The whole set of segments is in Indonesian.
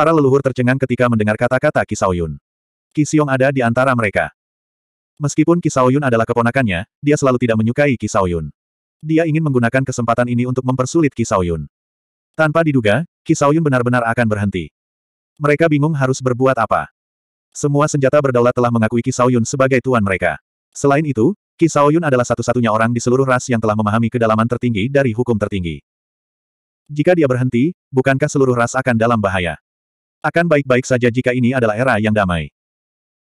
Para leluhur tercengang ketika mendengar kata-kata Kisaoyun. Kisyong ada di antara mereka. Meskipun Kisaoyun adalah keponakannya, dia selalu tidak menyukai Kisaoyun. Dia ingin menggunakan kesempatan ini untuk mempersulit Kisaoyun. Tanpa diduga, Kisaoyun benar-benar akan berhenti. Mereka bingung harus berbuat apa. Semua senjata berdaulat telah mengakui Kisaoyun sebagai tuan mereka. Selain itu, Kisaoyun adalah satu-satunya orang di seluruh ras yang telah memahami kedalaman tertinggi dari hukum tertinggi. Jika dia berhenti, bukankah seluruh ras akan dalam bahaya? Akan baik-baik saja jika ini adalah era yang damai.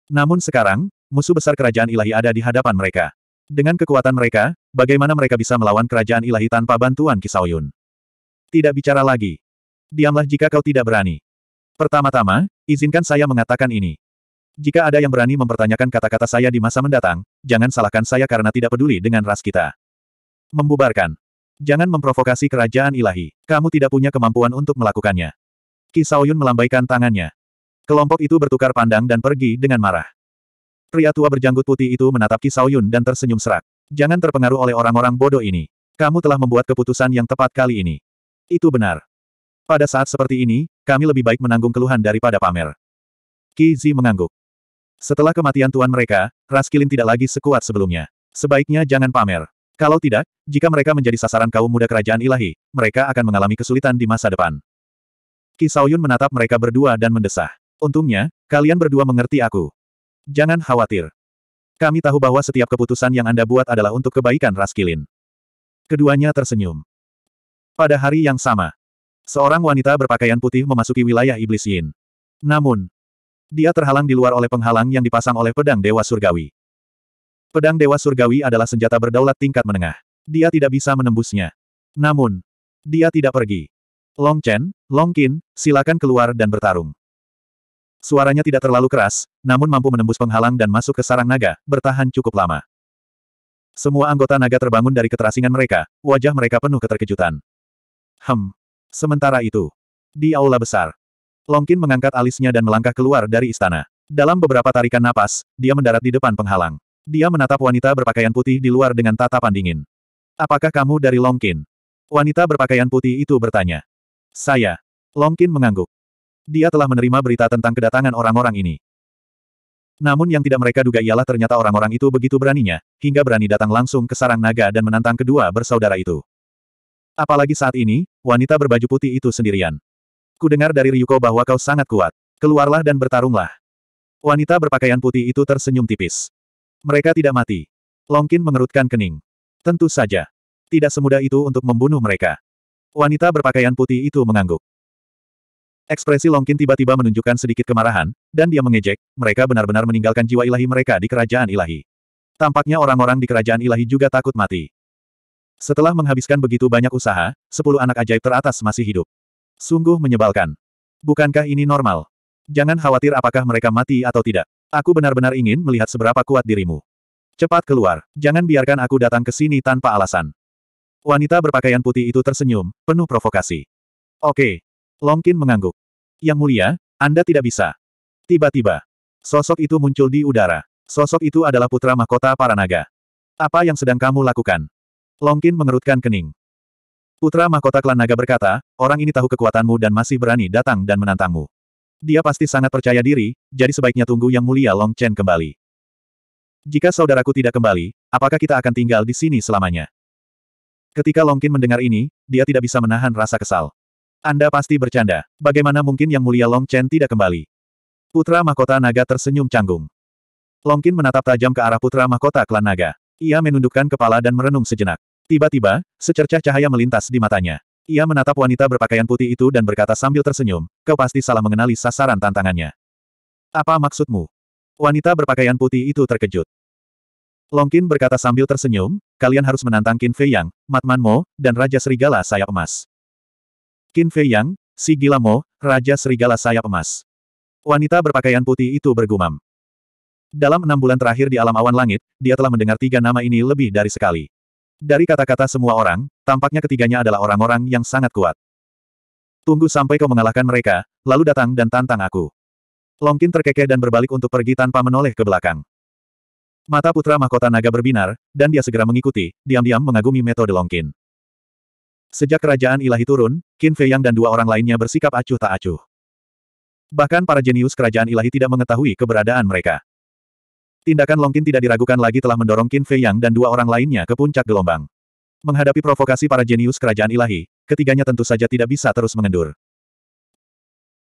Namun sekarang, musuh besar kerajaan ilahi ada di hadapan mereka. Dengan kekuatan mereka, bagaimana mereka bisa melawan kerajaan ilahi tanpa bantuan Kisauyun? Tidak bicara lagi. Diamlah jika kau tidak berani. Pertama-tama, izinkan saya mengatakan ini. Jika ada yang berani mempertanyakan kata-kata saya di masa mendatang, jangan salahkan saya karena tidak peduli dengan ras kita. Membubarkan. Jangan memprovokasi kerajaan ilahi. Kamu tidak punya kemampuan untuk melakukannya. Saoyun melambaikan tangannya. Kelompok itu bertukar pandang dan pergi dengan marah. Pria tua berjanggut putih itu menatap Saoyun dan tersenyum serak. Jangan terpengaruh oleh orang-orang bodoh ini. Kamu telah membuat keputusan yang tepat kali ini. Itu benar. Pada saat seperti ini, kami lebih baik menanggung keluhan daripada pamer. Ki Zi mengangguk. Setelah kematian tuan mereka, ras tidak lagi sekuat sebelumnya. Sebaiknya jangan pamer. Kalau tidak, jika mereka menjadi sasaran kaum muda kerajaan ilahi, mereka akan mengalami kesulitan di masa depan. Saoyun menatap mereka berdua dan mendesah. Untungnya, kalian berdua mengerti aku. Jangan khawatir. Kami tahu bahwa setiap keputusan yang Anda buat adalah untuk kebaikan Raskilin. Keduanya tersenyum. Pada hari yang sama, seorang wanita berpakaian putih memasuki wilayah Iblis Yin. Namun, dia terhalang di luar oleh penghalang yang dipasang oleh pedang Dewa Surgawi. Pedang Dewa Surgawi adalah senjata berdaulat tingkat menengah. Dia tidak bisa menembusnya. Namun, dia tidak pergi. Long Chen, Long Qin, silakan keluar dan bertarung. Suaranya tidak terlalu keras, namun mampu menembus penghalang dan masuk ke sarang naga, bertahan cukup lama. Semua anggota naga terbangun dari keterasingan mereka, wajah mereka penuh keterkejutan. Hem. Sementara itu, di aula besar, Long Qin mengangkat alisnya dan melangkah keluar dari istana. Dalam beberapa tarikan napas, dia mendarat di depan penghalang. Dia menatap wanita berpakaian putih di luar dengan tatapan dingin. Apakah kamu dari Long Qin? Wanita berpakaian putih itu bertanya. Saya. Longkin mengangguk. Dia telah menerima berita tentang kedatangan orang-orang ini. Namun yang tidak mereka duga ialah ternyata orang-orang itu begitu beraninya, hingga berani datang langsung ke sarang naga dan menantang kedua bersaudara itu. Apalagi saat ini, wanita berbaju putih itu sendirian. Ku dengar dari Ryuko bahwa kau sangat kuat. Keluarlah dan bertarunglah. Wanita berpakaian putih itu tersenyum tipis. Mereka tidak mati. Longkin mengerutkan kening. Tentu saja. Tidak semudah itu untuk membunuh mereka. Wanita berpakaian putih itu mengangguk. Ekspresi Longkin tiba-tiba menunjukkan sedikit kemarahan, dan dia mengejek, mereka benar-benar meninggalkan jiwa ilahi mereka di kerajaan ilahi. Tampaknya orang-orang di kerajaan ilahi juga takut mati. Setelah menghabiskan begitu banyak usaha, sepuluh anak ajaib teratas masih hidup. Sungguh menyebalkan. Bukankah ini normal? Jangan khawatir apakah mereka mati atau tidak. Aku benar-benar ingin melihat seberapa kuat dirimu. Cepat keluar, jangan biarkan aku datang ke sini tanpa alasan. Wanita berpakaian putih itu tersenyum, penuh provokasi. Oke. Longkin mengangguk. Yang mulia, Anda tidak bisa. Tiba-tiba, sosok itu muncul di udara. Sosok itu adalah putra mahkota para naga. Apa yang sedang kamu lakukan? Longkin mengerutkan kening. Putra mahkota klan naga berkata, orang ini tahu kekuatanmu dan masih berani datang dan menantangmu. Dia pasti sangat percaya diri, jadi sebaiknya tunggu yang mulia Long Chen kembali. Jika saudaraku tidak kembali, apakah kita akan tinggal di sini selamanya? Ketika Longkin mendengar ini, dia tidak bisa menahan rasa kesal. Anda pasti bercanda. Bagaimana mungkin yang mulia Long Chen tidak kembali? Putra Mahkota Naga tersenyum canggung. Longkin menatap tajam ke arah Putra Mahkota Klan Naga. Ia menundukkan kepala dan merenung sejenak. Tiba-tiba, secercah cahaya melintas di matanya. Ia menatap wanita berpakaian putih itu dan berkata sambil tersenyum, kau pasti salah mengenali sasaran tantangannya. Apa maksudmu? Wanita berpakaian putih itu terkejut. Longkin berkata sambil tersenyum, kalian harus menantang Qin Fei Yang, Matman Mo, dan Raja Serigala Sayap Emas. Qin Fei Yang, si gila Mo, Raja Serigala Sayap Emas. Wanita berpakaian putih itu bergumam. Dalam enam bulan terakhir di alam awan langit, dia telah mendengar tiga nama ini lebih dari sekali. Dari kata-kata semua orang, tampaknya ketiganya adalah orang-orang yang sangat kuat. Tunggu sampai kau mengalahkan mereka, lalu datang dan tantang aku. Longkin terkekeh dan berbalik untuk pergi tanpa menoleh ke belakang. Mata putra mahkota naga berbinar, dan dia segera mengikuti, diam-diam mengagumi metode Longkin. Sejak kerajaan ilahi turun, Qin Fei Yang dan dua orang lainnya bersikap acuh tak acuh. Bahkan para jenius kerajaan ilahi tidak mengetahui keberadaan mereka. Tindakan Longkin tidak diragukan lagi telah mendorong Qin Fei Yang dan dua orang lainnya ke puncak gelombang. Menghadapi provokasi para jenius kerajaan ilahi, ketiganya tentu saja tidak bisa terus mengendur.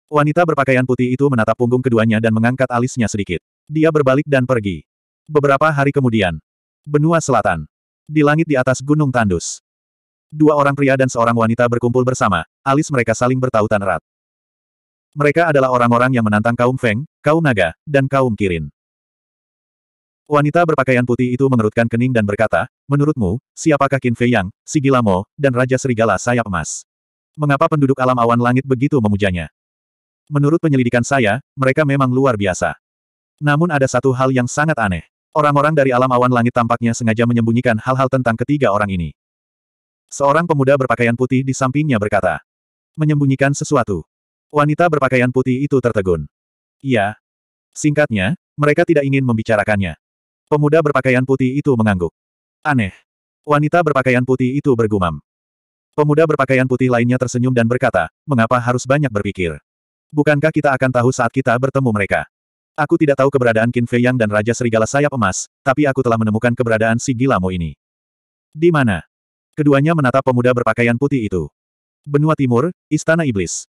Wanita berpakaian putih itu menatap punggung keduanya dan mengangkat alisnya sedikit. Dia berbalik dan pergi. Beberapa hari kemudian. Benua Selatan. Di langit di atas Gunung Tandus. Dua orang pria dan seorang wanita berkumpul bersama, alis mereka saling bertautan erat. Mereka adalah orang-orang yang menantang kaum Feng, kaum Naga, dan kaum Kirin. Wanita berpakaian putih itu mengerutkan kening dan berkata, Menurutmu, siapakah Qin Fei Yang, si Gilamo, dan Raja Serigala Sayap Emas? Mengapa penduduk alam awan langit begitu memujanya? Menurut penyelidikan saya, mereka memang luar biasa. Namun ada satu hal yang sangat aneh. Orang-orang dari alam awan langit tampaknya sengaja menyembunyikan hal-hal tentang ketiga orang ini. Seorang pemuda berpakaian putih di sampingnya berkata, menyembunyikan sesuatu. Wanita berpakaian putih itu tertegun. Iya. Singkatnya, mereka tidak ingin membicarakannya. Pemuda berpakaian putih itu mengangguk. Aneh. Wanita berpakaian putih itu bergumam. Pemuda berpakaian putih lainnya tersenyum dan berkata, mengapa harus banyak berpikir? Bukankah kita akan tahu saat kita bertemu mereka? Aku tidak tahu keberadaan Qin Fei Yang dan Raja Serigala Sayap Emas, tapi aku telah menemukan keberadaan si Gilamo ini. Di mana? Keduanya menatap pemuda berpakaian putih itu. Benua Timur, Istana Iblis.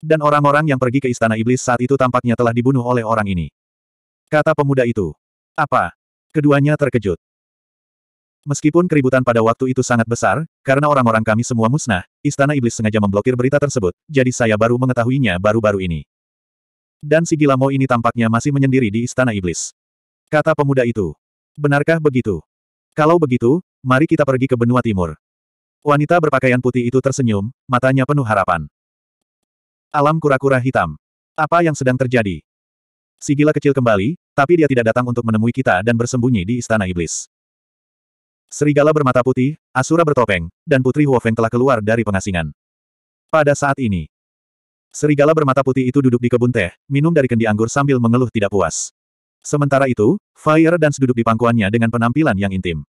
Dan orang-orang yang pergi ke Istana Iblis saat itu tampaknya telah dibunuh oleh orang ini. Kata pemuda itu. Apa? Keduanya terkejut. Meskipun keributan pada waktu itu sangat besar, karena orang-orang kami semua musnah, Istana Iblis sengaja memblokir berita tersebut, jadi saya baru mengetahuinya baru-baru ini. Dan si Gilamo ini tampaknya masih menyendiri di Istana Iblis. Kata pemuda itu. Benarkah begitu? Kalau begitu, mari kita pergi ke benua timur. Wanita berpakaian putih itu tersenyum, matanya penuh harapan. Alam kura-kura hitam. Apa yang sedang terjadi? Si gila kecil kembali, tapi dia tidak datang untuk menemui kita dan bersembunyi di Istana Iblis. Serigala bermata putih, Asura bertopeng, dan Putri Huofeng telah keluar dari pengasingan. Pada saat ini, Serigala bermata putih itu duduk di kebun teh, minum dari kendi anggur sambil mengeluh tidak puas. Sementara itu, Fire Dance duduk di pangkuannya dengan penampilan yang intim.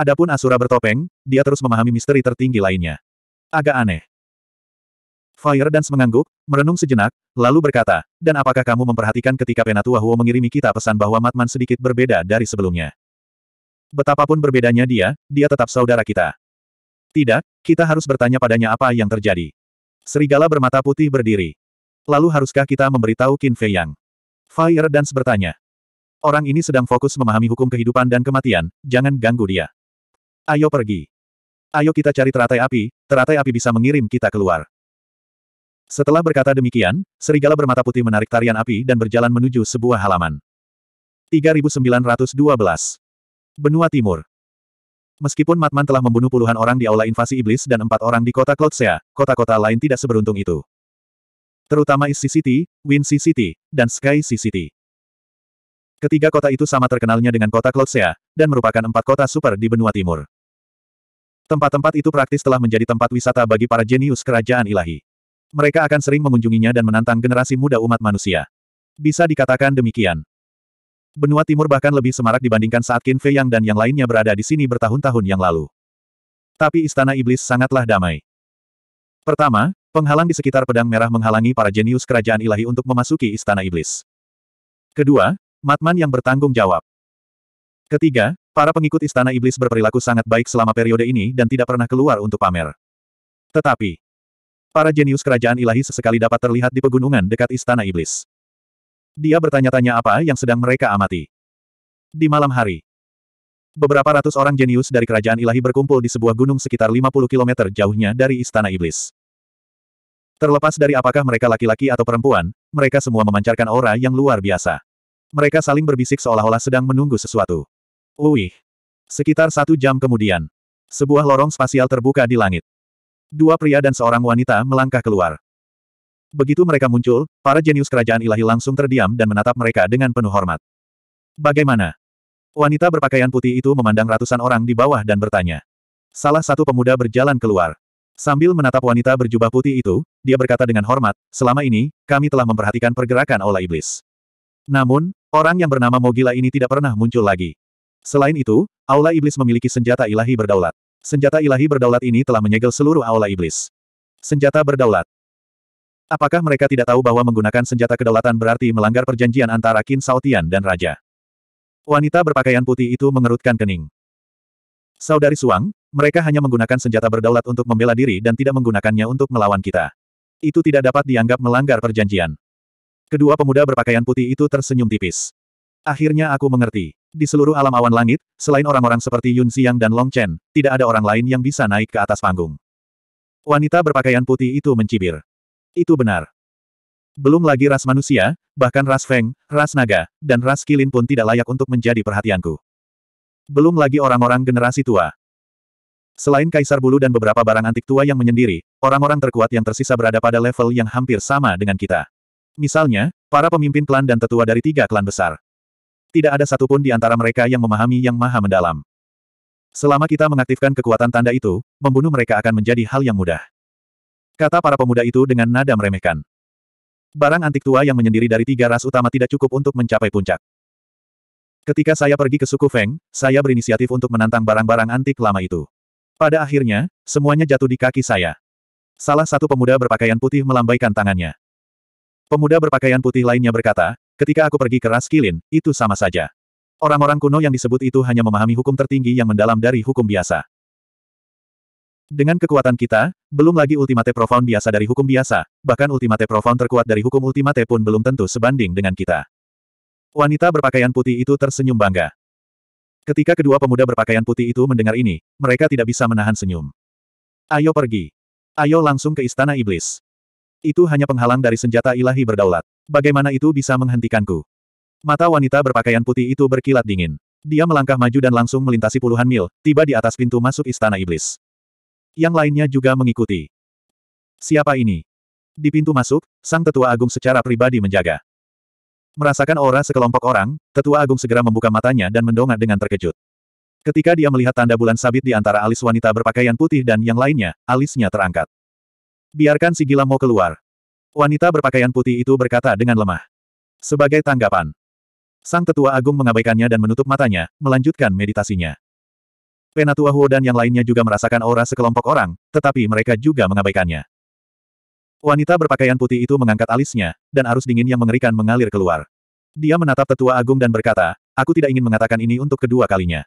Adapun Asura bertopeng, dia terus memahami misteri tertinggi lainnya. Agak aneh. Fire Dance mengangguk, merenung sejenak, lalu berkata, dan apakah kamu memperhatikan ketika Penatua Huo mengirimi kita pesan bahwa Matman sedikit berbeda dari sebelumnya? Betapapun berbedanya dia, dia tetap saudara kita. Tidak, kita harus bertanya padanya apa yang terjadi. Serigala bermata putih berdiri. Lalu haruskah kita memberitahu Qin Fei Yang? Fire Dance bertanya. Orang ini sedang fokus memahami hukum kehidupan dan kematian, jangan ganggu dia. Ayo pergi. Ayo kita cari teratai api, teratai api bisa mengirim kita keluar. Setelah berkata demikian, serigala bermata putih menarik tarian api dan berjalan menuju sebuah halaman. 3912 Benua Timur Meskipun Matman telah membunuh puluhan orang di aula invasi iblis dan empat orang di kota Cloudsea, kota-kota lain tidak seberuntung itu. Terutama East City, Wind City, dan Sky City. Ketiga kota itu sama terkenalnya dengan kota Cloudsea, dan merupakan empat kota super di benua timur. Tempat-tempat itu praktis telah menjadi tempat wisata bagi para jenius kerajaan ilahi. Mereka akan sering mengunjunginya dan menantang generasi muda umat manusia. Bisa dikatakan demikian. Benua Timur bahkan lebih semarak dibandingkan saat Qin Fei Yang dan yang lainnya berada di sini bertahun-tahun yang lalu. Tapi Istana Iblis sangatlah damai. Pertama, penghalang di sekitar Pedang Merah menghalangi para jenius kerajaan ilahi untuk memasuki Istana Iblis. Kedua, Matman yang bertanggung jawab. Ketiga, para pengikut Istana Iblis berperilaku sangat baik selama periode ini dan tidak pernah keluar untuk pamer. Tetapi, para jenius kerajaan ilahi sesekali dapat terlihat di pegunungan dekat Istana Iblis. Dia bertanya-tanya apa yang sedang mereka amati. Di malam hari, beberapa ratus orang jenius dari kerajaan ilahi berkumpul di sebuah gunung sekitar 50 km jauhnya dari Istana Iblis. Terlepas dari apakah mereka laki-laki atau perempuan, mereka semua memancarkan aura yang luar biasa. Mereka saling berbisik seolah-olah sedang menunggu sesuatu. Uih! Sekitar satu jam kemudian, sebuah lorong spasial terbuka di langit. Dua pria dan seorang wanita melangkah keluar. Begitu mereka muncul, para jenius kerajaan ilahi langsung terdiam dan menatap mereka dengan penuh hormat. Bagaimana? Wanita berpakaian putih itu memandang ratusan orang di bawah dan bertanya. Salah satu pemuda berjalan keluar. Sambil menatap wanita berjubah putih itu, dia berkata dengan hormat, selama ini, kami telah memperhatikan pergerakan Aula Iblis. Namun, orang yang bernama Mogila ini tidak pernah muncul lagi. Selain itu, Aula Iblis memiliki senjata ilahi berdaulat. Senjata ilahi berdaulat ini telah menyegel seluruh Aula Iblis. Senjata berdaulat. Apakah mereka tidak tahu bahwa menggunakan senjata kedaulatan berarti melanggar perjanjian antara Qin Saotian dan Raja? Wanita berpakaian putih itu mengerutkan kening. Saudari Suang, mereka hanya menggunakan senjata berdaulat untuk membela diri dan tidak menggunakannya untuk melawan kita. Itu tidak dapat dianggap melanggar perjanjian. Kedua pemuda berpakaian putih itu tersenyum tipis. Akhirnya aku mengerti. Di seluruh alam awan langit, selain orang-orang seperti Yun Xiang dan Long Chen, tidak ada orang lain yang bisa naik ke atas panggung. Wanita berpakaian putih itu mencibir. Itu benar. Belum lagi ras manusia, bahkan ras Feng, ras naga, dan ras kilin pun tidak layak untuk menjadi perhatianku. Belum lagi orang-orang generasi tua. Selain kaisar bulu dan beberapa barang antik tua yang menyendiri, orang-orang terkuat yang tersisa berada pada level yang hampir sama dengan kita. Misalnya, para pemimpin klan dan tetua dari tiga klan besar. Tidak ada satupun di antara mereka yang memahami yang maha mendalam. Selama kita mengaktifkan kekuatan tanda itu, membunuh mereka akan menjadi hal yang mudah. Kata para pemuda itu dengan nada meremehkan. Barang antik tua yang menyendiri dari tiga ras utama tidak cukup untuk mencapai puncak. Ketika saya pergi ke suku Feng, saya berinisiatif untuk menantang barang-barang antik lama itu. Pada akhirnya, semuanya jatuh di kaki saya. Salah satu pemuda berpakaian putih melambaikan tangannya. Pemuda berpakaian putih lainnya berkata, ketika aku pergi ke ras kilin, itu sama saja. Orang-orang kuno yang disebut itu hanya memahami hukum tertinggi yang mendalam dari hukum biasa. Dengan kekuatan kita, belum lagi ultimate profound biasa dari hukum biasa, bahkan ultimate profound terkuat dari hukum ultimate pun belum tentu sebanding dengan kita. Wanita berpakaian putih itu tersenyum bangga. Ketika kedua pemuda berpakaian putih itu mendengar ini, mereka tidak bisa menahan senyum. Ayo pergi. Ayo langsung ke istana iblis. Itu hanya penghalang dari senjata ilahi berdaulat. Bagaimana itu bisa menghentikanku? Mata wanita berpakaian putih itu berkilat dingin. Dia melangkah maju dan langsung melintasi puluhan mil, tiba di atas pintu masuk istana iblis. Yang lainnya juga mengikuti. Siapa ini? Di pintu masuk, sang tetua agung secara pribadi menjaga. Merasakan aura sekelompok orang, tetua agung segera membuka matanya dan mendongak dengan terkejut. Ketika dia melihat tanda bulan sabit di antara alis wanita berpakaian putih dan yang lainnya, alisnya terangkat. Biarkan si gila mau keluar. Wanita berpakaian putih itu berkata dengan lemah. Sebagai tanggapan, sang tetua agung mengabaikannya dan menutup matanya, melanjutkan meditasinya. Penatua Huo dan yang lainnya juga merasakan aura sekelompok orang, tetapi mereka juga mengabaikannya. Wanita berpakaian putih itu mengangkat alisnya, dan arus dingin yang mengerikan mengalir keluar. Dia menatap tetua agung dan berkata, aku tidak ingin mengatakan ini untuk kedua kalinya.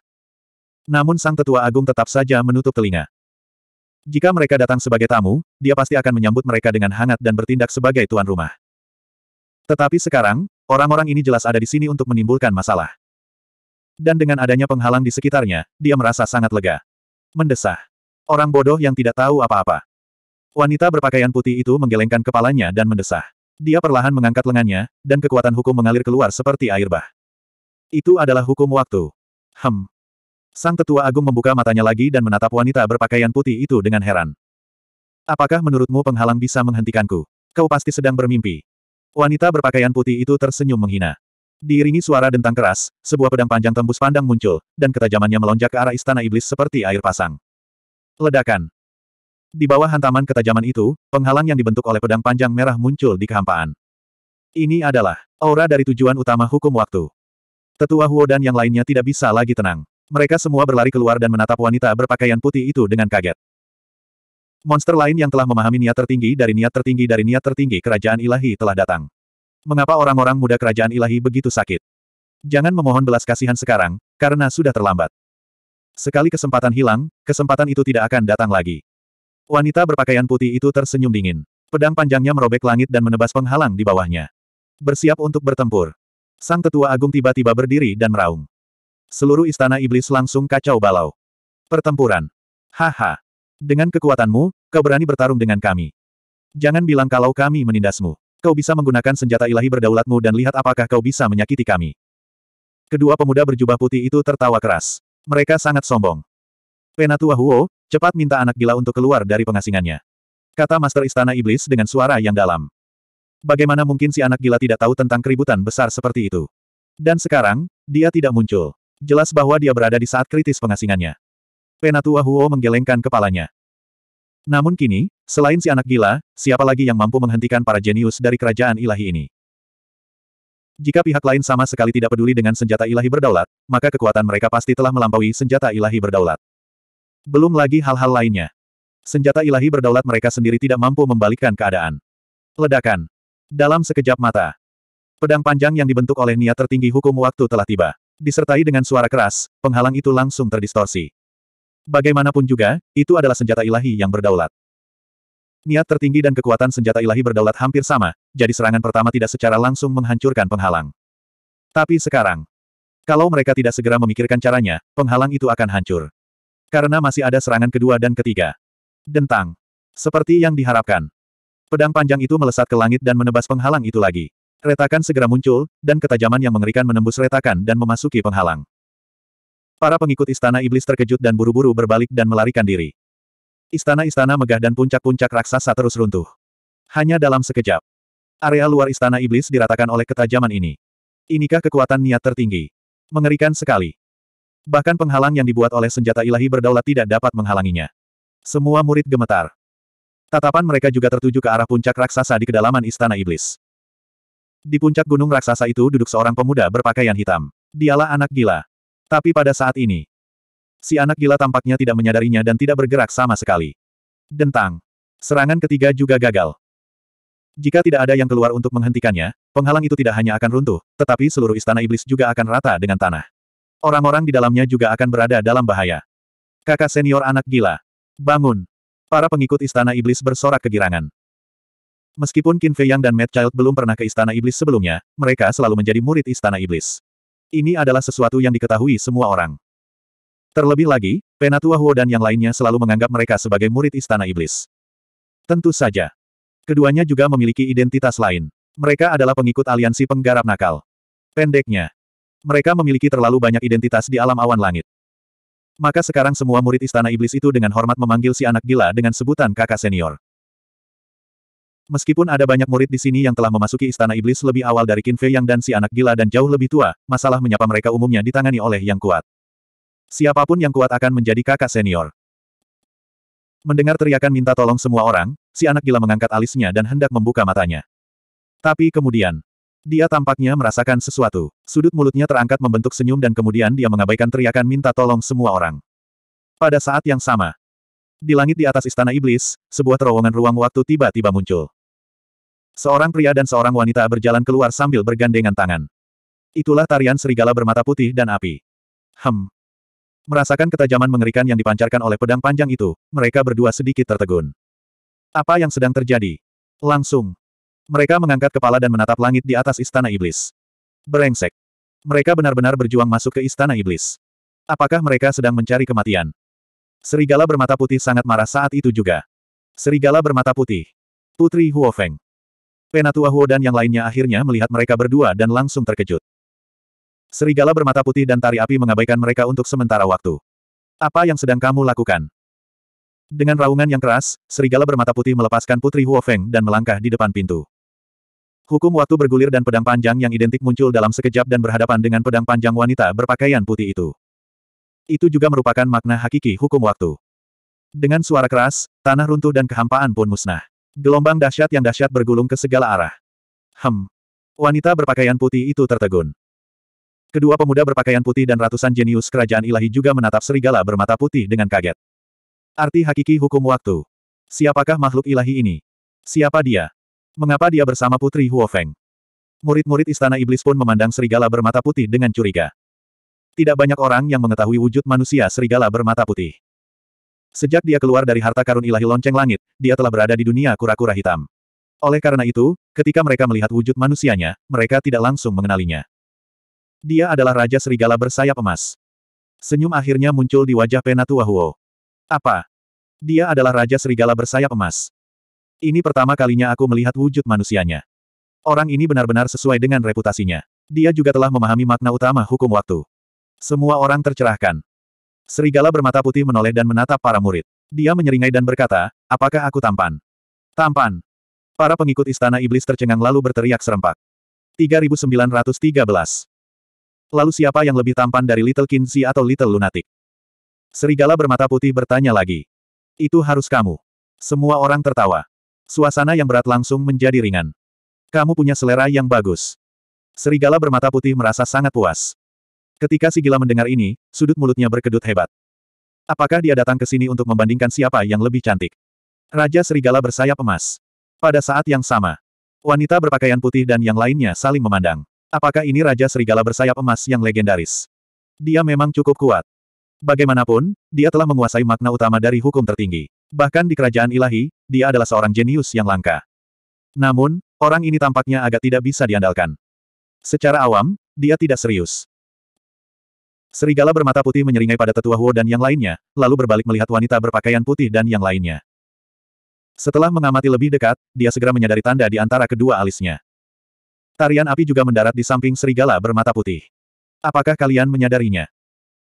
Namun sang tetua agung tetap saja menutup telinga. Jika mereka datang sebagai tamu, dia pasti akan menyambut mereka dengan hangat dan bertindak sebagai tuan rumah. Tetapi sekarang, orang-orang ini jelas ada di sini untuk menimbulkan masalah dan dengan adanya penghalang di sekitarnya, dia merasa sangat lega. Mendesah. Orang bodoh yang tidak tahu apa-apa. Wanita berpakaian putih itu menggelengkan kepalanya dan mendesah. Dia perlahan mengangkat lengannya, dan kekuatan hukum mengalir keluar seperti air bah. Itu adalah hukum waktu. Hem. Sang tetua agung membuka matanya lagi dan menatap wanita berpakaian putih itu dengan heran. Apakah menurutmu penghalang bisa menghentikanku? Kau pasti sedang bermimpi. Wanita berpakaian putih itu tersenyum menghina. Diiringi suara dentang keras, sebuah pedang panjang tembus pandang muncul, dan ketajamannya melonjak ke arah istana iblis seperti air pasang. Ledakan. Di bawah hantaman ketajaman itu, penghalang yang dibentuk oleh pedang panjang merah muncul di kehampaan. Ini adalah aura dari tujuan utama hukum waktu. Tetua Huo dan yang lainnya tidak bisa lagi tenang. Mereka semua berlari keluar dan menatap wanita berpakaian putih itu dengan kaget. Monster lain yang telah memahami niat tertinggi dari niat tertinggi dari niat tertinggi kerajaan ilahi telah datang mengapa orang-orang muda kerajaan ilahi begitu sakit? Jangan memohon belas kasihan sekarang, karena sudah terlambat. Sekali kesempatan hilang, kesempatan itu tidak akan datang lagi. Wanita berpakaian putih itu tersenyum dingin. Pedang panjangnya merobek langit dan menebas penghalang di bawahnya. Bersiap untuk bertempur. Sang tetua agung tiba-tiba berdiri dan meraung. Seluruh istana iblis langsung kacau balau. Pertempuran. Haha. Dengan kekuatanmu, kau berani bertarung dengan kami. Jangan bilang kalau kami menindasmu kau bisa menggunakan senjata ilahi berdaulatmu dan lihat apakah kau bisa menyakiti kami. Kedua pemuda berjubah putih itu tertawa keras. Mereka sangat sombong. Penatua Huo, cepat minta anak gila untuk keluar dari pengasingannya. Kata Master Istana Iblis dengan suara yang dalam. Bagaimana mungkin si anak gila tidak tahu tentang keributan besar seperti itu? Dan sekarang, dia tidak muncul. Jelas bahwa dia berada di saat kritis pengasingannya. Penatua Huo menggelengkan kepalanya. Namun kini, Selain si anak gila, siapa lagi yang mampu menghentikan para jenius dari kerajaan ilahi ini? Jika pihak lain sama sekali tidak peduli dengan senjata ilahi berdaulat, maka kekuatan mereka pasti telah melampaui senjata ilahi berdaulat. Belum lagi hal-hal lainnya. Senjata ilahi berdaulat mereka sendiri tidak mampu membalikkan keadaan. Ledakan. Dalam sekejap mata. Pedang panjang yang dibentuk oleh niat tertinggi hukum waktu telah tiba. Disertai dengan suara keras, penghalang itu langsung terdistorsi. Bagaimanapun juga, itu adalah senjata ilahi yang berdaulat. Niat tertinggi dan kekuatan senjata ilahi berdaulat hampir sama, jadi serangan pertama tidak secara langsung menghancurkan penghalang. Tapi sekarang, kalau mereka tidak segera memikirkan caranya, penghalang itu akan hancur. Karena masih ada serangan kedua dan ketiga. Dentang. Seperti yang diharapkan. Pedang panjang itu melesat ke langit dan menebas penghalang itu lagi. Retakan segera muncul, dan ketajaman yang mengerikan menembus retakan dan memasuki penghalang. Para pengikut istana iblis terkejut dan buru-buru berbalik dan melarikan diri. Istana-istana megah dan puncak-puncak raksasa terus runtuh. Hanya dalam sekejap. Area luar istana iblis diratakan oleh ketajaman ini. Inikah kekuatan niat tertinggi? Mengerikan sekali. Bahkan penghalang yang dibuat oleh senjata ilahi berdaulat tidak dapat menghalanginya. Semua murid gemetar. Tatapan mereka juga tertuju ke arah puncak raksasa di kedalaman istana iblis. Di puncak gunung raksasa itu duduk seorang pemuda berpakaian hitam. Dialah anak gila. Tapi pada saat ini, Si anak gila tampaknya tidak menyadarinya dan tidak bergerak sama sekali. Dentang. Serangan ketiga juga gagal. Jika tidak ada yang keluar untuk menghentikannya, penghalang itu tidak hanya akan runtuh, tetapi seluruh istana iblis juga akan rata dengan tanah. Orang-orang di dalamnya juga akan berada dalam bahaya. Kakak senior anak gila. Bangun. Para pengikut istana iblis bersorak kegirangan. Meskipun Qin Fei Yang dan Mad Child belum pernah ke istana iblis sebelumnya, mereka selalu menjadi murid istana iblis. Ini adalah sesuatu yang diketahui semua orang. Terlebih lagi, Penatua Huo dan yang lainnya selalu menganggap mereka sebagai murid Istana Iblis. Tentu saja. Keduanya juga memiliki identitas lain. Mereka adalah pengikut aliansi penggarap nakal. Pendeknya, mereka memiliki terlalu banyak identitas di alam awan langit. Maka sekarang semua murid Istana Iblis itu dengan hormat memanggil si anak gila dengan sebutan kakak senior. Meskipun ada banyak murid di sini yang telah memasuki Istana Iblis lebih awal dari Qin Fei Yang dan si anak gila dan jauh lebih tua, masalah menyapa mereka umumnya ditangani oleh yang kuat. Siapapun yang kuat akan menjadi kakak senior. Mendengar teriakan minta tolong semua orang, si anak gila mengangkat alisnya dan hendak membuka matanya. Tapi kemudian, dia tampaknya merasakan sesuatu. Sudut mulutnya terangkat membentuk senyum dan kemudian dia mengabaikan teriakan minta tolong semua orang. Pada saat yang sama, di langit di atas istana iblis, sebuah terowongan ruang waktu tiba-tiba muncul. Seorang pria dan seorang wanita berjalan keluar sambil bergandengan tangan. Itulah tarian serigala bermata putih dan api. Hem, Merasakan ketajaman mengerikan yang dipancarkan oleh pedang panjang itu, mereka berdua sedikit tertegun. Apa yang sedang terjadi? Langsung. Mereka mengangkat kepala dan menatap langit di atas istana iblis. Berengsek. Mereka benar-benar berjuang masuk ke istana iblis. Apakah mereka sedang mencari kematian? Serigala bermata putih sangat marah saat itu juga. Serigala bermata putih. Putri Huofeng. Penatua Huo dan yang lainnya akhirnya melihat mereka berdua dan langsung terkejut. Serigala bermata putih dan tari api mengabaikan mereka untuk sementara waktu. Apa yang sedang kamu lakukan? Dengan raungan yang keras, serigala bermata putih melepaskan Putri Huofeng dan melangkah di depan pintu. Hukum waktu bergulir dan pedang panjang yang identik muncul dalam sekejap dan berhadapan dengan pedang panjang wanita berpakaian putih itu. Itu juga merupakan makna hakiki hukum waktu. Dengan suara keras, tanah runtuh dan kehampaan pun musnah. Gelombang dahsyat yang dahsyat bergulung ke segala arah. Hem. Wanita berpakaian putih itu tertegun. Kedua pemuda berpakaian putih dan ratusan jenius kerajaan ilahi juga menatap serigala bermata putih dengan kaget. Arti hakiki hukum waktu. Siapakah makhluk ilahi ini? Siapa dia? Mengapa dia bersama Putri Huofeng? Murid-murid Istana Iblis pun memandang serigala bermata putih dengan curiga. Tidak banyak orang yang mengetahui wujud manusia serigala bermata putih. Sejak dia keluar dari harta karun ilahi lonceng langit, dia telah berada di dunia kura-kura hitam. Oleh karena itu, ketika mereka melihat wujud manusianya, mereka tidak langsung mengenalinya. Dia adalah Raja Serigala bersayap emas. Senyum akhirnya muncul di wajah Penatua Huo. Apa? Dia adalah Raja Serigala bersayap emas. Ini pertama kalinya aku melihat wujud manusianya. Orang ini benar-benar sesuai dengan reputasinya. Dia juga telah memahami makna utama hukum waktu. Semua orang tercerahkan. Serigala bermata putih menoleh dan menatap para murid. Dia menyeringai dan berkata, apakah aku tampan? Tampan. Para pengikut istana iblis tercengang lalu berteriak serempak. 3913. Lalu siapa yang lebih tampan dari Little Kinsey atau Little Lunatic? Serigala bermata putih bertanya lagi. Itu harus kamu. Semua orang tertawa. Suasana yang berat langsung menjadi ringan. Kamu punya selera yang bagus. Serigala bermata putih merasa sangat puas. Ketika si gila mendengar ini, sudut mulutnya berkedut hebat. Apakah dia datang ke sini untuk membandingkan siapa yang lebih cantik? Raja Serigala bersayap emas. Pada saat yang sama, wanita berpakaian putih dan yang lainnya saling memandang. Apakah ini Raja Serigala bersayap emas yang legendaris? Dia memang cukup kuat. Bagaimanapun, dia telah menguasai makna utama dari hukum tertinggi. Bahkan di kerajaan ilahi, dia adalah seorang jenius yang langka. Namun, orang ini tampaknya agak tidak bisa diandalkan. Secara awam, dia tidak serius. Serigala bermata putih menyeringai pada tetua Huo dan yang lainnya, lalu berbalik melihat wanita berpakaian putih dan yang lainnya. Setelah mengamati lebih dekat, dia segera menyadari tanda di antara kedua alisnya. Tarian api juga mendarat di samping serigala bermata putih. Apakah kalian menyadarinya?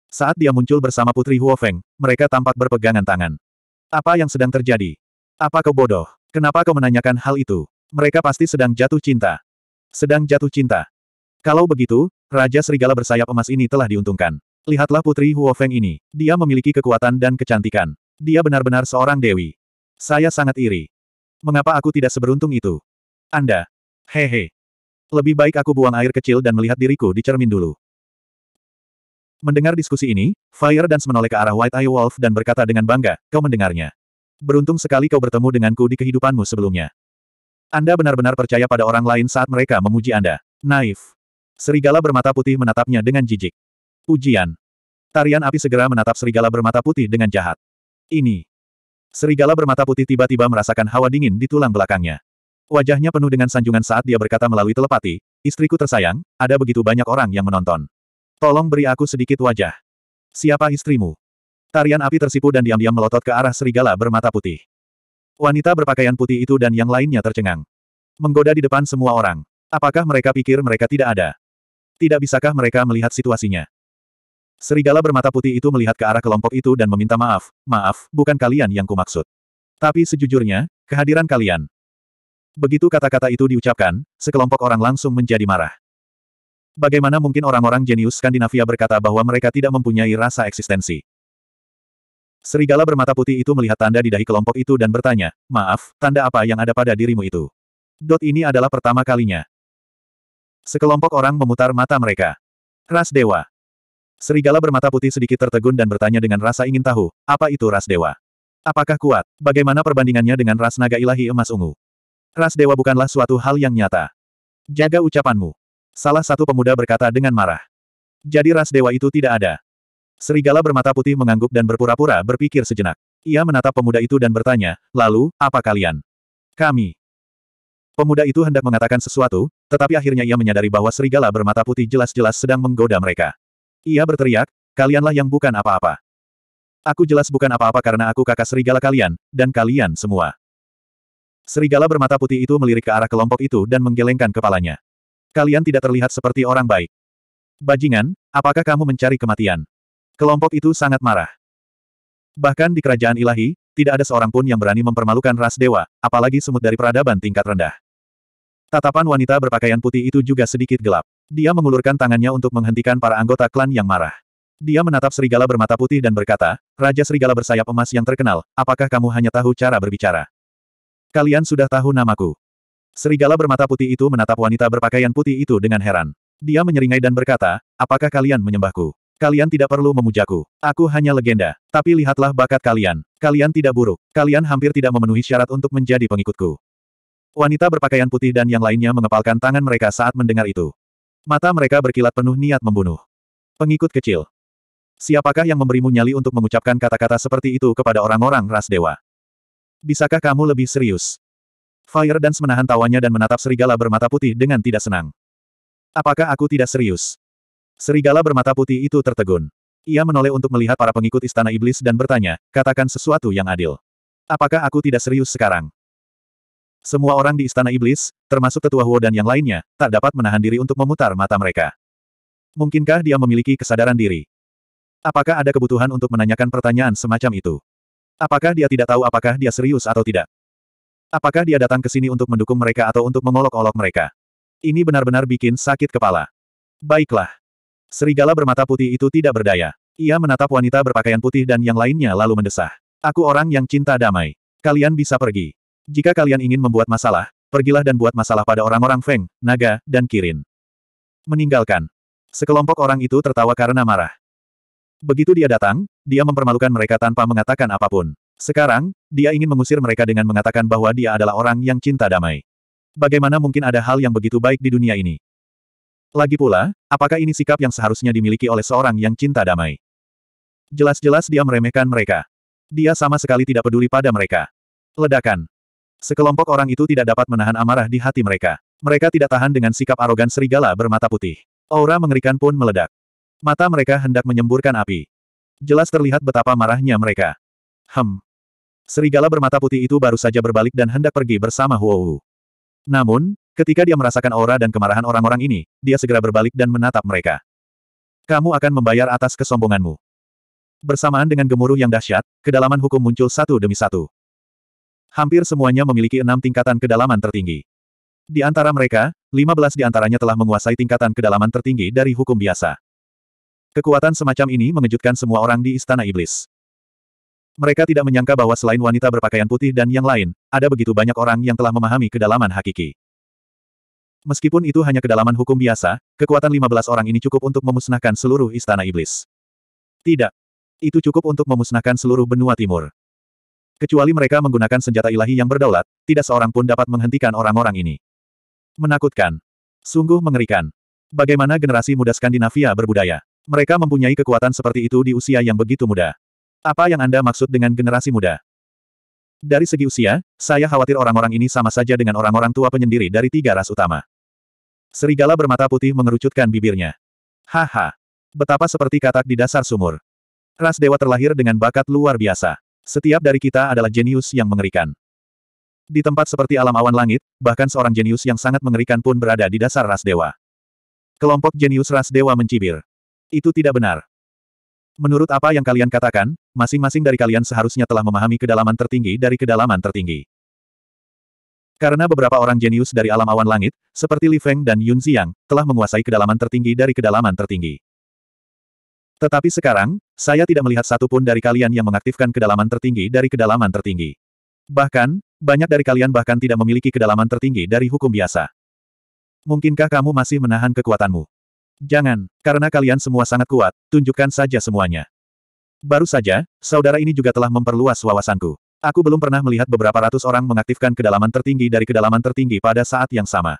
Saat dia muncul bersama Putri Huofeng, mereka tampak berpegangan tangan. Apa yang sedang terjadi? Apa kau bodoh? Kenapa kau menanyakan hal itu? Mereka pasti sedang jatuh cinta. Sedang jatuh cinta. Kalau begitu, Raja Serigala bersayap emas ini telah diuntungkan. Lihatlah Putri Huofeng ini. Dia memiliki kekuatan dan kecantikan. Dia benar-benar seorang dewi. Saya sangat iri. Mengapa aku tidak seberuntung itu? Anda. Hehe. Lebih baik aku buang air kecil dan melihat diriku di cermin dulu. Mendengar diskusi ini, Fire Dance menoleh ke arah White Eye Wolf dan berkata dengan bangga, kau mendengarnya. Beruntung sekali kau bertemu denganku di kehidupanmu sebelumnya. Anda benar-benar percaya pada orang lain saat mereka memuji Anda. Naif. Serigala bermata putih menatapnya dengan jijik. Ujian. Tarian api segera menatap serigala bermata putih dengan jahat. Ini. Serigala bermata putih tiba-tiba merasakan hawa dingin di tulang belakangnya. Wajahnya penuh dengan sanjungan saat dia berkata melalui telepati, istriku tersayang, ada begitu banyak orang yang menonton. Tolong beri aku sedikit wajah. Siapa istrimu? Tarian api tersipu dan diam-diam melotot ke arah serigala bermata putih. Wanita berpakaian putih itu dan yang lainnya tercengang. Menggoda di depan semua orang. Apakah mereka pikir mereka tidak ada? Tidak bisakah mereka melihat situasinya? Serigala bermata putih itu melihat ke arah kelompok itu dan meminta maaf, maaf, bukan kalian yang kumaksud. Tapi sejujurnya, kehadiran kalian, Begitu kata-kata itu diucapkan, sekelompok orang langsung menjadi marah. Bagaimana mungkin orang-orang jenius Skandinavia berkata bahwa mereka tidak mempunyai rasa eksistensi? Serigala bermata putih itu melihat tanda di dahi kelompok itu dan bertanya, maaf, tanda apa yang ada pada dirimu itu? Dot ini adalah pertama kalinya. Sekelompok orang memutar mata mereka. Ras Dewa. Serigala bermata putih sedikit tertegun dan bertanya dengan rasa ingin tahu, apa itu ras dewa? Apakah kuat? Bagaimana perbandingannya dengan ras naga ilahi emas ungu? Ras dewa bukanlah suatu hal yang nyata. Jaga ucapanmu. Salah satu pemuda berkata dengan marah. Jadi ras dewa itu tidak ada. Serigala bermata putih mengangguk dan berpura-pura berpikir sejenak. Ia menatap pemuda itu dan bertanya, lalu, apa kalian? Kami. Pemuda itu hendak mengatakan sesuatu, tetapi akhirnya ia menyadari bahwa serigala bermata putih jelas-jelas sedang menggoda mereka. Ia berteriak, kalianlah yang bukan apa-apa. Aku jelas bukan apa-apa karena aku kakak serigala kalian, dan kalian semua. Serigala bermata putih itu melirik ke arah kelompok itu dan menggelengkan kepalanya. Kalian tidak terlihat seperti orang baik. Bajingan, apakah kamu mencari kematian? Kelompok itu sangat marah. Bahkan di kerajaan ilahi, tidak ada seorang pun yang berani mempermalukan ras dewa, apalagi semut dari peradaban tingkat rendah. Tatapan wanita berpakaian putih itu juga sedikit gelap. Dia mengulurkan tangannya untuk menghentikan para anggota klan yang marah. Dia menatap serigala bermata putih dan berkata, Raja Serigala Bersayap Emas yang terkenal, apakah kamu hanya tahu cara berbicara? Kalian sudah tahu namaku. Serigala bermata putih itu menatap wanita berpakaian putih itu dengan heran. Dia menyeringai dan berkata, apakah kalian menyembahku? Kalian tidak perlu memujaku. Aku hanya legenda. Tapi lihatlah bakat kalian. Kalian tidak buruk. Kalian hampir tidak memenuhi syarat untuk menjadi pengikutku. Wanita berpakaian putih dan yang lainnya mengepalkan tangan mereka saat mendengar itu. Mata mereka berkilat penuh niat membunuh. Pengikut kecil. Siapakah yang memberimu nyali untuk mengucapkan kata-kata seperti itu kepada orang-orang ras dewa? Bisakah kamu lebih serius? Fire dan menahan tawanya dan menatap serigala bermata putih dengan tidak senang. Apakah aku tidak serius? Serigala bermata putih itu tertegun. Ia menoleh untuk melihat para pengikut Istana Iblis dan bertanya, katakan sesuatu yang adil. Apakah aku tidak serius sekarang? Semua orang di Istana Iblis, termasuk Tetua Huo dan yang lainnya, tak dapat menahan diri untuk memutar mata mereka. Mungkinkah dia memiliki kesadaran diri? Apakah ada kebutuhan untuk menanyakan pertanyaan semacam itu? Apakah dia tidak tahu apakah dia serius atau tidak? Apakah dia datang ke sini untuk mendukung mereka atau untuk mengolok-olok mereka? Ini benar-benar bikin sakit kepala. Baiklah. Serigala bermata putih itu tidak berdaya. Ia menatap wanita berpakaian putih dan yang lainnya lalu mendesah. Aku orang yang cinta damai. Kalian bisa pergi. Jika kalian ingin membuat masalah, pergilah dan buat masalah pada orang-orang Feng, Naga, dan Kirin. Meninggalkan. Sekelompok orang itu tertawa karena marah. Begitu dia datang, dia mempermalukan mereka tanpa mengatakan apapun. Sekarang, dia ingin mengusir mereka dengan mengatakan bahwa dia adalah orang yang cinta damai. Bagaimana mungkin ada hal yang begitu baik di dunia ini? Lagi pula, apakah ini sikap yang seharusnya dimiliki oleh seorang yang cinta damai? Jelas-jelas dia meremehkan mereka. Dia sama sekali tidak peduli pada mereka. Ledakan. Sekelompok orang itu tidak dapat menahan amarah di hati mereka. Mereka tidak tahan dengan sikap arogan serigala bermata putih. Aura mengerikan pun meledak. Mata mereka hendak menyemburkan api. Jelas terlihat betapa marahnya mereka. Hem. Serigala bermata putih itu baru saja berbalik dan hendak pergi bersama Wu. Namun, ketika dia merasakan aura dan kemarahan orang-orang ini, dia segera berbalik dan menatap mereka. Kamu akan membayar atas kesombonganmu. Bersamaan dengan gemuruh yang dahsyat, kedalaman hukum muncul satu demi satu. Hampir semuanya memiliki enam tingkatan kedalaman tertinggi. Di antara mereka, lima belas di antaranya telah menguasai tingkatan kedalaman tertinggi dari hukum biasa. Kekuatan semacam ini mengejutkan semua orang di Istana Iblis. Mereka tidak menyangka bahwa selain wanita berpakaian putih dan yang lain, ada begitu banyak orang yang telah memahami kedalaman hakiki. Meskipun itu hanya kedalaman hukum biasa, kekuatan 15 orang ini cukup untuk memusnahkan seluruh Istana Iblis. Tidak. Itu cukup untuk memusnahkan seluruh benua timur. Kecuali mereka menggunakan senjata ilahi yang berdaulat, tidak seorang pun dapat menghentikan orang-orang ini. Menakutkan. Sungguh mengerikan. Bagaimana generasi muda Skandinavia berbudaya? Mereka mempunyai kekuatan seperti itu di usia yang begitu muda. Apa yang Anda maksud dengan generasi muda? Dari segi usia, saya khawatir orang-orang ini sama saja dengan orang-orang tua penyendiri dari tiga ras utama. Serigala bermata putih mengerucutkan bibirnya. Haha. Betapa seperti katak di dasar sumur. Ras dewa terlahir dengan bakat luar biasa. Setiap dari kita adalah jenius yang mengerikan. Di tempat seperti alam awan langit, bahkan seorang jenius yang sangat mengerikan pun berada di dasar ras dewa. Kelompok jenius ras dewa mencibir. Itu tidak benar. Menurut apa yang kalian katakan, masing-masing dari kalian seharusnya telah memahami kedalaman tertinggi dari kedalaman tertinggi. Karena beberapa orang jenius dari alam awan langit, seperti Li Feng dan Yun Ziyang, telah menguasai kedalaman tertinggi dari kedalaman tertinggi. Tetapi sekarang, saya tidak melihat satupun dari kalian yang mengaktifkan kedalaman tertinggi dari kedalaman tertinggi. Bahkan, banyak dari kalian bahkan tidak memiliki kedalaman tertinggi dari hukum biasa. Mungkinkah kamu masih menahan kekuatanmu? Jangan, karena kalian semua sangat kuat, tunjukkan saja semuanya. Baru saja, saudara ini juga telah memperluas wawasanku. Aku belum pernah melihat beberapa ratus orang mengaktifkan kedalaman tertinggi dari kedalaman tertinggi pada saat yang sama.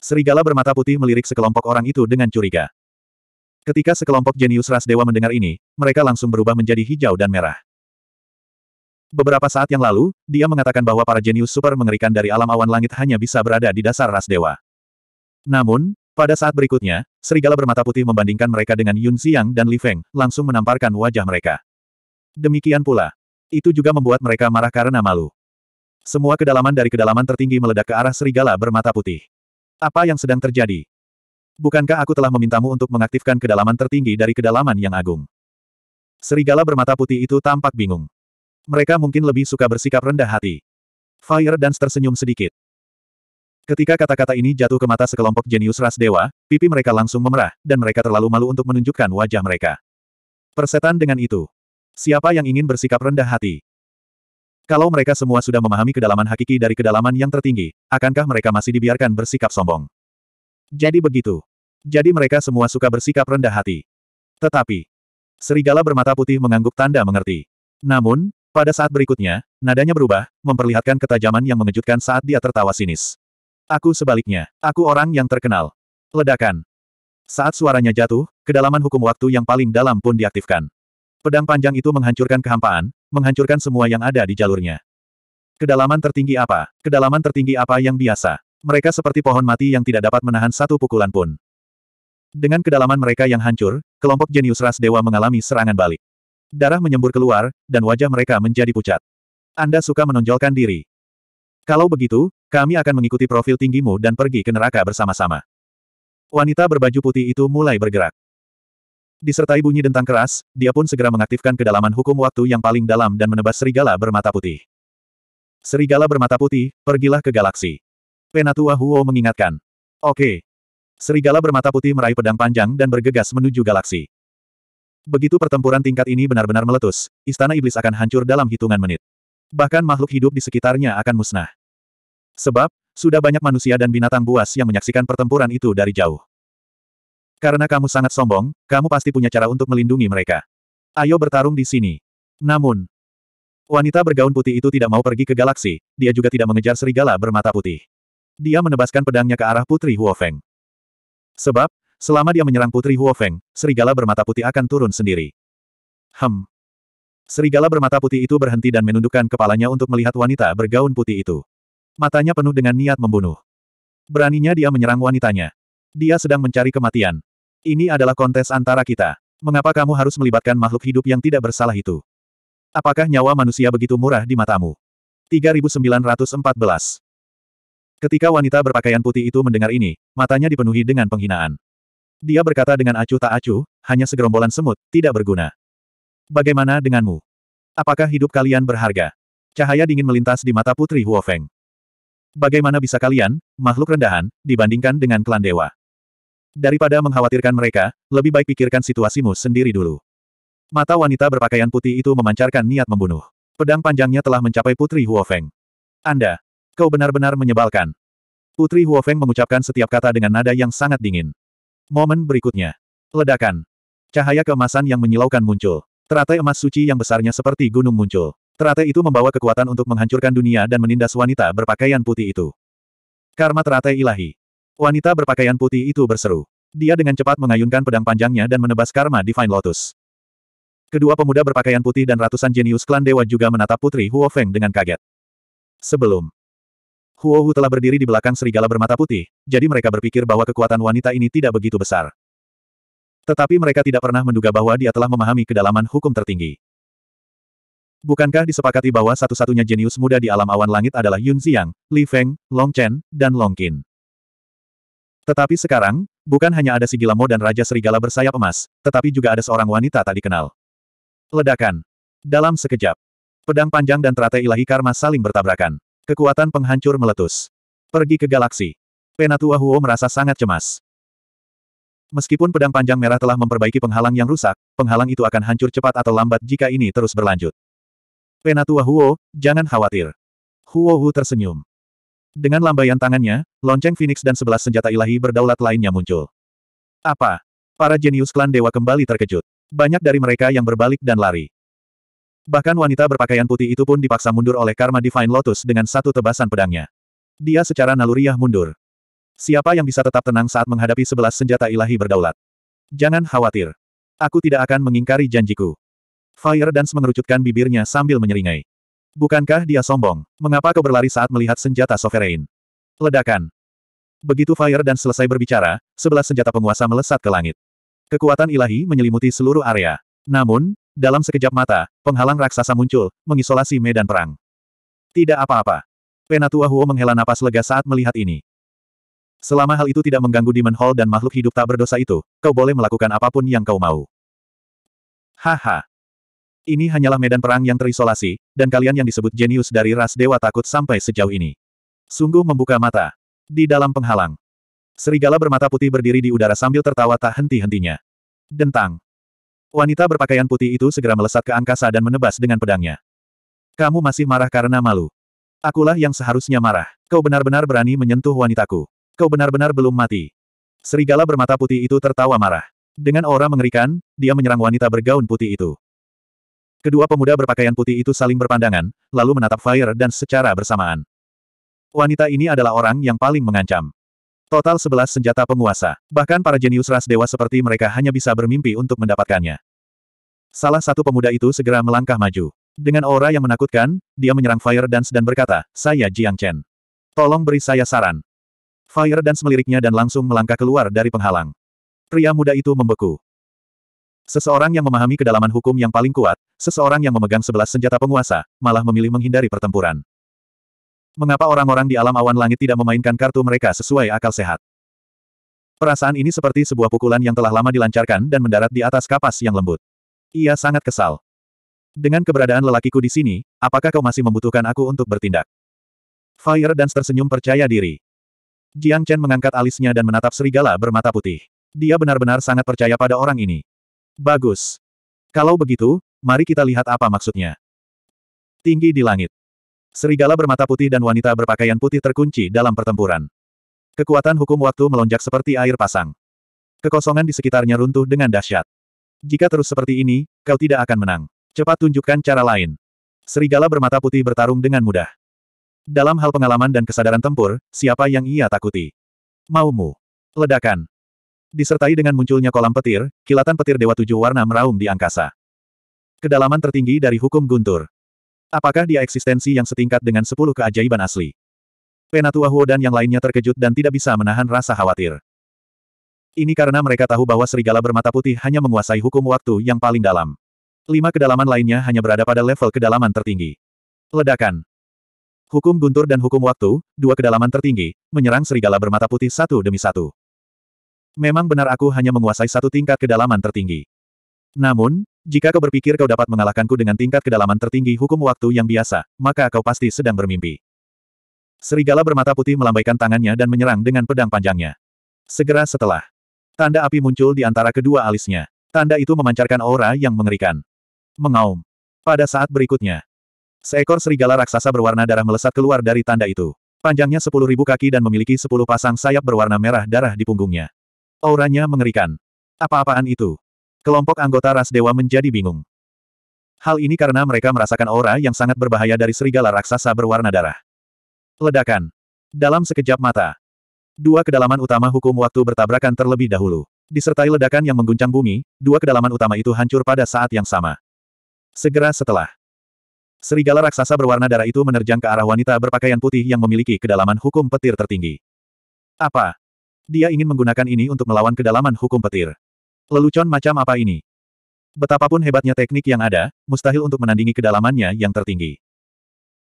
Serigala bermata putih melirik sekelompok orang itu dengan curiga. Ketika sekelompok jenius ras dewa mendengar ini, mereka langsung berubah menjadi hijau dan merah. Beberapa saat yang lalu, dia mengatakan bahwa para jenius super mengerikan dari alam awan langit hanya bisa berada di dasar ras dewa. Namun, pada saat berikutnya, serigala bermata putih membandingkan mereka dengan Yun Xiang dan Li Feng, langsung menamparkan wajah mereka. Demikian pula. Itu juga membuat mereka marah karena malu. Semua kedalaman dari kedalaman tertinggi meledak ke arah serigala bermata putih. Apa yang sedang terjadi? Bukankah aku telah memintamu untuk mengaktifkan kedalaman tertinggi dari kedalaman yang agung? Serigala bermata putih itu tampak bingung. Mereka mungkin lebih suka bersikap rendah hati. Fire Dance tersenyum sedikit. Ketika kata-kata ini jatuh ke mata sekelompok jenius ras dewa, pipi mereka langsung memerah, dan mereka terlalu malu untuk menunjukkan wajah mereka. Persetan dengan itu. Siapa yang ingin bersikap rendah hati? Kalau mereka semua sudah memahami kedalaman hakiki dari kedalaman yang tertinggi, akankah mereka masih dibiarkan bersikap sombong? Jadi begitu. Jadi mereka semua suka bersikap rendah hati. Tetapi, serigala bermata putih mengangguk tanda mengerti. Namun, pada saat berikutnya, nadanya berubah, memperlihatkan ketajaman yang mengejutkan saat dia tertawa sinis. Aku sebaliknya. Aku orang yang terkenal. Ledakan. Saat suaranya jatuh, kedalaman hukum waktu yang paling dalam pun diaktifkan. Pedang panjang itu menghancurkan kehampaan, menghancurkan semua yang ada di jalurnya. Kedalaman tertinggi apa? Kedalaman tertinggi apa yang biasa? Mereka seperti pohon mati yang tidak dapat menahan satu pukulan pun. Dengan kedalaman mereka yang hancur, kelompok jenius ras dewa mengalami serangan balik. Darah menyembur keluar, dan wajah mereka menjadi pucat. Anda suka menonjolkan diri. Kalau begitu, kami akan mengikuti profil tinggimu dan pergi ke neraka bersama-sama. Wanita berbaju putih itu mulai bergerak. Disertai bunyi dentang keras, dia pun segera mengaktifkan kedalaman hukum waktu yang paling dalam dan menebas serigala bermata putih. Serigala bermata putih, pergilah ke galaksi. Penatua Huo mengingatkan. Oke. Serigala bermata putih meraih pedang panjang dan bergegas menuju galaksi. Begitu pertempuran tingkat ini benar-benar meletus, istana iblis akan hancur dalam hitungan menit bahkan makhluk hidup di sekitarnya akan musnah. Sebab, sudah banyak manusia dan binatang buas yang menyaksikan pertempuran itu dari jauh. Karena kamu sangat sombong, kamu pasti punya cara untuk melindungi mereka. Ayo bertarung di sini. Namun, wanita bergaun putih itu tidak mau pergi ke galaksi, dia juga tidak mengejar serigala bermata putih. Dia menebaskan pedangnya ke arah Putri Huofeng. Sebab, selama dia menyerang Putri Huofeng, serigala bermata putih akan turun sendiri. Hem, Serigala bermata putih itu berhenti dan menundukkan kepalanya untuk melihat wanita bergaun putih itu. Matanya penuh dengan niat membunuh. Beraninya dia menyerang wanitanya. Dia sedang mencari kematian. Ini adalah kontes antara kita. Mengapa kamu harus melibatkan makhluk hidup yang tidak bersalah itu? Apakah nyawa manusia begitu murah di matamu? 3914 Ketika wanita berpakaian putih itu mendengar ini, matanya dipenuhi dengan penghinaan. Dia berkata dengan acuh tak acuh, hanya segerombolan semut, tidak berguna. Bagaimana denganmu? Apakah hidup kalian berharga? Cahaya dingin melintas di mata Putri Huofeng. Bagaimana bisa kalian, makhluk rendahan, dibandingkan dengan klan dewa? Daripada mengkhawatirkan mereka, lebih baik pikirkan situasimu sendiri dulu. Mata wanita berpakaian putih itu memancarkan niat membunuh. Pedang panjangnya telah mencapai Putri Huofeng. Anda, kau benar-benar menyebalkan. Putri Huofeng mengucapkan setiap kata dengan nada yang sangat dingin. Momen berikutnya. Ledakan. Cahaya keemasan yang menyilaukan muncul. Teratai emas suci yang besarnya seperti gunung muncul. Teratai itu membawa kekuatan untuk menghancurkan dunia dan menindas wanita berpakaian putih itu. Karma teratai ilahi. Wanita berpakaian putih itu berseru. Dia dengan cepat mengayunkan pedang panjangnya dan menebas karma Divine Lotus. Kedua pemuda berpakaian putih dan ratusan jenius klan dewa juga menatap Putri Huo Feng dengan kaget. Sebelum Huo Hu telah berdiri di belakang serigala bermata putih, jadi mereka berpikir bahwa kekuatan wanita ini tidak begitu besar. Tetapi mereka tidak pernah menduga bahwa dia telah memahami kedalaman hukum tertinggi. Bukankah disepakati bahwa satu-satunya jenius muda di alam awan langit adalah Yun Xiang, Li Feng, Long Chen, dan Long Qin? Tetapi sekarang, bukan hanya ada si Gila Mo dan Raja Serigala bersayap emas, tetapi juga ada seorang wanita tak dikenal. Ledakan. Dalam sekejap. Pedang panjang dan teratai ilahi karma saling bertabrakan. Kekuatan penghancur meletus. Pergi ke galaksi. Penatua Huo merasa sangat cemas. Meskipun pedang panjang merah telah memperbaiki penghalang yang rusak, penghalang itu akan hancur cepat atau lambat jika ini terus berlanjut. Penatua Huo, jangan khawatir. Huo Hu tersenyum. Dengan lambaian tangannya, lonceng Phoenix dan sebelas senjata ilahi berdaulat lainnya muncul. Apa? Para jenius klan dewa kembali terkejut. Banyak dari mereka yang berbalik dan lari. Bahkan wanita berpakaian putih itu pun dipaksa mundur oleh karma Divine Lotus dengan satu tebasan pedangnya. Dia secara naluriah mundur. Siapa yang bisa tetap tenang saat menghadapi sebelas senjata ilahi berdaulat? Jangan khawatir. Aku tidak akan mengingkari janjiku. Fire Dance mengerucutkan bibirnya sambil menyeringai. Bukankah dia sombong? Mengapa kau berlari saat melihat senjata sovereign? Ledakan. Begitu Fire Dance selesai berbicara, sebelas senjata penguasa melesat ke langit. Kekuatan ilahi menyelimuti seluruh area. Namun, dalam sekejap mata, penghalang raksasa muncul, mengisolasi medan perang. Tidak apa-apa. Penatua Huo menghela napas lega saat melihat ini. Selama hal itu tidak mengganggu Demon Hall dan makhluk hidup tak berdosa itu, kau boleh melakukan apapun yang kau mau. Haha. Ini hanyalah medan perang yang terisolasi, dan kalian yang disebut jenius dari ras dewa takut sampai sejauh ini. Sungguh membuka mata. Di dalam penghalang. Serigala bermata putih berdiri di udara sambil tertawa tak henti-hentinya. Dentang. Wanita berpakaian putih itu segera melesat ke angkasa dan menebas dengan pedangnya. Kamu masih marah karena malu. Akulah yang seharusnya marah. Kau benar-benar berani menyentuh wanitaku. Kau benar-benar belum mati. Serigala bermata putih itu tertawa marah. Dengan aura mengerikan, dia menyerang wanita bergaun putih itu. Kedua pemuda berpakaian putih itu saling berpandangan, lalu menatap Fire dan secara bersamaan. Wanita ini adalah orang yang paling mengancam. Total sebelas senjata penguasa. Bahkan para jenius ras dewa seperti mereka hanya bisa bermimpi untuk mendapatkannya. Salah satu pemuda itu segera melangkah maju. Dengan aura yang menakutkan, dia menyerang Fire Dance dan berkata, Saya Jiang Chen. Tolong beri saya saran. Fire Dance meliriknya dan langsung melangkah keluar dari penghalang. Pria muda itu membeku. Seseorang yang memahami kedalaman hukum yang paling kuat, seseorang yang memegang sebelas senjata penguasa, malah memilih menghindari pertempuran. Mengapa orang-orang di alam awan langit tidak memainkan kartu mereka sesuai akal sehat? Perasaan ini seperti sebuah pukulan yang telah lama dilancarkan dan mendarat di atas kapas yang lembut. Ia sangat kesal. Dengan keberadaan lelakiku di sini, apakah kau masih membutuhkan aku untuk bertindak? Fire dan tersenyum percaya diri. Jiang Chen mengangkat alisnya dan menatap serigala bermata putih. Dia benar-benar sangat percaya pada orang ini. Bagus. Kalau begitu, mari kita lihat apa maksudnya. Tinggi di langit. Serigala bermata putih dan wanita berpakaian putih terkunci dalam pertempuran. Kekuatan hukum waktu melonjak seperti air pasang. Kekosongan di sekitarnya runtuh dengan dahsyat. Jika terus seperti ini, kau tidak akan menang. Cepat tunjukkan cara lain. Serigala bermata putih bertarung dengan mudah. Dalam hal pengalaman dan kesadaran tempur, siapa yang ia takuti? Maumu. Ledakan. Disertai dengan munculnya kolam petir, kilatan petir Dewa Tujuh Warna meraung di angkasa. Kedalaman tertinggi dari hukum guntur. Apakah dia eksistensi yang setingkat dengan sepuluh keajaiban asli? Penatua Huo dan yang lainnya terkejut dan tidak bisa menahan rasa khawatir. Ini karena mereka tahu bahwa serigala bermata putih hanya menguasai hukum waktu yang paling dalam. Lima kedalaman lainnya hanya berada pada level kedalaman tertinggi. Ledakan. Hukum guntur dan hukum waktu, dua kedalaman tertinggi, menyerang serigala bermata putih satu demi satu. Memang benar aku hanya menguasai satu tingkat kedalaman tertinggi. Namun, jika kau berpikir kau dapat mengalahkanku dengan tingkat kedalaman tertinggi hukum waktu yang biasa, maka kau pasti sedang bermimpi. Serigala bermata putih melambaikan tangannya dan menyerang dengan pedang panjangnya. Segera setelah, tanda api muncul di antara kedua alisnya. Tanda itu memancarkan aura yang mengerikan. Mengaum. Pada saat berikutnya, Seekor serigala raksasa berwarna darah melesat keluar dari tanda itu. Panjangnya sepuluh ribu kaki dan memiliki sepuluh pasang sayap berwarna merah darah di punggungnya. Auranya mengerikan. Apa-apaan itu? Kelompok anggota ras dewa menjadi bingung. Hal ini karena mereka merasakan aura yang sangat berbahaya dari serigala raksasa berwarna darah. Ledakan. Dalam sekejap mata. Dua kedalaman utama hukum waktu bertabrakan terlebih dahulu. Disertai ledakan yang mengguncang bumi, dua kedalaman utama itu hancur pada saat yang sama. Segera setelah Serigala raksasa berwarna darah itu menerjang ke arah wanita berpakaian putih yang memiliki kedalaman hukum petir tertinggi. Apa? Dia ingin menggunakan ini untuk melawan kedalaman hukum petir. Lelucon macam apa ini? Betapapun hebatnya teknik yang ada, mustahil untuk menandingi kedalamannya yang tertinggi.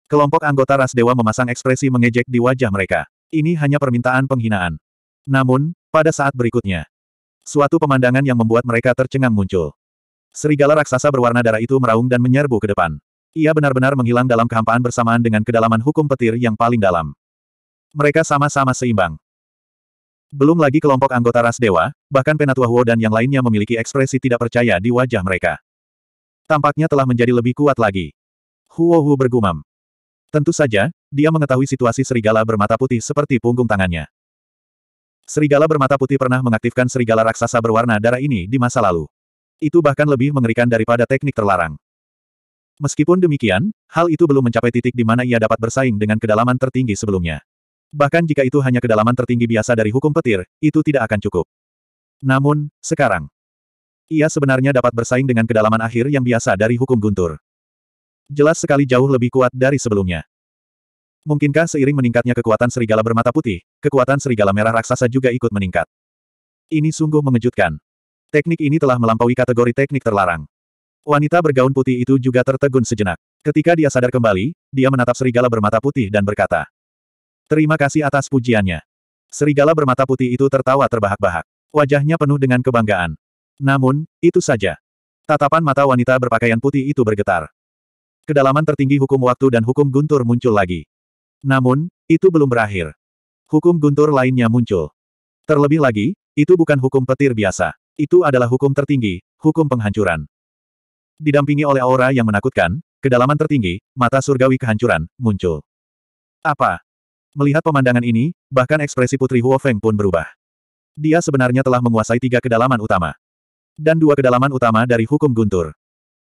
Kelompok anggota ras dewa memasang ekspresi mengejek di wajah mereka. Ini hanya permintaan penghinaan. Namun, pada saat berikutnya, suatu pemandangan yang membuat mereka tercengang muncul. Serigala raksasa berwarna darah itu meraung dan menyerbu ke depan. Ia benar-benar menghilang dalam kehampaan bersamaan dengan kedalaman hukum petir yang paling dalam. Mereka sama-sama seimbang. Belum lagi kelompok anggota ras dewa, bahkan Penatua Huo dan yang lainnya memiliki ekspresi tidak percaya di wajah mereka. Tampaknya telah menjadi lebih kuat lagi. Huo Huo bergumam. Tentu saja, dia mengetahui situasi serigala bermata putih seperti punggung tangannya. Serigala bermata putih pernah mengaktifkan serigala raksasa berwarna darah ini di masa lalu. Itu bahkan lebih mengerikan daripada teknik terlarang. Meskipun demikian, hal itu belum mencapai titik di mana ia dapat bersaing dengan kedalaman tertinggi sebelumnya. Bahkan jika itu hanya kedalaman tertinggi biasa dari hukum petir, itu tidak akan cukup. Namun, sekarang, ia sebenarnya dapat bersaing dengan kedalaman akhir yang biasa dari hukum guntur. Jelas sekali jauh lebih kuat dari sebelumnya. Mungkinkah seiring meningkatnya kekuatan serigala bermata putih, kekuatan serigala merah raksasa juga ikut meningkat? Ini sungguh mengejutkan. Teknik ini telah melampaui kategori teknik terlarang. Wanita bergaun putih itu juga tertegun sejenak. Ketika dia sadar kembali, dia menatap serigala bermata putih dan berkata, Terima kasih atas pujiannya. Serigala bermata putih itu tertawa terbahak-bahak. Wajahnya penuh dengan kebanggaan. Namun, itu saja. Tatapan mata wanita berpakaian putih itu bergetar. Kedalaman tertinggi hukum waktu dan hukum guntur muncul lagi. Namun, itu belum berakhir. Hukum guntur lainnya muncul. Terlebih lagi, itu bukan hukum petir biasa. Itu adalah hukum tertinggi, hukum penghancuran. Didampingi oleh aura yang menakutkan, kedalaman tertinggi, mata surgawi kehancuran, muncul. Apa? Melihat pemandangan ini, bahkan ekspresi Putri Huo Feng pun berubah. Dia sebenarnya telah menguasai tiga kedalaman utama. Dan dua kedalaman utama dari hukum guntur.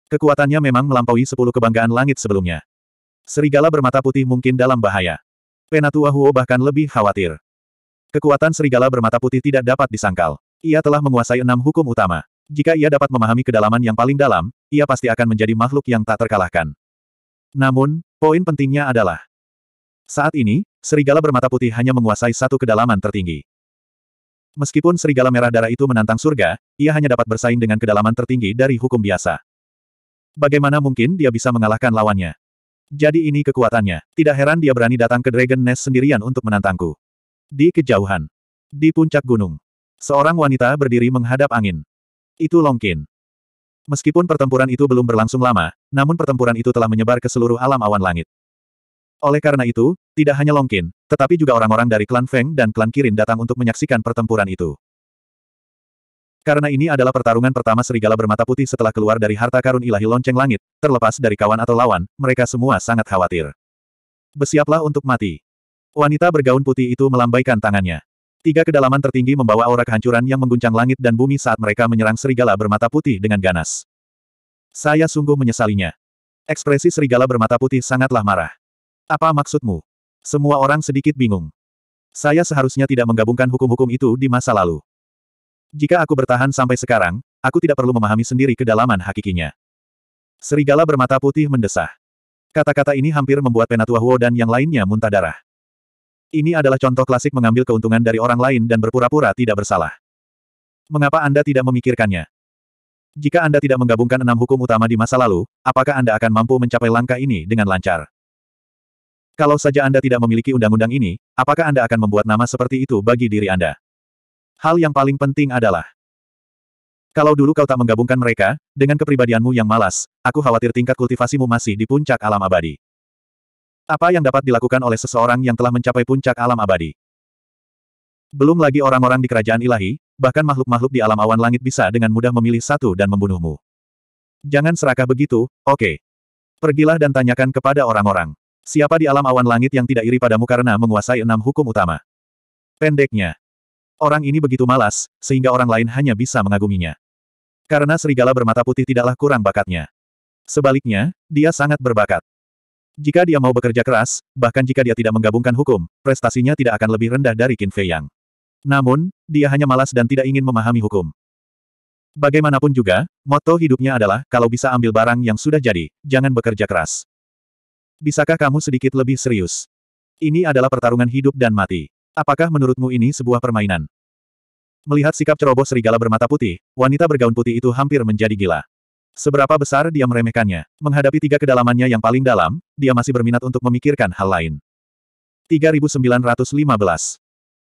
Kekuatannya memang melampaui sepuluh kebanggaan langit sebelumnya. Serigala bermata putih mungkin dalam bahaya. Penatua Huo bahkan lebih khawatir. Kekuatan serigala bermata putih tidak dapat disangkal. Ia telah menguasai enam hukum utama. Jika ia dapat memahami kedalaman yang paling dalam, ia pasti akan menjadi makhluk yang tak terkalahkan. Namun, poin pentingnya adalah, saat ini, serigala bermata putih hanya menguasai satu kedalaman tertinggi. Meskipun serigala merah darah itu menantang surga, ia hanya dapat bersaing dengan kedalaman tertinggi dari hukum biasa. Bagaimana mungkin dia bisa mengalahkan lawannya? Jadi ini kekuatannya. Tidak heran dia berani datang ke Dragon Nest sendirian untuk menantangku. Di kejauhan. Di puncak gunung. Seorang wanita berdiri menghadap angin. Itu Longkin. Meskipun pertempuran itu belum berlangsung lama, namun pertempuran itu telah menyebar ke seluruh alam awan langit. Oleh karena itu, tidak hanya Longkin, tetapi juga orang-orang dari klan Feng dan klan Kirin datang untuk menyaksikan pertempuran itu. Karena ini adalah pertarungan pertama serigala bermata putih setelah keluar dari harta karun ilahi lonceng langit, terlepas dari kawan atau lawan, mereka semua sangat khawatir. Bersiaplah untuk mati. Wanita bergaun putih itu melambaikan tangannya. Tiga kedalaman tertinggi membawa aura kehancuran yang mengguncang langit dan bumi saat mereka menyerang serigala bermata putih dengan ganas. Saya sungguh menyesalinya. Ekspresi serigala bermata putih sangatlah marah. Apa maksudmu? Semua orang sedikit bingung. Saya seharusnya tidak menggabungkan hukum-hukum itu di masa lalu. Jika aku bertahan sampai sekarang, aku tidak perlu memahami sendiri kedalaman hakikinya. Serigala bermata putih mendesah. Kata-kata ini hampir membuat Penatua Huo dan yang lainnya muntah darah. Ini adalah contoh klasik mengambil keuntungan dari orang lain dan berpura-pura tidak bersalah. Mengapa Anda tidak memikirkannya? Jika Anda tidak menggabungkan enam hukum utama di masa lalu, apakah Anda akan mampu mencapai langkah ini dengan lancar? Kalau saja Anda tidak memiliki undang-undang ini, apakah Anda akan membuat nama seperti itu bagi diri Anda? Hal yang paling penting adalah kalau dulu kau tak menggabungkan mereka, dengan kepribadianmu yang malas, aku khawatir tingkat kultivasimu masih di puncak alam abadi. Apa yang dapat dilakukan oleh seseorang yang telah mencapai puncak alam abadi? Belum lagi orang-orang di kerajaan ilahi, bahkan makhluk-makhluk di alam awan langit bisa dengan mudah memilih satu dan membunuhmu. Jangan serakah begitu, oke. Okay. Pergilah dan tanyakan kepada orang-orang. Siapa di alam awan langit yang tidak iri padamu karena menguasai enam hukum utama? Pendeknya. Orang ini begitu malas, sehingga orang lain hanya bisa mengaguminya. Karena serigala bermata putih tidaklah kurang bakatnya. Sebaliknya, dia sangat berbakat. Jika dia mau bekerja keras, bahkan jika dia tidak menggabungkan hukum, prestasinya tidak akan lebih rendah dari Qin Fei Yang. Namun, dia hanya malas dan tidak ingin memahami hukum. Bagaimanapun juga, moto hidupnya adalah, kalau bisa ambil barang yang sudah jadi, jangan bekerja keras. Bisakah kamu sedikit lebih serius? Ini adalah pertarungan hidup dan mati. Apakah menurutmu ini sebuah permainan? Melihat sikap ceroboh serigala bermata putih, wanita bergaun putih itu hampir menjadi gila. Seberapa besar dia meremehkannya. Menghadapi tiga kedalamannya yang paling dalam, dia masih berminat untuk memikirkan hal lain. 3915.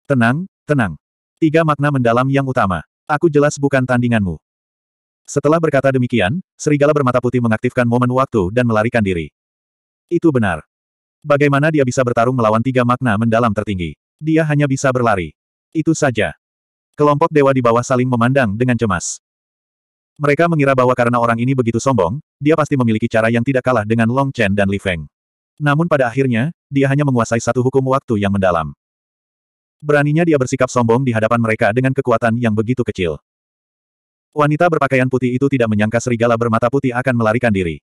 Tenang, tenang. Tiga makna mendalam yang utama. Aku jelas bukan tandinganmu. Setelah berkata demikian, serigala bermata putih mengaktifkan momen waktu dan melarikan diri. Itu benar. Bagaimana dia bisa bertarung melawan tiga makna mendalam tertinggi? Dia hanya bisa berlari. Itu saja. Kelompok dewa di bawah saling memandang dengan cemas. Mereka mengira bahwa karena orang ini begitu sombong, dia pasti memiliki cara yang tidak kalah dengan Long Chen dan Li Feng. Namun pada akhirnya, dia hanya menguasai satu hukum waktu yang mendalam. Beraninya dia bersikap sombong di hadapan mereka dengan kekuatan yang begitu kecil. Wanita berpakaian putih itu tidak menyangka serigala bermata putih akan melarikan diri.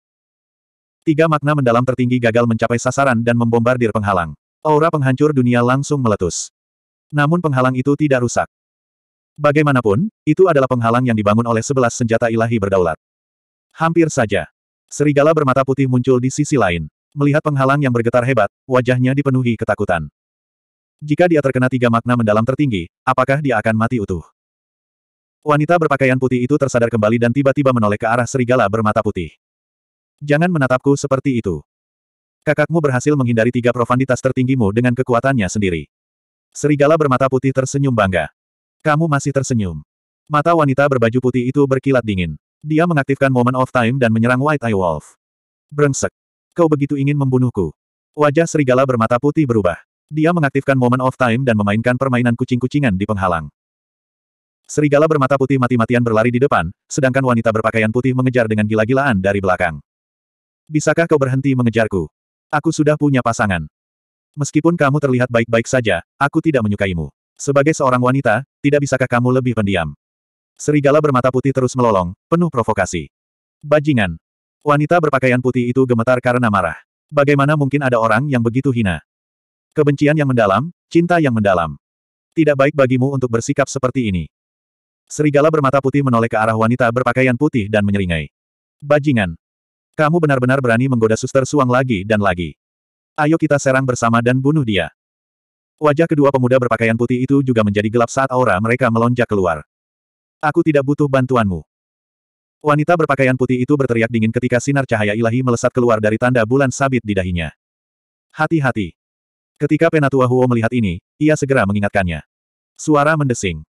Tiga makna mendalam tertinggi gagal mencapai sasaran dan membombardir penghalang. Aura penghancur dunia langsung meletus. Namun penghalang itu tidak rusak. Bagaimanapun, itu adalah penghalang yang dibangun oleh sebelas senjata ilahi berdaulat. Hampir saja. Serigala bermata putih muncul di sisi lain. Melihat penghalang yang bergetar hebat, wajahnya dipenuhi ketakutan. Jika dia terkena tiga makna mendalam tertinggi, apakah dia akan mati utuh? Wanita berpakaian putih itu tersadar kembali dan tiba-tiba menoleh ke arah serigala bermata putih. Jangan menatapku seperti itu. Kakakmu berhasil menghindari tiga profanditas tertinggimu dengan kekuatannya sendiri. Serigala bermata putih tersenyum bangga. Kamu masih tersenyum. Mata wanita berbaju putih itu berkilat dingin. Dia mengaktifkan Moment of Time dan menyerang White Eye Wolf. Brengsek. Kau begitu ingin membunuhku. Wajah serigala bermata putih berubah. Dia mengaktifkan Moment of Time dan memainkan permainan kucing-kucingan di penghalang. Serigala bermata putih mati-matian berlari di depan, sedangkan wanita berpakaian putih mengejar dengan gila-gilaan dari belakang. Bisakah kau berhenti mengejarku? Aku sudah punya pasangan. Meskipun kamu terlihat baik-baik saja, aku tidak menyukaimu. Sebagai seorang wanita, tidak bisakah kamu lebih pendiam? Serigala bermata putih terus melolong, penuh provokasi. Bajingan. Wanita berpakaian putih itu gemetar karena marah. Bagaimana mungkin ada orang yang begitu hina? Kebencian yang mendalam, cinta yang mendalam. Tidak baik bagimu untuk bersikap seperti ini. Serigala bermata putih menoleh ke arah wanita berpakaian putih dan menyeringai. Bajingan. Kamu benar-benar berani menggoda suster suang lagi dan lagi. Ayo kita serang bersama dan bunuh dia. Wajah kedua pemuda berpakaian putih itu juga menjadi gelap saat aura mereka melonjak keluar. Aku tidak butuh bantuanmu. Wanita berpakaian putih itu berteriak dingin ketika sinar cahaya ilahi melesat keluar dari tanda bulan sabit di dahinya. Hati-hati. Ketika Penatua Huo melihat ini, ia segera mengingatkannya. Suara mendesing.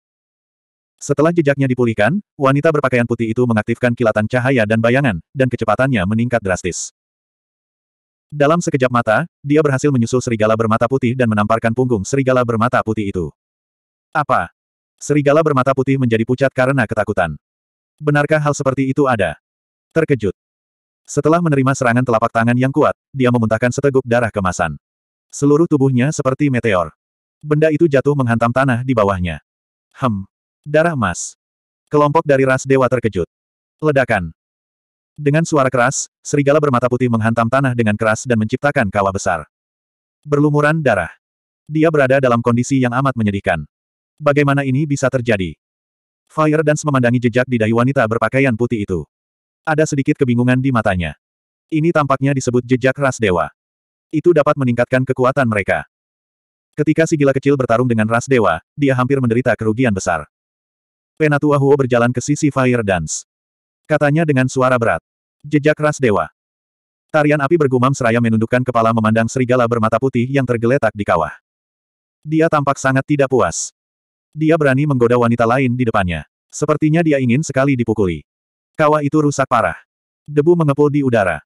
Setelah jejaknya dipulihkan, wanita berpakaian putih itu mengaktifkan kilatan cahaya dan bayangan, dan kecepatannya meningkat drastis. Dalam sekejap mata, dia berhasil menyusul serigala bermata putih dan menamparkan punggung serigala bermata putih itu. Apa? Serigala bermata putih menjadi pucat karena ketakutan. Benarkah hal seperti itu ada? Terkejut. Setelah menerima serangan telapak tangan yang kuat, dia memuntahkan seteguk darah kemasan. Seluruh tubuhnya seperti meteor. Benda itu jatuh menghantam tanah di bawahnya. Hem. Darah emas. Kelompok dari ras dewa terkejut. Ledakan. Dengan suara keras, serigala bermata putih menghantam tanah dengan keras dan menciptakan kawah besar. Berlumuran darah. Dia berada dalam kondisi yang amat menyedihkan. Bagaimana ini bisa terjadi? Fire Dance memandangi jejak di dahi wanita berpakaian putih itu. Ada sedikit kebingungan di matanya. Ini tampaknya disebut jejak ras dewa. Itu dapat meningkatkan kekuatan mereka. Ketika si gila kecil bertarung dengan ras dewa, dia hampir menderita kerugian besar. Penatua Huo berjalan ke sisi Fire Dance. Katanya dengan suara berat. Jejak ras dewa. Tarian api bergumam seraya menundukkan kepala memandang serigala bermata putih yang tergeletak di kawah. Dia tampak sangat tidak puas. Dia berani menggoda wanita lain di depannya. Sepertinya dia ingin sekali dipukuli. Kawah itu rusak parah. Debu mengepul di udara.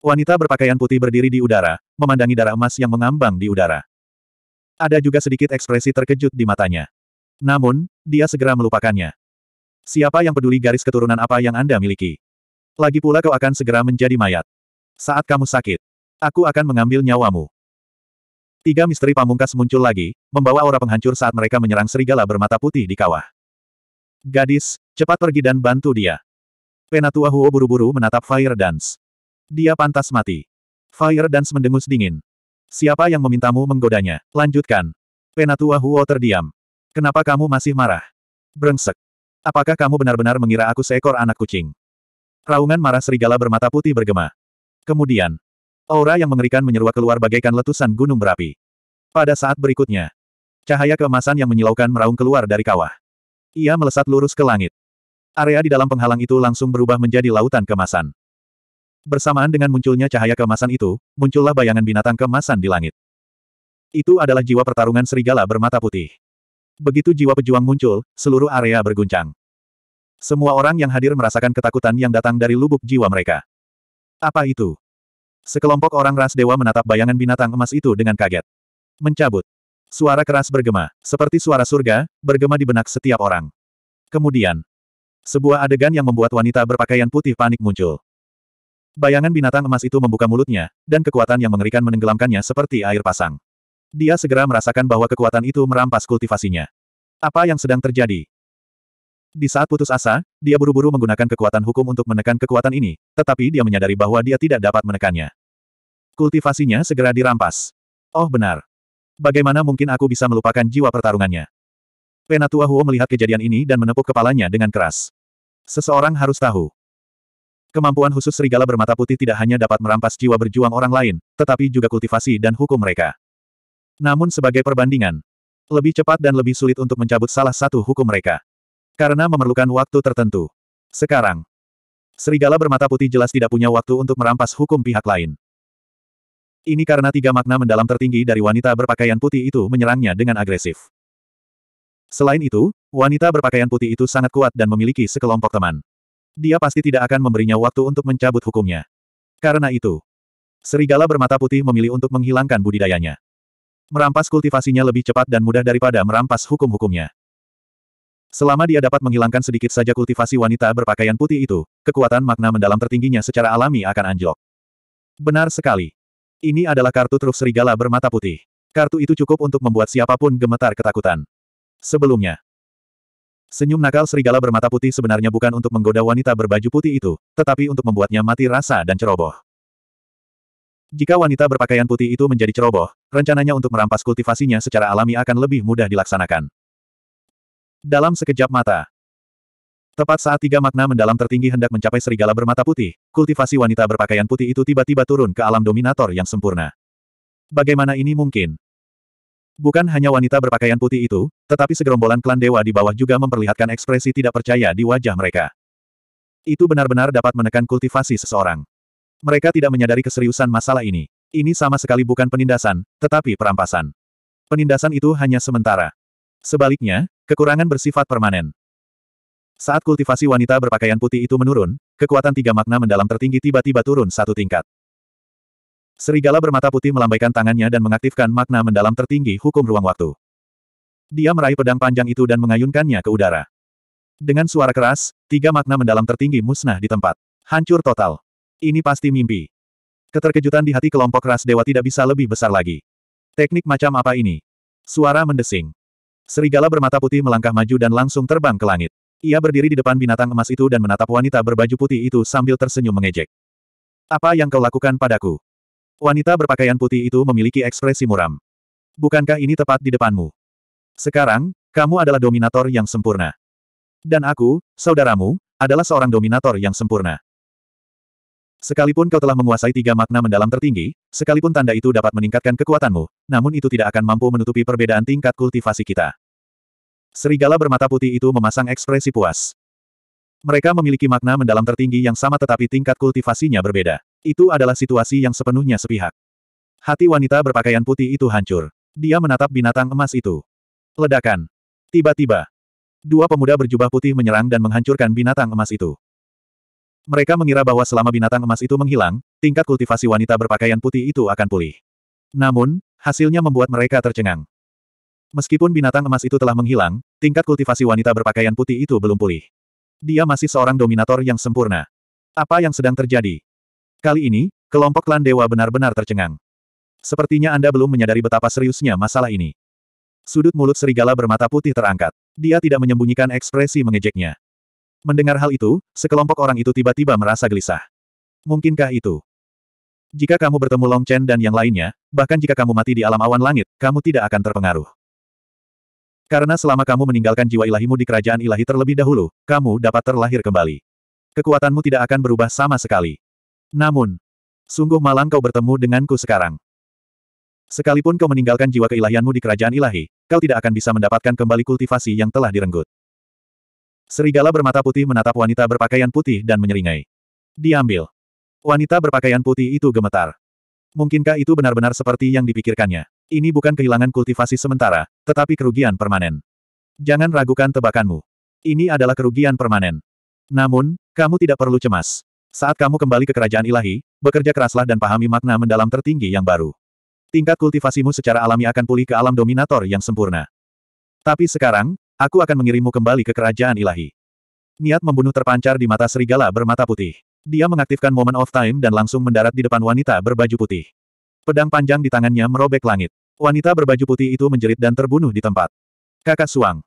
Wanita berpakaian putih berdiri di udara, memandangi darah emas yang mengambang di udara. Ada juga sedikit ekspresi terkejut di matanya. Namun, dia segera melupakannya. Siapa yang peduli garis keturunan apa yang Anda miliki? Lagi pula kau akan segera menjadi mayat. Saat kamu sakit, aku akan mengambil nyawamu. Tiga misteri pamungkas muncul lagi, membawa aura penghancur saat mereka menyerang serigala bermata putih di kawah. Gadis, cepat pergi dan bantu dia. Penatua Huo buru-buru menatap Fire Dance. Dia pantas mati. Fire Dance mendengus dingin. Siapa yang memintamu menggodanya? Lanjutkan. Penatua Huo terdiam. Kenapa kamu masih marah? Brengsek. Apakah kamu benar-benar mengira aku seekor anak kucing? Raungan marah serigala bermata putih bergema. Kemudian, aura yang mengerikan menyeruak keluar bagaikan letusan gunung berapi. Pada saat berikutnya, cahaya keemasan yang menyilaukan meraung keluar dari kawah. Ia melesat lurus ke langit. Area di dalam penghalang itu langsung berubah menjadi lautan kemasan. Bersamaan dengan munculnya cahaya kemasan itu, muncullah bayangan binatang kemasan di langit. Itu adalah jiwa pertarungan serigala bermata putih. Begitu jiwa pejuang muncul, seluruh area berguncang. Semua orang yang hadir merasakan ketakutan yang datang dari lubuk jiwa mereka. Apa itu? Sekelompok orang ras dewa menatap bayangan binatang emas itu dengan kaget. Mencabut. Suara keras bergema, seperti suara surga, bergema di benak setiap orang. Kemudian, sebuah adegan yang membuat wanita berpakaian putih panik muncul. Bayangan binatang emas itu membuka mulutnya, dan kekuatan yang mengerikan menenggelamkannya seperti air pasang. Dia segera merasakan bahwa kekuatan itu merampas kultivasinya. Apa yang sedang terjadi? Di saat putus asa, dia buru-buru menggunakan kekuatan hukum untuk menekan kekuatan ini, tetapi dia menyadari bahwa dia tidak dapat menekannya. Kultivasinya segera dirampas. Oh benar. Bagaimana mungkin aku bisa melupakan jiwa pertarungannya? Penatua Huo melihat kejadian ini dan menepuk kepalanya dengan keras. Seseorang harus tahu. Kemampuan khusus serigala bermata putih tidak hanya dapat merampas jiwa berjuang orang lain, tetapi juga kultivasi dan hukum mereka. Namun sebagai perbandingan, lebih cepat dan lebih sulit untuk mencabut salah satu hukum mereka. Karena memerlukan waktu tertentu. Sekarang, serigala bermata putih jelas tidak punya waktu untuk merampas hukum pihak lain. Ini karena tiga makna mendalam tertinggi dari wanita berpakaian putih itu menyerangnya dengan agresif. Selain itu, wanita berpakaian putih itu sangat kuat dan memiliki sekelompok teman. Dia pasti tidak akan memberinya waktu untuk mencabut hukumnya. Karena itu, serigala bermata putih memilih untuk menghilangkan budidayanya. Merampas kultivasinya lebih cepat dan mudah daripada merampas hukum-hukumnya. Selama dia dapat menghilangkan sedikit saja kultivasi wanita berpakaian putih itu, kekuatan makna mendalam tertingginya secara alami akan anjlok. Benar sekali. Ini adalah kartu truf serigala bermata putih. Kartu itu cukup untuk membuat siapapun gemetar ketakutan. Sebelumnya. Senyum nakal serigala bermata putih sebenarnya bukan untuk menggoda wanita berbaju putih itu, tetapi untuk membuatnya mati rasa dan ceroboh. Jika wanita berpakaian putih itu menjadi ceroboh, rencananya untuk merampas kultivasinya secara alami akan lebih mudah dilaksanakan. Dalam sekejap mata, Tepat saat tiga makna mendalam tertinggi hendak mencapai serigala bermata putih, kultivasi wanita berpakaian putih itu tiba-tiba turun ke alam dominator yang sempurna. Bagaimana ini mungkin? Bukan hanya wanita berpakaian putih itu, tetapi segerombolan klan dewa di bawah juga memperlihatkan ekspresi tidak percaya di wajah mereka. Itu benar-benar dapat menekan kultivasi seseorang. Mereka tidak menyadari keseriusan masalah ini. Ini sama sekali bukan penindasan, tetapi perampasan. Penindasan itu hanya sementara. Sebaliknya, kekurangan bersifat permanen. Saat kultivasi wanita berpakaian putih itu menurun, kekuatan tiga makna mendalam tertinggi tiba-tiba turun satu tingkat. Serigala bermata putih melambaikan tangannya dan mengaktifkan makna mendalam tertinggi hukum ruang waktu. Dia meraih pedang panjang itu dan mengayunkannya ke udara. Dengan suara keras, tiga makna mendalam tertinggi musnah di tempat. Hancur total. Ini pasti mimpi. Keterkejutan di hati kelompok ras dewa tidak bisa lebih besar lagi. Teknik macam apa ini? Suara mendesing. Serigala bermata putih melangkah maju dan langsung terbang ke langit. Ia berdiri di depan binatang emas itu dan menatap wanita berbaju putih itu sambil tersenyum mengejek. Apa yang kau lakukan padaku? Wanita berpakaian putih itu memiliki ekspresi muram. Bukankah ini tepat di depanmu? Sekarang, kamu adalah dominator yang sempurna. Dan aku, saudaramu, adalah seorang dominator yang sempurna. Sekalipun kau telah menguasai tiga makna mendalam tertinggi, sekalipun tanda itu dapat meningkatkan kekuatanmu, namun itu tidak akan mampu menutupi perbedaan tingkat kultivasi kita. Serigala bermata putih itu memasang ekspresi puas. Mereka memiliki makna mendalam tertinggi yang sama tetapi tingkat kultivasinya berbeda. Itu adalah situasi yang sepenuhnya sepihak. Hati wanita berpakaian putih itu hancur. Dia menatap binatang emas itu. Ledakan. Tiba-tiba. Dua pemuda berjubah putih menyerang dan menghancurkan binatang emas itu. Mereka mengira bahwa selama binatang emas itu menghilang, tingkat kultivasi wanita berpakaian putih itu akan pulih. Namun, hasilnya membuat mereka tercengang. Meskipun binatang emas itu telah menghilang, tingkat kultivasi wanita berpakaian putih itu belum pulih. Dia masih seorang dominator yang sempurna. Apa yang sedang terjadi? Kali ini, kelompok klan dewa benar-benar tercengang. Sepertinya Anda belum menyadari betapa seriusnya masalah ini. Sudut mulut serigala bermata putih terangkat. Dia tidak menyembunyikan ekspresi mengejeknya. Mendengar hal itu, sekelompok orang itu tiba-tiba merasa gelisah. Mungkinkah itu? Jika kamu bertemu Long Chen dan yang lainnya, bahkan jika kamu mati di alam awan langit, kamu tidak akan terpengaruh. Karena selama kamu meninggalkan jiwa ilahimu di kerajaan ilahi terlebih dahulu, kamu dapat terlahir kembali. Kekuatanmu tidak akan berubah sama sekali. Namun, sungguh malang kau bertemu denganku sekarang. Sekalipun kau meninggalkan jiwa keilahianmu di kerajaan ilahi, kau tidak akan bisa mendapatkan kembali kultivasi yang telah direnggut. Serigala bermata putih menatap wanita berpakaian putih dan menyeringai. Diambil. Wanita berpakaian putih itu gemetar. Mungkinkah itu benar-benar seperti yang dipikirkannya? Ini bukan kehilangan kultivasi sementara, tetapi kerugian permanen. Jangan ragukan tebakanmu. Ini adalah kerugian permanen. Namun, kamu tidak perlu cemas. Saat kamu kembali ke kerajaan ilahi, bekerja keraslah dan pahami makna mendalam tertinggi yang baru. Tingkat kultivasimu secara alami akan pulih ke alam dominator yang sempurna. Tapi sekarang, Aku akan mengirimmu kembali ke kerajaan ilahi. Niat membunuh terpancar di mata serigala bermata putih. Dia mengaktifkan Moment of Time dan langsung mendarat di depan wanita berbaju putih. Pedang panjang di tangannya merobek langit. Wanita berbaju putih itu menjerit dan terbunuh di tempat. Kakak Suang.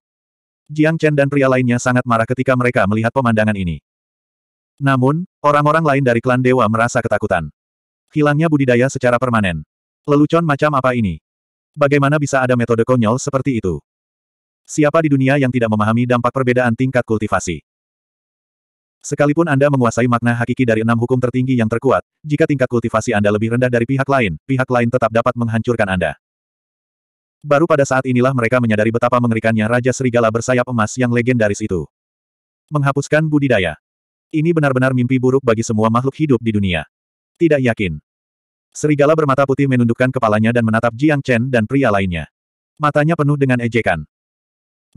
Jiang Chen dan pria lainnya sangat marah ketika mereka melihat pemandangan ini. Namun, orang-orang lain dari klan dewa merasa ketakutan. Hilangnya budidaya secara permanen. Lelucon macam apa ini? Bagaimana bisa ada metode konyol seperti itu? Siapa di dunia yang tidak memahami dampak perbedaan tingkat kultivasi? Sekalipun Anda menguasai makna hakiki dari enam hukum tertinggi yang terkuat, jika tingkat kultivasi Anda lebih rendah dari pihak lain, pihak lain tetap dapat menghancurkan Anda. Baru pada saat inilah mereka menyadari betapa mengerikannya Raja Serigala bersayap emas yang legendaris itu. Menghapuskan budidaya. Ini benar-benar mimpi buruk bagi semua makhluk hidup di dunia. Tidak yakin. Serigala bermata putih menundukkan kepalanya dan menatap Jiang Chen dan pria lainnya. Matanya penuh dengan ejekan.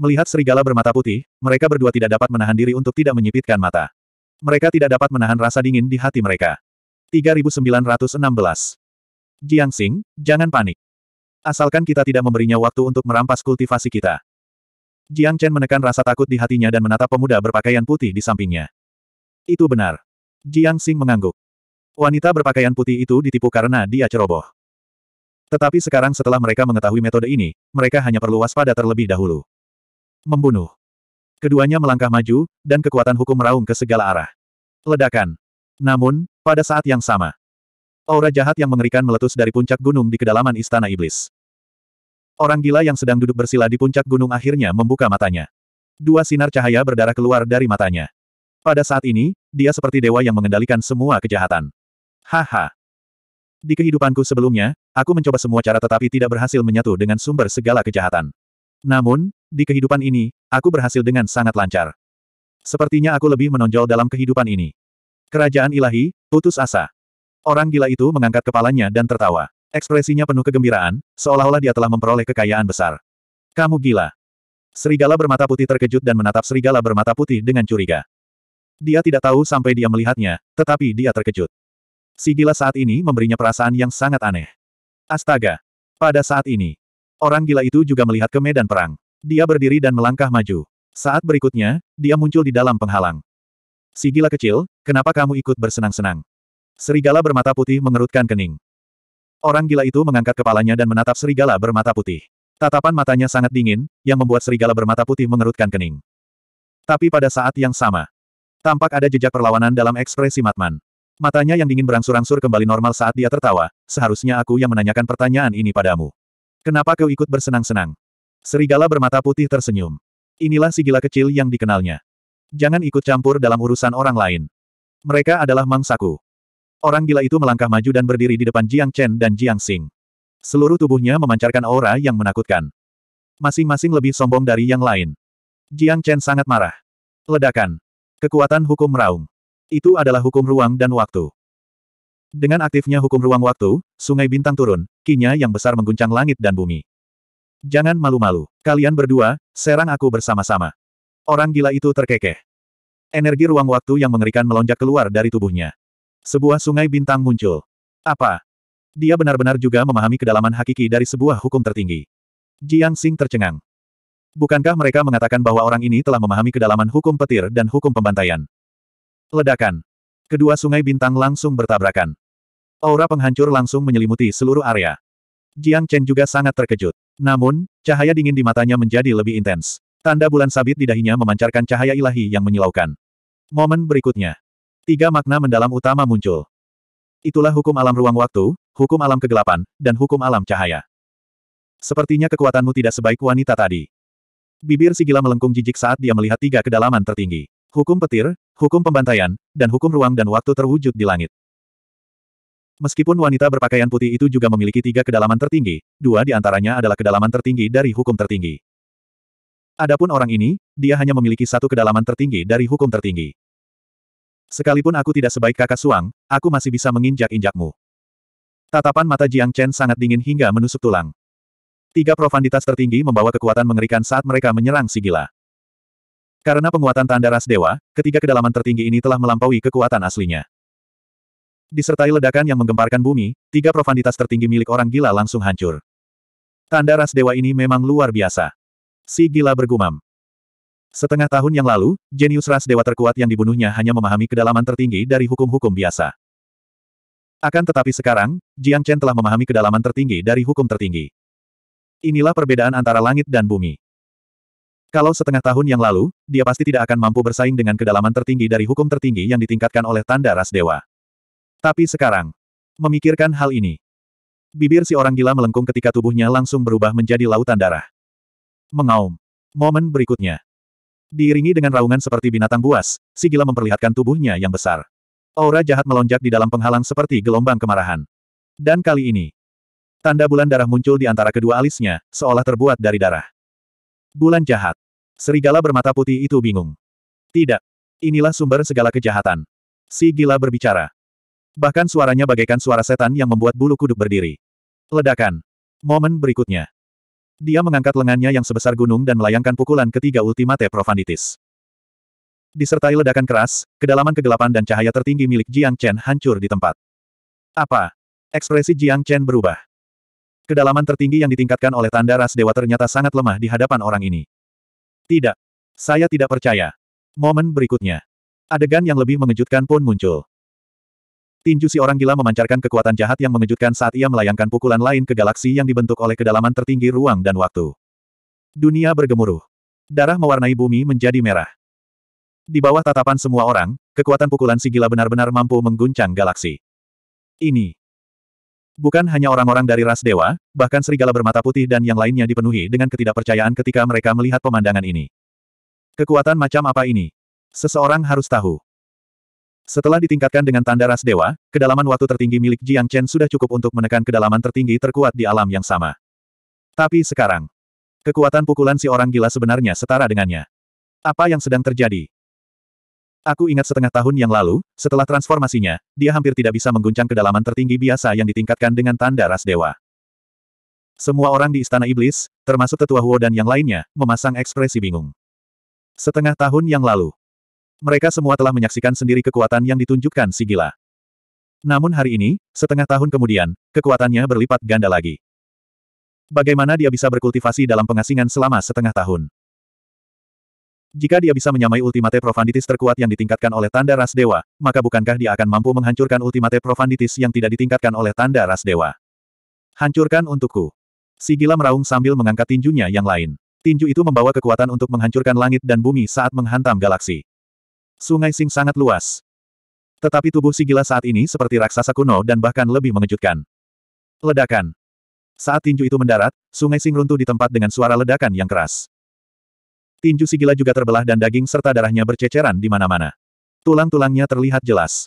Melihat serigala bermata putih, mereka berdua tidak dapat menahan diri untuk tidak menyipitkan mata. Mereka tidak dapat menahan rasa dingin di hati mereka. 3916 Jiang Xing, jangan panik. Asalkan kita tidak memberinya waktu untuk merampas kultivasi kita. Jiang Chen menekan rasa takut di hatinya dan menatap pemuda berpakaian putih di sampingnya. Itu benar. Jiang Xing mengangguk. Wanita berpakaian putih itu ditipu karena dia ceroboh. Tetapi sekarang setelah mereka mengetahui metode ini, mereka hanya perlu waspada terlebih dahulu. Membunuh. Keduanya melangkah maju, dan kekuatan hukum meraung ke segala arah. Ledakan. Namun, pada saat yang sama, aura jahat yang mengerikan meletus dari puncak gunung di kedalaman Istana Iblis. Orang gila yang sedang duduk bersila di puncak gunung akhirnya membuka matanya. Dua sinar cahaya berdarah keluar dari matanya. Pada saat ini, dia seperti dewa yang mengendalikan semua kejahatan. Haha. Di kehidupanku sebelumnya, aku mencoba semua cara tetapi tidak berhasil menyatu dengan sumber segala kejahatan. Namun, di kehidupan ini, aku berhasil dengan sangat lancar. Sepertinya aku lebih menonjol dalam kehidupan ini. Kerajaan ilahi, putus asa. Orang gila itu mengangkat kepalanya dan tertawa. Ekspresinya penuh kegembiraan, seolah-olah dia telah memperoleh kekayaan besar. Kamu gila. Serigala bermata putih terkejut dan menatap serigala bermata putih dengan curiga. Dia tidak tahu sampai dia melihatnya, tetapi dia terkejut. Si gila saat ini memberinya perasaan yang sangat aneh. Astaga! Pada saat ini, orang gila itu juga melihat ke medan perang. Dia berdiri dan melangkah maju. Saat berikutnya, dia muncul di dalam penghalang. Si gila kecil, kenapa kamu ikut bersenang-senang? Serigala bermata putih mengerutkan kening. Orang gila itu mengangkat kepalanya dan menatap serigala bermata putih. Tatapan matanya sangat dingin, yang membuat serigala bermata putih mengerutkan kening. Tapi pada saat yang sama, tampak ada jejak perlawanan dalam ekspresi Matman. Matanya yang dingin berangsur-angsur kembali normal saat dia tertawa, seharusnya aku yang menanyakan pertanyaan ini padamu. Kenapa kau ikut bersenang-senang? Serigala bermata putih tersenyum. Inilah si gila kecil yang dikenalnya. Jangan ikut campur dalam urusan orang lain. Mereka adalah mangsaku. Orang gila itu melangkah maju dan berdiri di depan Jiang Chen dan Jiang Xing. Seluruh tubuhnya memancarkan aura yang menakutkan. Masing-masing lebih sombong dari yang lain. Jiang Chen sangat marah. Ledakan. Kekuatan hukum raung. Itu adalah hukum ruang dan waktu. Dengan aktifnya hukum ruang waktu, sungai bintang turun, kinya yang besar mengguncang langit dan bumi. Jangan malu-malu. Kalian berdua, serang aku bersama-sama. Orang gila itu terkekeh. Energi ruang waktu yang mengerikan melonjak keluar dari tubuhnya. Sebuah sungai bintang muncul. Apa? Dia benar-benar juga memahami kedalaman hakiki dari sebuah hukum tertinggi. Jiang Xing tercengang. Bukankah mereka mengatakan bahwa orang ini telah memahami kedalaman hukum petir dan hukum pembantaian? Ledakan. Kedua sungai bintang langsung bertabrakan. Aura penghancur langsung menyelimuti seluruh area. Jiang Chen juga sangat terkejut. Namun, cahaya dingin di matanya menjadi lebih intens. Tanda bulan sabit di dahinya memancarkan cahaya ilahi yang menyilaukan. Momen berikutnya. Tiga makna mendalam utama muncul. Itulah hukum alam ruang waktu, hukum alam kegelapan, dan hukum alam cahaya. Sepertinya kekuatanmu tidak sebaik wanita tadi. Bibir Sigila melengkung jijik saat dia melihat tiga kedalaman tertinggi. Hukum petir, hukum pembantaian, dan hukum ruang dan waktu terwujud di langit. Meskipun wanita berpakaian putih itu juga memiliki tiga kedalaman tertinggi, dua di antaranya adalah kedalaman tertinggi dari hukum tertinggi. Adapun orang ini, dia hanya memiliki satu kedalaman tertinggi dari hukum tertinggi. Sekalipun aku tidak sebaik kakak suang, aku masih bisa menginjak-injakmu. Tatapan mata Jiang Chen sangat dingin hingga menusuk tulang. Tiga profanditas tertinggi membawa kekuatan mengerikan saat mereka menyerang si gila. Karena penguatan tanda ras dewa, ketiga kedalaman tertinggi ini telah melampaui kekuatan aslinya. Disertai ledakan yang menggemparkan bumi, tiga profanditas tertinggi milik orang gila langsung hancur. Tanda ras dewa ini memang luar biasa. Si gila bergumam. Setengah tahun yang lalu, jenius ras dewa terkuat yang dibunuhnya hanya memahami kedalaman tertinggi dari hukum-hukum biasa. Akan tetapi sekarang, Jiang Chen telah memahami kedalaman tertinggi dari hukum tertinggi. Inilah perbedaan antara langit dan bumi. Kalau setengah tahun yang lalu, dia pasti tidak akan mampu bersaing dengan kedalaman tertinggi dari hukum tertinggi yang ditingkatkan oleh tanda ras dewa. Tapi sekarang, memikirkan hal ini. Bibir si orang gila melengkung ketika tubuhnya langsung berubah menjadi lautan darah. Mengaum. Momen berikutnya. Diiringi dengan raungan seperti binatang buas, si gila memperlihatkan tubuhnya yang besar. Aura jahat melonjak di dalam penghalang seperti gelombang kemarahan. Dan kali ini, tanda bulan darah muncul di antara kedua alisnya, seolah terbuat dari darah. Bulan jahat. Serigala bermata putih itu bingung. Tidak. Inilah sumber segala kejahatan. Si gila berbicara. Bahkan suaranya bagaikan suara setan yang membuat bulu kuduk berdiri. Ledakan. Momen berikutnya. Dia mengangkat lengannya yang sebesar gunung dan melayangkan pukulan ketiga Ultimate Profanditis. Disertai ledakan keras, kedalaman kegelapan dan cahaya tertinggi milik Jiang Chen hancur di tempat. Apa? Ekspresi Jiang Chen berubah. Kedalaman tertinggi yang ditingkatkan oleh tanda ras dewa ternyata sangat lemah di hadapan orang ini. Tidak. Saya tidak percaya. Momen berikutnya. Adegan yang lebih mengejutkan pun muncul. Tinju si orang gila memancarkan kekuatan jahat yang mengejutkan saat ia melayangkan pukulan lain ke galaksi yang dibentuk oleh kedalaman tertinggi ruang dan waktu. Dunia bergemuruh. Darah mewarnai bumi menjadi merah. Di bawah tatapan semua orang, kekuatan pukulan si gila benar-benar mampu mengguncang galaksi. Ini. Bukan hanya orang-orang dari ras dewa, bahkan serigala bermata putih dan yang lainnya dipenuhi dengan ketidakpercayaan ketika mereka melihat pemandangan ini. Kekuatan macam apa ini? Seseorang harus tahu. Setelah ditingkatkan dengan tanda ras dewa, kedalaman waktu tertinggi milik Jiang Chen sudah cukup untuk menekan kedalaman tertinggi terkuat di alam yang sama. Tapi sekarang, kekuatan pukulan si orang gila sebenarnya setara dengannya. Apa yang sedang terjadi? Aku ingat setengah tahun yang lalu, setelah transformasinya, dia hampir tidak bisa mengguncang kedalaman tertinggi biasa yang ditingkatkan dengan tanda ras dewa. Semua orang di Istana Iblis, termasuk Tetua Huo dan yang lainnya, memasang ekspresi bingung. Setengah tahun yang lalu, mereka semua telah menyaksikan sendiri kekuatan yang ditunjukkan Sigila. Namun hari ini, setengah tahun kemudian, kekuatannya berlipat ganda lagi. Bagaimana dia bisa berkultivasi dalam pengasingan selama setengah tahun? Jika dia bisa menyamai ultimate profanditis terkuat yang ditingkatkan oleh tanda ras dewa, maka bukankah dia akan mampu menghancurkan ultimate profanditis yang tidak ditingkatkan oleh tanda ras dewa? Hancurkan untukku. Sigila meraung sambil mengangkat tinjunya yang lain. Tinju itu membawa kekuatan untuk menghancurkan langit dan bumi saat menghantam galaksi. Sungai Sing sangat luas. Tetapi tubuh si gila saat ini seperti raksasa kuno dan bahkan lebih mengejutkan. Ledakan. Saat tinju itu mendarat, sungai Sing runtuh di tempat dengan suara ledakan yang keras. Tinju si gila juga terbelah dan daging serta darahnya berceceran di mana-mana. Tulang-tulangnya terlihat jelas.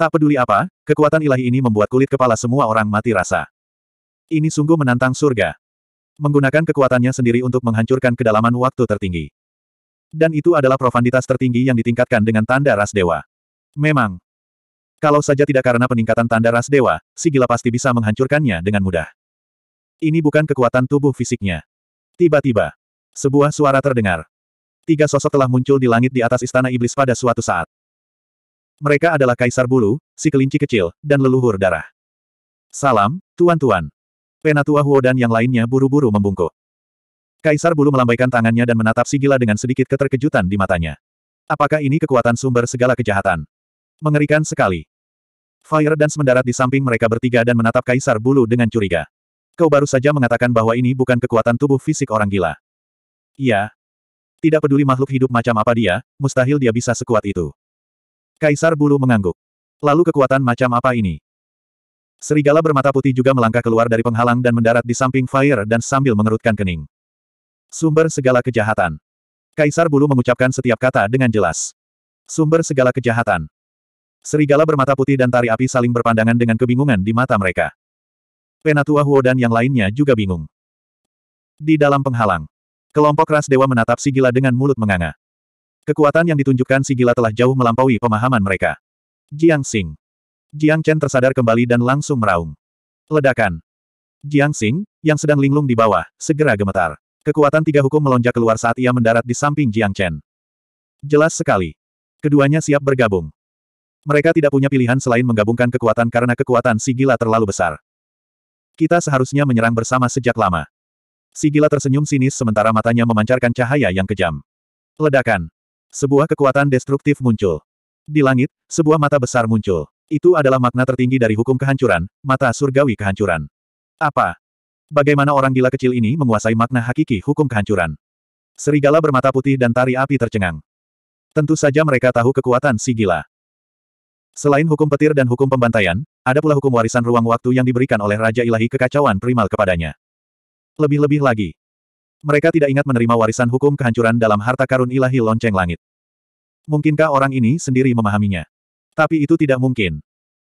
Tak peduli apa, kekuatan ilahi ini membuat kulit kepala semua orang mati rasa. Ini sungguh menantang surga. Menggunakan kekuatannya sendiri untuk menghancurkan kedalaman waktu tertinggi. Dan itu adalah profanditas tertinggi yang ditingkatkan dengan tanda ras dewa. Memang. Kalau saja tidak karena peningkatan tanda ras dewa, si gila pasti bisa menghancurkannya dengan mudah. Ini bukan kekuatan tubuh fisiknya. Tiba-tiba, sebuah suara terdengar. Tiga sosok telah muncul di langit di atas istana iblis pada suatu saat. Mereka adalah Kaisar Bulu, si kelinci kecil, dan leluhur darah. Salam, tuan-tuan. Penatua Huo dan yang lainnya buru-buru membungkuk. Kaisar Bulu melambaikan tangannya dan menatap si gila dengan sedikit keterkejutan di matanya. Apakah ini kekuatan sumber segala kejahatan? Mengerikan sekali. Fire dan mendarat di samping mereka bertiga dan menatap Kaisar Bulu dengan curiga. Kau baru saja mengatakan bahwa ini bukan kekuatan tubuh fisik orang gila. Iya. Tidak peduli makhluk hidup macam apa dia, mustahil dia bisa sekuat itu. Kaisar Bulu mengangguk. Lalu kekuatan macam apa ini? Serigala bermata putih juga melangkah keluar dari penghalang dan mendarat di samping Fire dan sambil mengerutkan kening. Sumber segala kejahatan. Kaisar Bulu mengucapkan setiap kata dengan jelas. Sumber segala kejahatan. Serigala bermata putih dan tari api saling berpandangan dengan kebingungan di mata mereka. Penatua Huo dan yang lainnya juga bingung. Di dalam penghalang, kelompok ras dewa menatap Sigila dengan mulut menganga. Kekuatan yang ditunjukkan Sigila telah jauh melampaui pemahaman mereka. Jiang Xing. Jiang Chen tersadar kembali dan langsung meraung. Ledakan. Jiang Xing, yang sedang linglung di bawah, segera gemetar. Kekuatan tiga hukum melonjak keluar saat ia mendarat di samping Jiang Chen. Jelas sekali. Keduanya siap bergabung. Mereka tidak punya pilihan selain menggabungkan kekuatan karena kekuatan si gila terlalu besar. Kita seharusnya menyerang bersama sejak lama. Si gila tersenyum sinis sementara matanya memancarkan cahaya yang kejam. Ledakan. Sebuah kekuatan destruktif muncul. Di langit, sebuah mata besar muncul. Itu adalah makna tertinggi dari hukum kehancuran, mata surgawi kehancuran. Apa? Bagaimana orang gila kecil ini menguasai makna hakiki hukum kehancuran? Serigala bermata putih dan tari api tercengang. Tentu saja mereka tahu kekuatan si gila. Selain hukum petir dan hukum pembantaian, ada pula hukum warisan ruang waktu yang diberikan oleh Raja Ilahi Kekacauan Primal kepadanya. Lebih-lebih lagi. Mereka tidak ingat menerima warisan hukum kehancuran dalam harta karun ilahi lonceng langit. Mungkinkah orang ini sendiri memahaminya? Tapi itu tidak mungkin.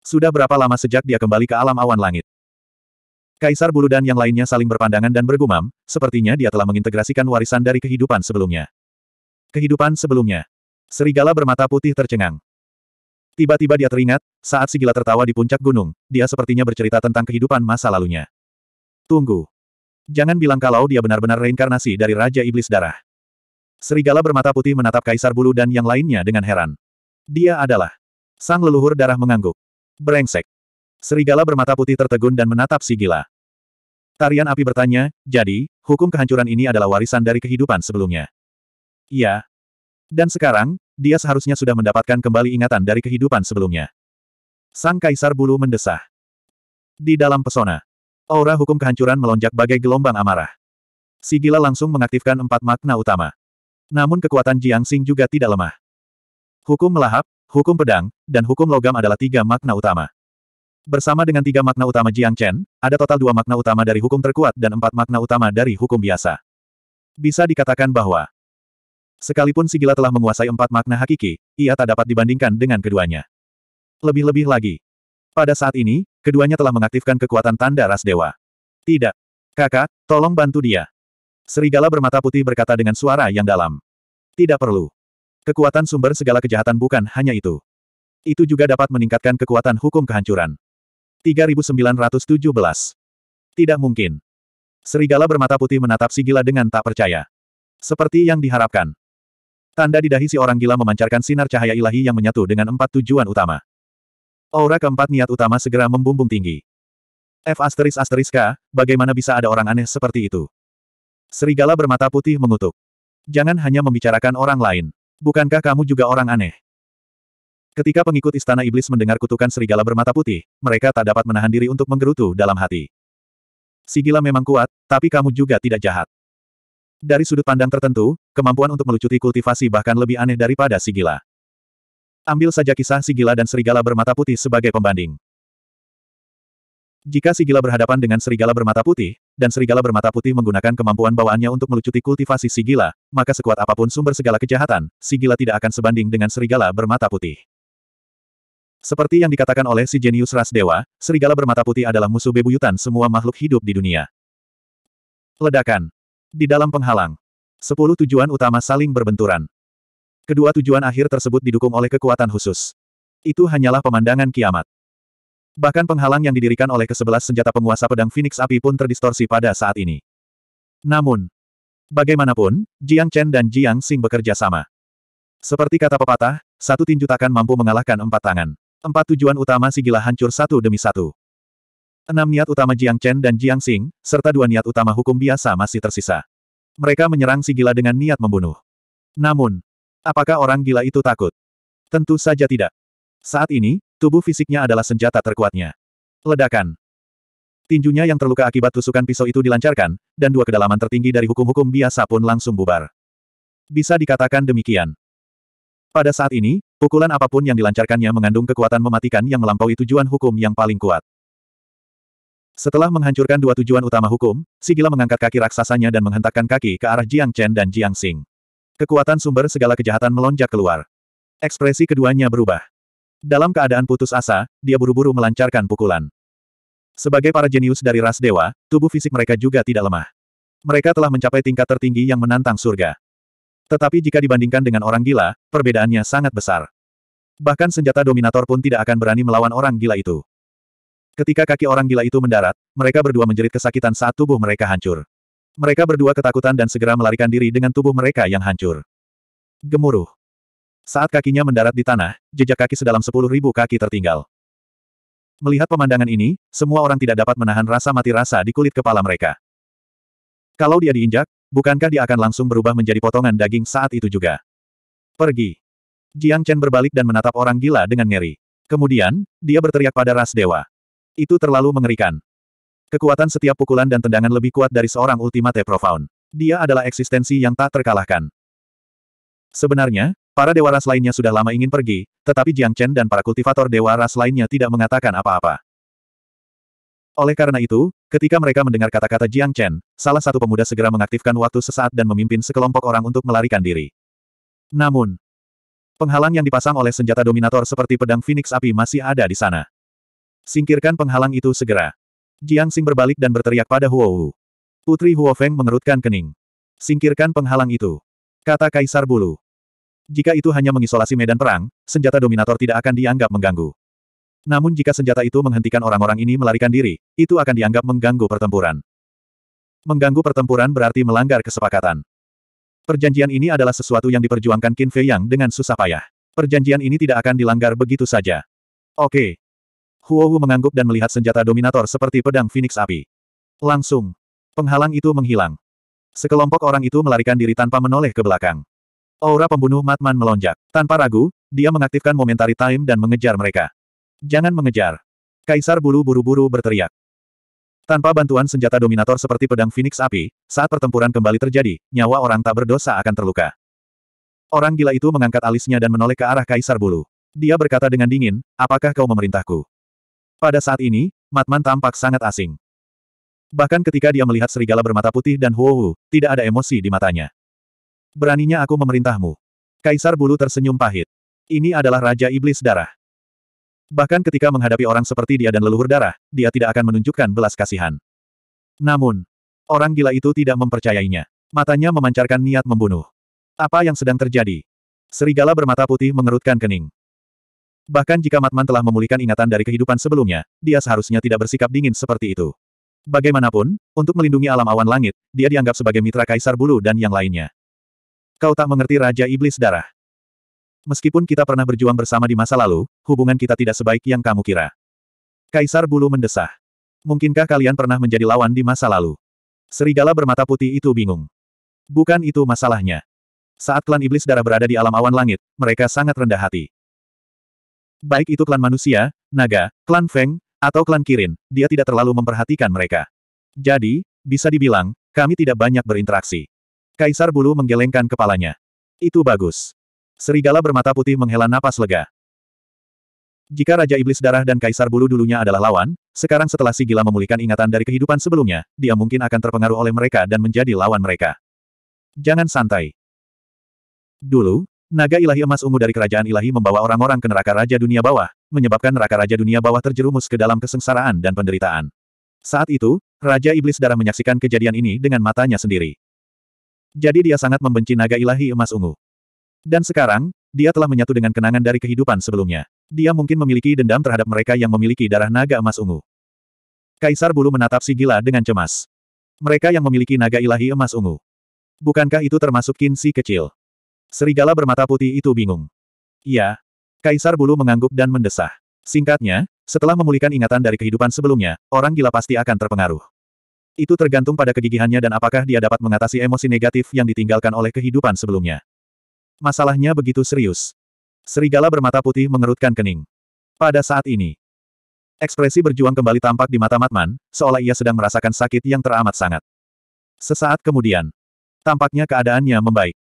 Sudah berapa lama sejak dia kembali ke alam awan langit? Kaisar Bulu dan yang lainnya saling berpandangan dan bergumam, sepertinya dia telah mengintegrasikan warisan dari kehidupan sebelumnya. Kehidupan sebelumnya. Serigala bermata putih tercengang. Tiba-tiba dia teringat, saat si gila tertawa di puncak gunung, dia sepertinya bercerita tentang kehidupan masa lalunya. Tunggu. Jangan bilang kalau dia benar-benar reinkarnasi dari Raja Iblis Darah. Serigala bermata putih menatap Kaisar Bulu dan yang lainnya dengan heran. Dia adalah Sang leluhur darah mengangguk. Brengsek. Serigala bermata putih tertegun dan menatap si gila. Tarian api bertanya, jadi, hukum kehancuran ini adalah warisan dari kehidupan sebelumnya. Iya. Dan sekarang, dia seharusnya sudah mendapatkan kembali ingatan dari kehidupan sebelumnya. Sang Kaisar Bulu mendesah. Di dalam pesona, aura hukum kehancuran melonjak bagai gelombang amarah. Si gila langsung mengaktifkan empat makna utama. Namun kekuatan Jiang Xing juga tidak lemah. Hukum melahap, hukum pedang, dan hukum logam adalah tiga makna utama. Bersama dengan tiga makna utama Jiang Chen, ada total dua makna utama dari hukum terkuat dan empat makna utama dari hukum biasa. Bisa dikatakan bahwa sekalipun Sigila telah menguasai empat makna hakiki, ia tak dapat dibandingkan dengan keduanya. Lebih-lebih lagi. Pada saat ini, keduanya telah mengaktifkan kekuatan tanda ras dewa. Tidak. Kakak, tolong bantu dia. Serigala bermata putih berkata dengan suara yang dalam. Tidak perlu. Kekuatan sumber segala kejahatan bukan hanya itu. Itu juga dapat meningkatkan kekuatan hukum kehancuran. 3917. Tidak mungkin. Serigala bermata putih menatap si gila dengan tak percaya. Seperti yang diharapkan. Tanda di dahi si orang gila memancarkan sinar cahaya ilahi yang menyatu dengan empat tujuan utama. Aura keempat niat utama segera membumbung tinggi. F asteris asteris K, bagaimana bisa ada orang aneh seperti itu? Serigala bermata putih mengutuk. Jangan hanya membicarakan orang lain. Bukankah kamu juga orang aneh? Ketika pengikut istana iblis mendengar kutukan serigala bermata putih, mereka tak dapat menahan diri untuk menggerutu dalam hati. Si memang kuat, tapi kamu juga tidak jahat. Dari sudut pandang tertentu, kemampuan untuk melucuti kultivasi bahkan lebih aneh daripada si Ambil saja kisah si dan serigala bermata putih sebagai pembanding. Jika si berhadapan dengan serigala bermata putih, dan serigala bermata putih menggunakan kemampuan bawaannya untuk melucuti kultivasi si maka sekuat apapun sumber segala kejahatan, si tidak akan sebanding dengan serigala bermata putih. Seperti yang dikatakan oleh si jenius ras dewa, serigala bermata putih adalah musuh bebuyutan semua makhluk hidup di dunia. Ledakan. Di dalam penghalang. Sepuluh tujuan utama saling berbenturan. Kedua tujuan akhir tersebut didukung oleh kekuatan khusus. Itu hanyalah pemandangan kiamat. Bahkan penghalang yang didirikan oleh kesebelas senjata penguasa pedang Phoenix api pun terdistorsi pada saat ini. Namun, bagaimanapun, Jiang Chen dan Jiang Xing bekerja sama. Seperti kata pepatah, satu tinju takkan mampu mengalahkan empat tangan. Empat tujuan utama Sigila hancur satu demi satu. Enam niat utama Jiang Chen dan Jiang Xing, serta dua niat utama hukum biasa masih tersisa. Mereka menyerang si gila dengan niat membunuh. Namun, apakah orang gila itu takut? Tentu saja tidak. Saat ini, tubuh fisiknya adalah senjata terkuatnya. Ledakan. Tinjunya yang terluka akibat tusukan pisau itu dilancarkan, dan dua kedalaman tertinggi dari hukum-hukum biasa pun langsung bubar. Bisa dikatakan demikian. Pada saat ini, pukulan apapun yang dilancarkannya mengandung kekuatan mematikan yang melampaui tujuan hukum yang paling kuat. Setelah menghancurkan dua tujuan utama hukum, si mengangkat kaki raksasanya dan menghentakkan kaki ke arah Jiang Chen dan Jiang Xing. Kekuatan sumber segala kejahatan melonjak keluar. Ekspresi keduanya berubah. Dalam keadaan putus asa, dia buru-buru melancarkan pukulan. Sebagai para jenius dari ras dewa, tubuh fisik mereka juga tidak lemah. Mereka telah mencapai tingkat tertinggi yang menantang surga. Tetapi jika dibandingkan dengan orang gila, perbedaannya sangat besar. Bahkan senjata dominator pun tidak akan berani melawan orang gila itu. Ketika kaki orang gila itu mendarat, mereka berdua menjerit kesakitan saat tubuh mereka hancur. Mereka berdua ketakutan dan segera melarikan diri dengan tubuh mereka yang hancur. Gemuruh. Saat kakinya mendarat di tanah, jejak kaki sedalam sepuluh ribu kaki tertinggal. Melihat pemandangan ini, semua orang tidak dapat menahan rasa mati rasa di kulit kepala mereka. Kalau dia diinjak, Bukankah dia akan langsung berubah menjadi potongan daging saat itu juga? Pergi. Jiang Chen berbalik dan menatap orang gila dengan ngeri. Kemudian, dia berteriak pada ras dewa. Itu terlalu mengerikan. Kekuatan setiap pukulan dan tendangan lebih kuat dari seorang Ultimate Profound. Dia adalah eksistensi yang tak terkalahkan. Sebenarnya, para dewa ras lainnya sudah lama ingin pergi, tetapi Jiang Chen dan para kultivator dewa ras lainnya tidak mengatakan apa-apa. Oleh karena itu, ketika mereka mendengar kata-kata Jiang Chen, salah satu pemuda segera mengaktifkan waktu sesaat dan memimpin sekelompok orang untuk melarikan diri. Namun, penghalang yang dipasang oleh senjata dominator seperti pedang Phoenix api masih ada di sana. Singkirkan penghalang itu segera. Jiang Xing berbalik dan berteriak pada Huo Wu. Putri Huo Feng mengerutkan kening. Singkirkan penghalang itu. Kata Kaisar Bulu. Jika itu hanya mengisolasi medan perang, senjata dominator tidak akan dianggap mengganggu. Namun jika senjata itu menghentikan orang-orang ini melarikan diri, itu akan dianggap mengganggu pertempuran. Mengganggu pertempuran berarti melanggar kesepakatan. Perjanjian ini adalah sesuatu yang diperjuangkan Qin Fei Yang dengan susah payah. Perjanjian ini tidak akan dilanggar begitu saja. Oke. Huo Wu mengangguk dan melihat senjata dominator seperti pedang Phoenix api. Langsung. Penghalang itu menghilang. Sekelompok orang itu melarikan diri tanpa menoleh ke belakang. Aura pembunuh Matman melonjak. Tanpa ragu, dia mengaktifkan momentary time dan mengejar mereka. Jangan mengejar. Kaisar Bulu buru-buru berteriak. Tanpa bantuan senjata dominator seperti pedang Phoenix api, saat pertempuran kembali terjadi, nyawa orang tak berdosa akan terluka. Orang gila itu mengangkat alisnya dan menoleh ke arah Kaisar Bulu. Dia berkata dengan dingin, apakah kau memerintahku? Pada saat ini, Matman tampak sangat asing. Bahkan ketika dia melihat serigala bermata putih dan Huohu, tidak ada emosi di matanya. Beraninya aku memerintahmu. Kaisar Bulu tersenyum pahit. Ini adalah Raja Iblis Darah. Bahkan ketika menghadapi orang seperti dia dan leluhur darah, dia tidak akan menunjukkan belas kasihan. Namun, orang gila itu tidak mempercayainya. Matanya memancarkan niat membunuh. Apa yang sedang terjadi? Serigala bermata putih mengerutkan kening. Bahkan jika Matman telah memulihkan ingatan dari kehidupan sebelumnya, dia seharusnya tidak bersikap dingin seperti itu. Bagaimanapun, untuk melindungi alam awan langit, dia dianggap sebagai mitra kaisar bulu dan yang lainnya. Kau tak mengerti Raja Iblis Darah. Meskipun kita pernah berjuang bersama di masa lalu, hubungan kita tidak sebaik yang kamu kira. Kaisar Bulu mendesah. Mungkinkah kalian pernah menjadi lawan di masa lalu? Serigala bermata putih itu bingung. Bukan itu masalahnya. Saat klan iblis darah berada di alam awan langit, mereka sangat rendah hati. Baik itu klan manusia, naga, klan Feng, atau klan Kirin, dia tidak terlalu memperhatikan mereka. Jadi, bisa dibilang, kami tidak banyak berinteraksi. Kaisar Bulu menggelengkan kepalanya. Itu bagus. Serigala bermata putih menghela napas lega. Jika Raja Iblis Darah dan Kaisar Bulu dulunya adalah lawan, sekarang setelah si gila memulihkan ingatan dari kehidupan sebelumnya, dia mungkin akan terpengaruh oleh mereka dan menjadi lawan mereka. Jangan santai. Dulu, naga ilahi emas ungu dari kerajaan ilahi membawa orang-orang ke neraka Raja Dunia Bawah, menyebabkan neraka Raja Dunia Bawah terjerumus ke dalam kesengsaraan dan penderitaan. Saat itu, Raja Iblis Darah menyaksikan kejadian ini dengan matanya sendiri. Jadi dia sangat membenci naga ilahi emas ungu. Dan sekarang, dia telah menyatu dengan kenangan dari kehidupan sebelumnya. Dia mungkin memiliki dendam terhadap mereka yang memiliki darah naga emas ungu. Kaisar Bulu menatap si gila dengan cemas. Mereka yang memiliki naga ilahi emas ungu. Bukankah itu termasuk kin si kecil? Serigala bermata putih itu bingung. Iya. Kaisar Bulu mengangguk dan mendesah. Singkatnya, setelah memulihkan ingatan dari kehidupan sebelumnya, orang gila pasti akan terpengaruh. Itu tergantung pada kegigihannya dan apakah dia dapat mengatasi emosi negatif yang ditinggalkan oleh kehidupan sebelumnya. Masalahnya begitu serius. Serigala bermata putih mengerutkan kening. Pada saat ini, ekspresi berjuang kembali tampak di mata Matman, seolah ia sedang merasakan sakit yang teramat sangat. Sesaat kemudian, tampaknya keadaannya membaik.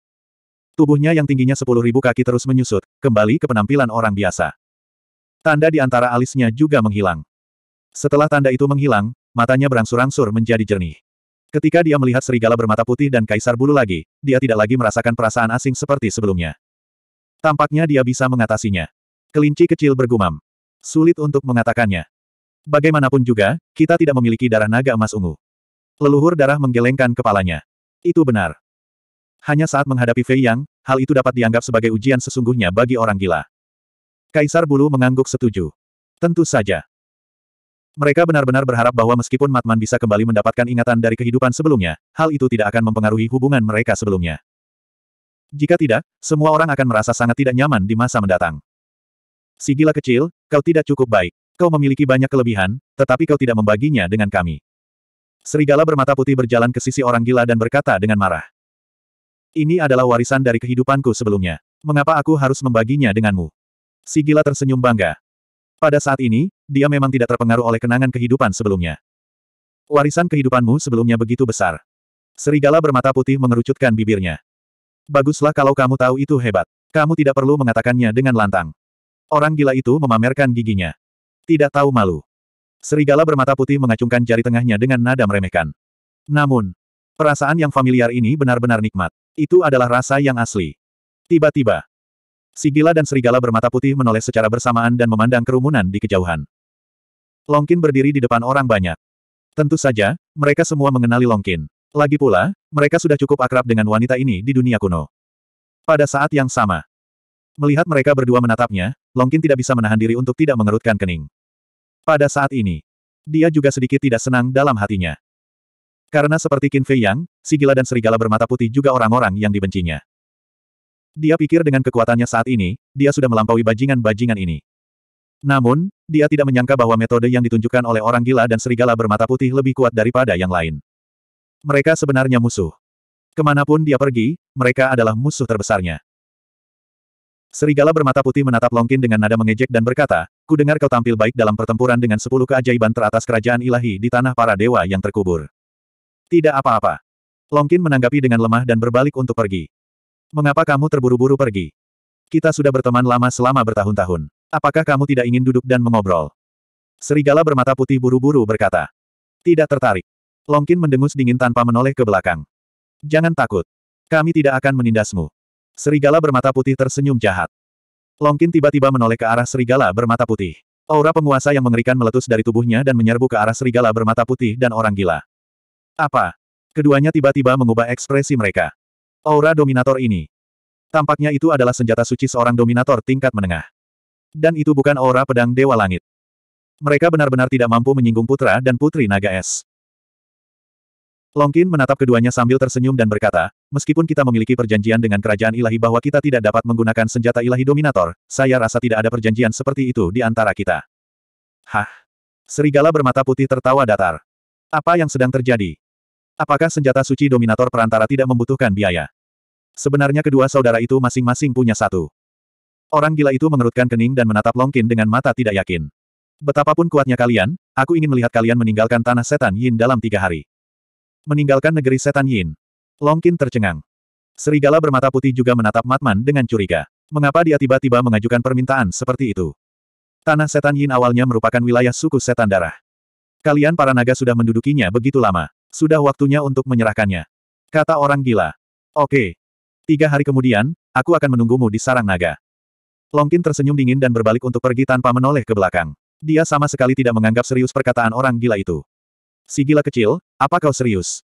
Tubuhnya yang tingginya sepuluh ribu kaki terus menyusut, kembali ke penampilan orang biasa. Tanda di antara alisnya juga menghilang. Setelah tanda itu menghilang, matanya berangsur-angsur menjadi jernih. Ketika dia melihat serigala bermata putih dan kaisar bulu lagi, dia tidak lagi merasakan perasaan asing seperti sebelumnya. Tampaknya dia bisa mengatasinya. Kelinci kecil bergumam. Sulit untuk mengatakannya. Bagaimanapun juga, kita tidak memiliki darah naga emas ungu. Leluhur darah menggelengkan kepalanya. Itu benar. Hanya saat menghadapi Fei Yang, hal itu dapat dianggap sebagai ujian sesungguhnya bagi orang gila. Kaisar Bulu mengangguk setuju. Tentu saja. Mereka benar-benar berharap bahwa meskipun Matman bisa kembali mendapatkan ingatan dari kehidupan sebelumnya, hal itu tidak akan mempengaruhi hubungan mereka sebelumnya. Jika tidak, semua orang akan merasa sangat tidak nyaman di masa mendatang. Si gila kecil, kau tidak cukup baik. Kau memiliki banyak kelebihan, tetapi kau tidak membaginya dengan kami. Serigala bermata putih berjalan ke sisi orang gila dan berkata dengan marah. Ini adalah warisan dari kehidupanku sebelumnya. Mengapa aku harus membaginya denganmu? Si gila tersenyum bangga. Pada saat ini, dia memang tidak terpengaruh oleh kenangan kehidupan sebelumnya. Warisan kehidupanmu sebelumnya begitu besar. Serigala bermata putih mengerucutkan bibirnya. Baguslah kalau kamu tahu itu hebat. Kamu tidak perlu mengatakannya dengan lantang. Orang gila itu memamerkan giginya. Tidak tahu malu. Serigala bermata putih mengacungkan jari tengahnya dengan nada meremehkan. Namun, perasaan yang familiar ini benar-benar nikmat. Itu adalah rasa yang asli. Tiba-tiba, Si gila dan serigala bermata putih menoleh secara bersamaan dan memandang kerumunan di kejauhan. Longkin berdiri di depan orang banyak. Tentu saja, mereka semua mengenali Longkin. Lagi pula, mereka sudah cukup akrab dengan wanita ini di dunia kuno. Pada saat yang sama, melihat mereka berdua menatapnya, Longkin tidak bisa menahan diri untuk tidak mengerutkan kening. Pada saat ini, dia juga sedikit tidak senang dalam hatinya. Karena seperti Qin Fei Yang, si gila dan serigala bermata putih juga orang-orang yang dibencinya. Dia pikir dengan kekuatannya saat ini, dia sudah melampaui bajingan-bajingan ini. Namun, dia tidak menyangka bahwa metode yang ditunjukkan oleh orang gila dan serigala bermata putih lebih kuat daripada yang lain. Mereka sebenarnya musuh. Kemanapun dia pergi, mereka adalah musuh terbesarnya. Serigala bermata putih menatap Longkin dengan nada mengejek dan berkata, Ku dengar kau tampil baik dalam pertempuran dengan sepuluh keajaiban teratas kerajaan ilahi di tanah para dewa yang terkubur. Tidak apa-apa. Longkin menanggapi dengan lemah dan berbalik untuk pergi. Mengapa kamu terburu-buru pergi? Kita sudah berteman lama selama bertahun-tahun. Apakah kamu tidak ingin duduk dan mengobrol? Serigala bermata putih buru-buru berkata. Tidak tertarik. Longkin mendengus dingin tanpa menoleh ke belakang. Jangan takut. Kami tidak akan menindasmu. Serigala bermata putih tersenyum jahat. Longkin tiba-tiba menoleh ke arah serigala bermata putih. Aura penguasa yang mengerikan meletus dari tubuhnya dan menyerbu ke arah serigala bermata putih dan orang gila. Apa? Keduanya tiba-tiba mengubah ekspresi mereka. Aura dominator ini. Tampaknya itu adalah senjata suci seorang dominator tingkat menengah. Dan itu bukan aura pedang Dewa Langit. Mereka benar-benar tidak mampu menyinggung putra dan putri naga es. Longkin menatap keduanya sambil tersenyum dan berkata, meskipun kita memiliki perjanjian dengan kerajaan ilahi bahwa kita tidak dapat menggunakan senjata ilahi dominator, saya rasa tidak ada perjanjian seperti itu di antara kita. Hah? Serigala bermata putih tertawa datar. Apa yang sedang terjadi? Apakah senjata suci dominator perantara tidak membutuhkan biaya? Sebenarnya kedua saudara itu masing-masing punya satu. Orang gila itu mengerutkan kening dan menatap Longkin dengan mata tidak yakin. Betapapun kuatnya kalian, aku ingin melihat kalian meninggalkan tanah setan Yin dalam tiga hari. Meninggalkan negeri setan Yin. Longkin tercengang. Serigala bermata putih juga menatap Matman dengan curiga. Mengapa dia tiba-tiba mengajukan permintaan seperti itu? Tanah setan Yin awalnya merupakan wilayah suku setan darah. Kalian para naga sudah mendudukinya begitu lama. Sudah waktunya untuk menyerahkannya. Kata orang gila. Oke. Tiga hari kemudian, aku akan menunggumu di sarang naga. Longkin tersenyum dingin dan berbalik untuk pergi tanpa menoleh ke belakang. Dia sama sekali tidak menganggap serius perkataan orang gila itu. Si gila kecil, apa kau serius?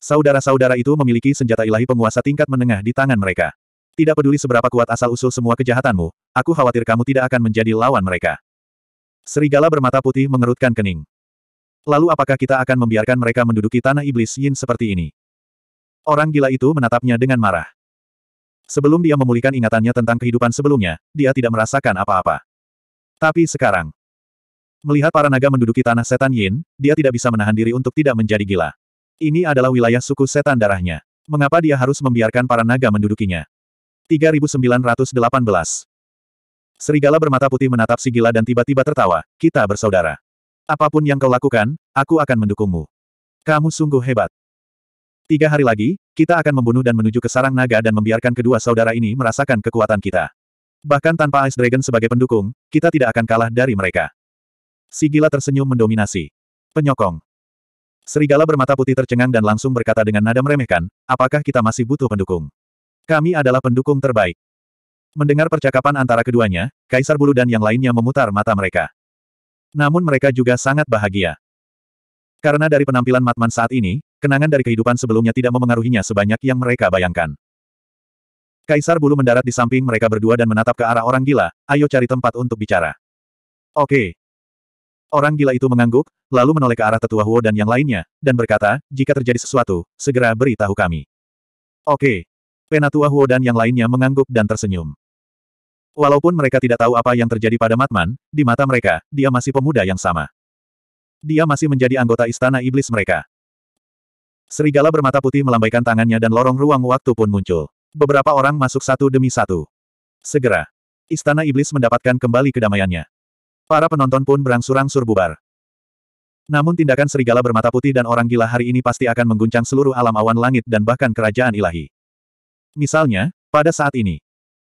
Saudara-saudara itu memiliki senjata ilahi penguasa tingkat menengah di tangan mereka. Tidak peduli seberapa kuat asal-usul semua kejahatanmu, aku khawatir kamu tidak akan menjadi lawan mereka. Serigala bermata putih mengerutkan kening. Lalu apakah kita akan membiarkan mereka menduduki tanah iblis yin seperti ini? Orang gila itu menatapnya dengan marah. Sebelum dia memulihkan ingatannya tentang kehidupan sebelumnya, dia tidak merasakan apa-apa. Tapi sekarang, melihat para naga menduduki tanah setan Yin, dia tidak bisa menahan diri untuk tidak menjadi gila. Ini adalah wilayah suku setan darahnya. Mengapa dia harus membiarkan para naga mendudukinya? 3918 Serigala bermata putih menatap si gila dan tiba-tiba tertawa, kita bersaudara. Apapun yang kau lakukan, aku akan mendukungmu. Kamu sungguh hebat. Tiga hari lagi, kita akan membunuh dan menuju ke sarang naga dan membiarkan kedua saudara ini merasakan kekuatan kita. Bahkan tanpa Ice Dragon sebagai pendukung, kita tidak akan kalah dari mereka. Sigila tersenyum mendominasi. Penyokong. Serigala bermata putih tercengang dan langsung berkata dengan nada meremehkan, apakah kita masih butuh pendukung? Kami adalah pendukung terbaik. Mendengar percakapan antara keduanya, Kaisar Bulu dan yang lainnya memutar mata mereka. Namun mereka juga sangat bahagia. Karena dari penampilan Matman saat ini, kenangan dari kehidupan sebelumnya tidak memengaruhinya sebanyak yang mereka bayangkan. Kaisar Bulu mendarat di samping mereka berdua dan menatap ke arah orang gila, ayo cari tempat untuk bicara. Oke. Orang gila itu mengangguk, lalu menoleh ke arah tetua Huo dan yang lainnya, dan berkata, jika terjadi sesuatu, segera beritahu kami. Oke. Penatua Huo dan yang lainnya mengangguk dan tersenyum. Walaupun mereka tidak tahu apa yang terjadi pada Matman, di mata mereka, dia masih pemuda yang sama. Dia masih menjadi anggota istana iblis mereka. Serigala bermata putih melambaikan tangannya dan lorong ruang waktu pun muncul. Beberapa orang masuk satu demi satu. Segera, Istana Iblis mendapatkan kembali kedamaiannya. Para penonton pun berangsur-angsur bubar. Namun tindakan serigala bermata putih dan orang gila hari ini pasti akan mengguncang seluruh alam awan langit dan bahkan kerajaan ilahi. Misalnya, pada saat ini.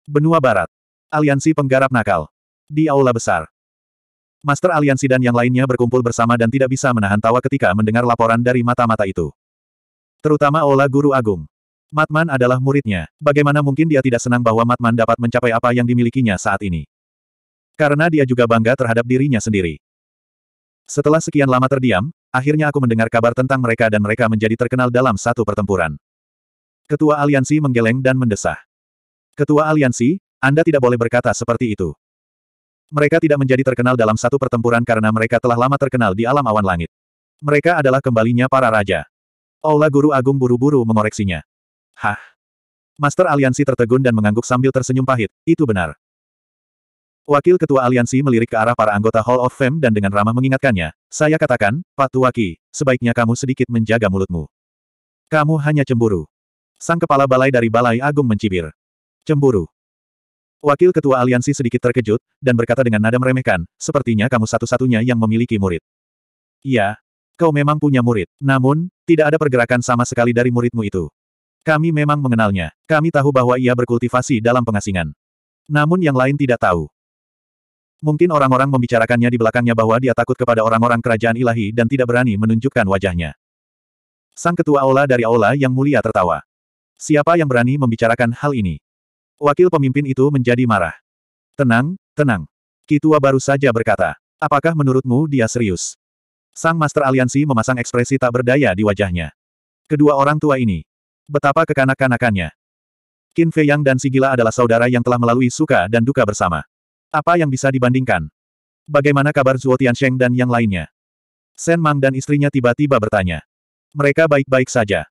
Benua Barat. Aliansi Penggarap Nakal. Di Aula Besar. Master Aliansi dan yang lainnya berkumpul bersama dan tidak bisa menahan tawa ketika mendengar laporan dari mata-mata itu. Terutama Ola Guru Agung. Matman adalah muridnya. Bagaimana mungkin dia tidak senang bahwa Matman dapat mencapai apa yang dimilikinya saat ini? Karena dia juga bangga terhadap dirinya sendiri. Setelah sekian lama terdiam, akhirnya aku mendengar kabar tentang mereka dan mereka menjadi terkenal dalam satu pertempuran. Ketua aliansi menggeleng dan mendesah. Ketua aliansi, Anda tidak boleh berkata seperti itu. Mereka tidak menjadi terkenal dalam satu pertempuran karena mereka telah lama terkenal di alam awan langit. Mereka adalah kembalinya para raja. Aula Guru Agung buru-buru mengoreksinya. Hah? Master Aliansi tertegun dan mengangguk sambil tersenyum pahit, itu benar. Wakil Ketua Aliansi melirik ke arah para anggota Hall of Fame dan dengan ramah mengingatkannya, saya katakan, Pak Tuwaki, sebaiknya kamu sedikit menjaga mulutmu. Kamu hanya cemburu. Sang kepala balai dari Balai Agung mencibir. Cemburu. Wakil Ketua Aliansi sedikit terkejut, dan berkata dengan nada meremehkan, sepertinya kamu satu-satunya yang memiliki murid. Iya, Kau memang punya murid. Namun, tidak ada pergerakan sama sekali dari muridmu itu. Kami memang mengenalnya. Kami tahu bahwa ia berkultivasi dalam pengasingan. Namun yang lain tidak tahu. Mungkin orang-orang membicarakannya di belakangnya bahwa dia takut kepada orang-orang kerajaan ilahi dan tidak berani menunjukkan wajahnya. Sang ketua aula dari aula yang mulia tertawa. Siapa yang berani membicarakan hal ini? Wakil pemimpin itu menjadi marah. Tenang, tenang. Kitua baru saja berkata, apakah menurutmu dia serius? Sang Master Aliansi memasang ekspresi tak berdaya di wajahnya. Kedua orang tua ini. Betapa kekanak-kanakannya. Qin Fei Yang dan Sigila adalah saudara yang telah melalui suka dan duka bersama. Apa yang bisa dibandingkan? Bagaimana kabar Zuo Tiansheng dan yang lainnya? Sen Mang dan istrinya tiba-tiba bertanya. Mereka baik-baik saja.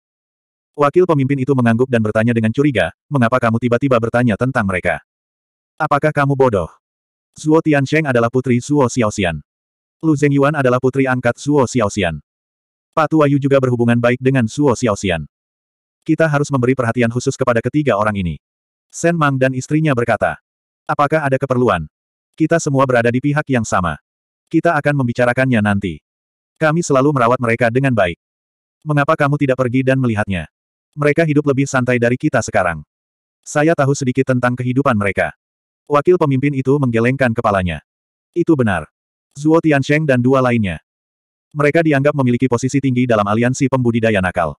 Wakil pemimpin itu mengangguk dan bertanya dengan curiga, mengapa kamu tiba-tiba bertanya tentang mereka? Apakah kamu bodoh? Zuo Tiansheng adalah putri Zhuo Xiaoxian. Lu Zhengyuan adalah putri angkat Suo Xiaoxian. Pak Tuayu juga berhubungan baik dengan Suo Xiaoxian. Kita harus memberi perhatian khusus kepada ketiga orang ini. Sen Mang dan istrinya berkata. Apakah ada keperluan? Kita semua berada di pihak yang sama. Kita akan membicarakannya nanti. Kami selalu merawat mereka dengan baik. Mengapa kamu tidak pergi dan melihatnya? Mereka hidup lebih santai dari kita sekarang. Saya tahu sedikit tentang kehidupan mereka. Wakil pemimpin itu menggelengkan kepalanya. Itu benar. Zuo Tiansheng dan dua lainnya. Mereka dianggap memiliki posisi tinggi dalam aliansi pembudidaya nakal.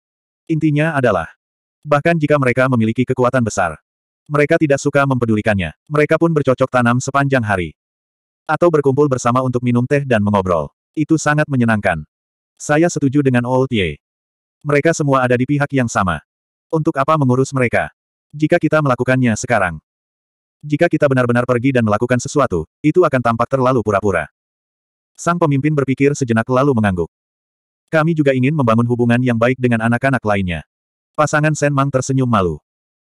Intinya adalah, bahkan jika mereka memiliki kekuatan besar, mereka tidak suka mempedulikannya. Mereka pun bercocok tanam sepanjang hari. Atau berkumpul bersama untuk minum teh dan mengobrol. Itu sangat menyenangkan. Saya setuju dengan Old Ye. Mereka semua ada di pihak yang sama. Untuk apa mengurus mereka? Jika kita melakukannya sekarang. Jika kita benar-benar pergi dan melakukan sesuatu, itu akan tampak terlalu pura-pura. Sang pemimpin berpikir sejenak lalu mengangguk. Kami juga ingin membangun hubungan yang baik dengan anak-anak lainnya. Pasangan Sen Mang tersenyum malu.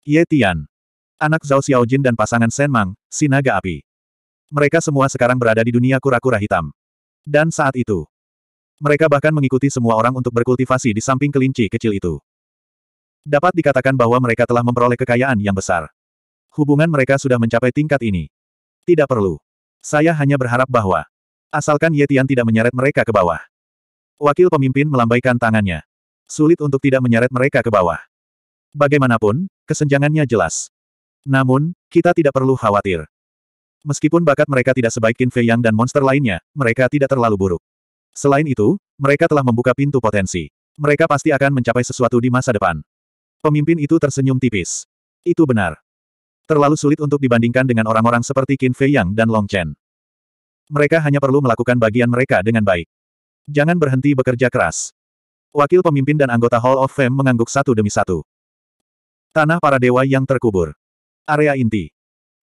Ye Tian. Anak Zhao Xiaojin dan pasangan Sen Mang, si naga api. Mereka semua sekarang berada di dunia kura-kura hitam. Dan saat itu, mereka bahkan mengikuti semua orang untuk berkultivasi di samping kelinci kecil itu. Dapat dikatakan bahwa mereka telah memperoleh kekayaan yang besar. Hubungan mereka sudah mencapai tingkat ini. Tidak perlu. Saya hanya berharap bahwa Asalkan Yetian tidak menyeret mereka ke bawah. Wakil pemimpin melambaikan tangannya. Sulit untuk tidak menyeret mereka ke bawah. Bagaimanapun, kesenjangannya jelas. Namun, kita tidak perlu khawatir. Meskipun bakat mereka tidak sebaik Qin Fei Yang dan monster lainnya, mereka tidak terlalu buruk. Selain itu, mereka telah membuka pintu potensi. Mereka pasti akan mencapai sesuatu di masa depan. Pemimpin itu tersenyum tipis. Itu benar. Terlalu sulit untuk dibandingkan dengan orang-orang seperti Qin Fei Yang dan Long Chen. Mereka hanya perlu melakukan bagian mereka dengan baik. Jangan berhenti bekerja keras. Wakil pemimpin dan anggota Hall of Fame mengangguk satu demi satu. Tanah para dewa yang terkubur. Area inti.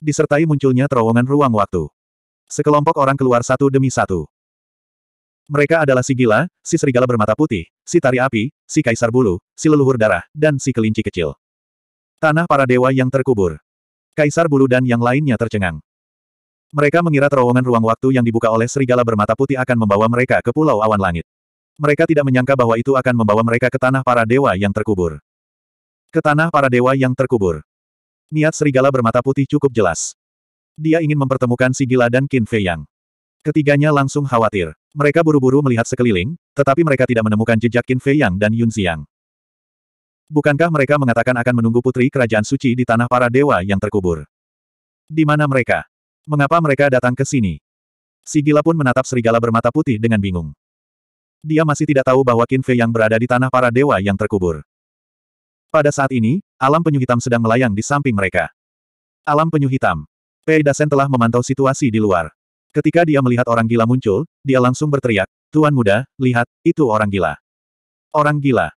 Disertai munculnya terowongan ruang waktu. Sekelompok orang keluar satu demi satu. Mereka adalah si gila, si serigala bermata putih, si tari api, si kaisar bulu, si leluhur darah, dan si kelinci kecil. Tanah para dewa yang terkubur. Kaisar bulu dan yang lainnya tercengang. Mereka mengira terowongan ruang waktu yang dibuka oleh serigala bermata putih akan membawa mereka ke Pulau Awan Langit. Mereka tidak menyangka bahwa itu akan membawa mereka ke tanah para dewa yang terkubur. Ke tanah para dewa yang terkubur. Niat serigala bermata putih cukup jelas. Dia ingin mempertemukan Sigila dan Qin Fei Yang. Ketiganya langsung khawatir. Mereka buru-buru melihat sekeliling, tetapi mereka tidak menemukan jejak Qin Fei Yang dan Yun Xiang. Bukankah mereka mengatakan akan menunggu putri kerajaan suci di tanah para dewa yang terkubur? Di mana mereka? Mengapa mereka datang ke sini? Si gila pun menatap serigala bermata putih dengan bingung. Dia masih tidak tahu bahwa Qin Fei yang berada di tanah para dewa yang terkubur. Pada saat ini, alam penyu hitam sedang melayang di samping mereka. Alam penyu hitam. Pei Dasen telah memantau situasi di luar. Ketika dia melihat orang gila muncul, dia langsung berteriak, Tuan muda, lihat, itu orang gila. Orang gila.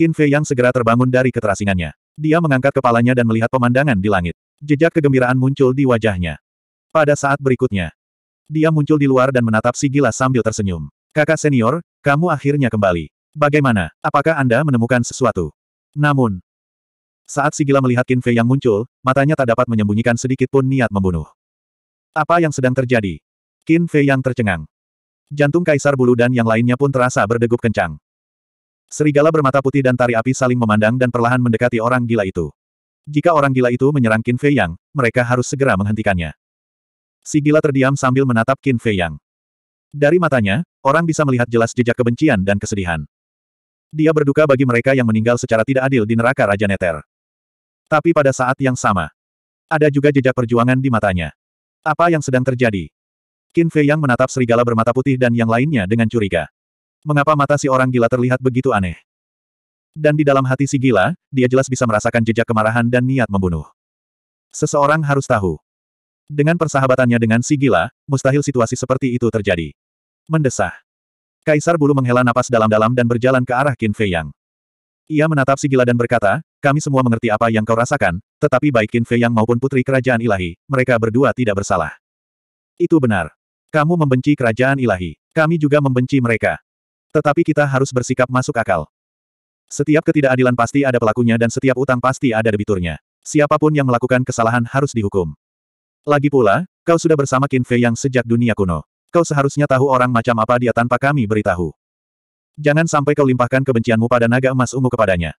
Qin Fei yang segera terbangun dari keterasingannya. Dia mengangkat kepalanya dan melihat pemandangan di langit. Jejak kegembiraan muncul di wajahnya. Pada saat berikutnya, dia muncul di luar dan menatap si gila sambil tersenyum. Kakak senior, kamu akhirnya kembali. Bagaimana, apakah Anda menemukan sesuatu? Namun, saat si gila melihat Kinfei yang muncul, matanya tak dapat menyembunyikan sedikit pun niat membunuh. Apa yang sedang terjadi? Kinfei yang tercengang. Jantung kaisar bulu dan yang lainnya pun terasa berdegup kencang. Serigala bermata putih dan tari api saling memandang dan perlahan mendekati orang gila itu. Jika orang gila itu menyerang Qin Fei Yang, mereka harus segera menghentikannya. Si terdiam sambil menatap Qin Fei Yang. Dari matanya, orang bisa melihat jelas jejak kebencian dan kesedihan. Dia berduka bagi mereka yang meninggal secara tidak adil di neraka Raja Neter. Tapi pada saat yang sama, ada juga jejak perjuangan di matanya. Apa yang sedang terjadi? Qin Fei Yang menatap serigala bermata putih dan yang lainnya dengan curiga. Mengapa mata si orang gila terlihat begitu aneh? Dan di dalam hati si gila, dia jelas bisa merasakan jejak kemarahan dan niat membunuh. Seseorang harus tahu. Dengan persahabatannya dengan si gila, mustahil situasi seperti itu terjadi. Mendesah. Kaisar Bulu menghela napas dalam-dalam dan berjalan ke arah Qin Fei Yang. Ia menatap si gila dan berkata, kami semua mengerti apa yang kau rasakan, tetapi baik Qin Fei Yang maupun putri kerajaan ilahi, mereka berdua tidak bersalah. Itu benar. Kamu membenci kerajaan ilahi. Kami juga membenci mereka. Tetapi kita harus bersikap masuk akal. Setiap ketidakadilan pasti ada pelakunya dan setiap utang pasti ada debiturnya. Siapapun yang melakukan kesalahan harus dihukum. Lagi pula, kau sudah bersama Qin Fei yang sejak dunia kuno. Kau seharusnya tahu orang macam apa dia tanpa kami beritahu. Jangan sampai kau limpahkan kebencianmu pada naga emas ungu kepadanya.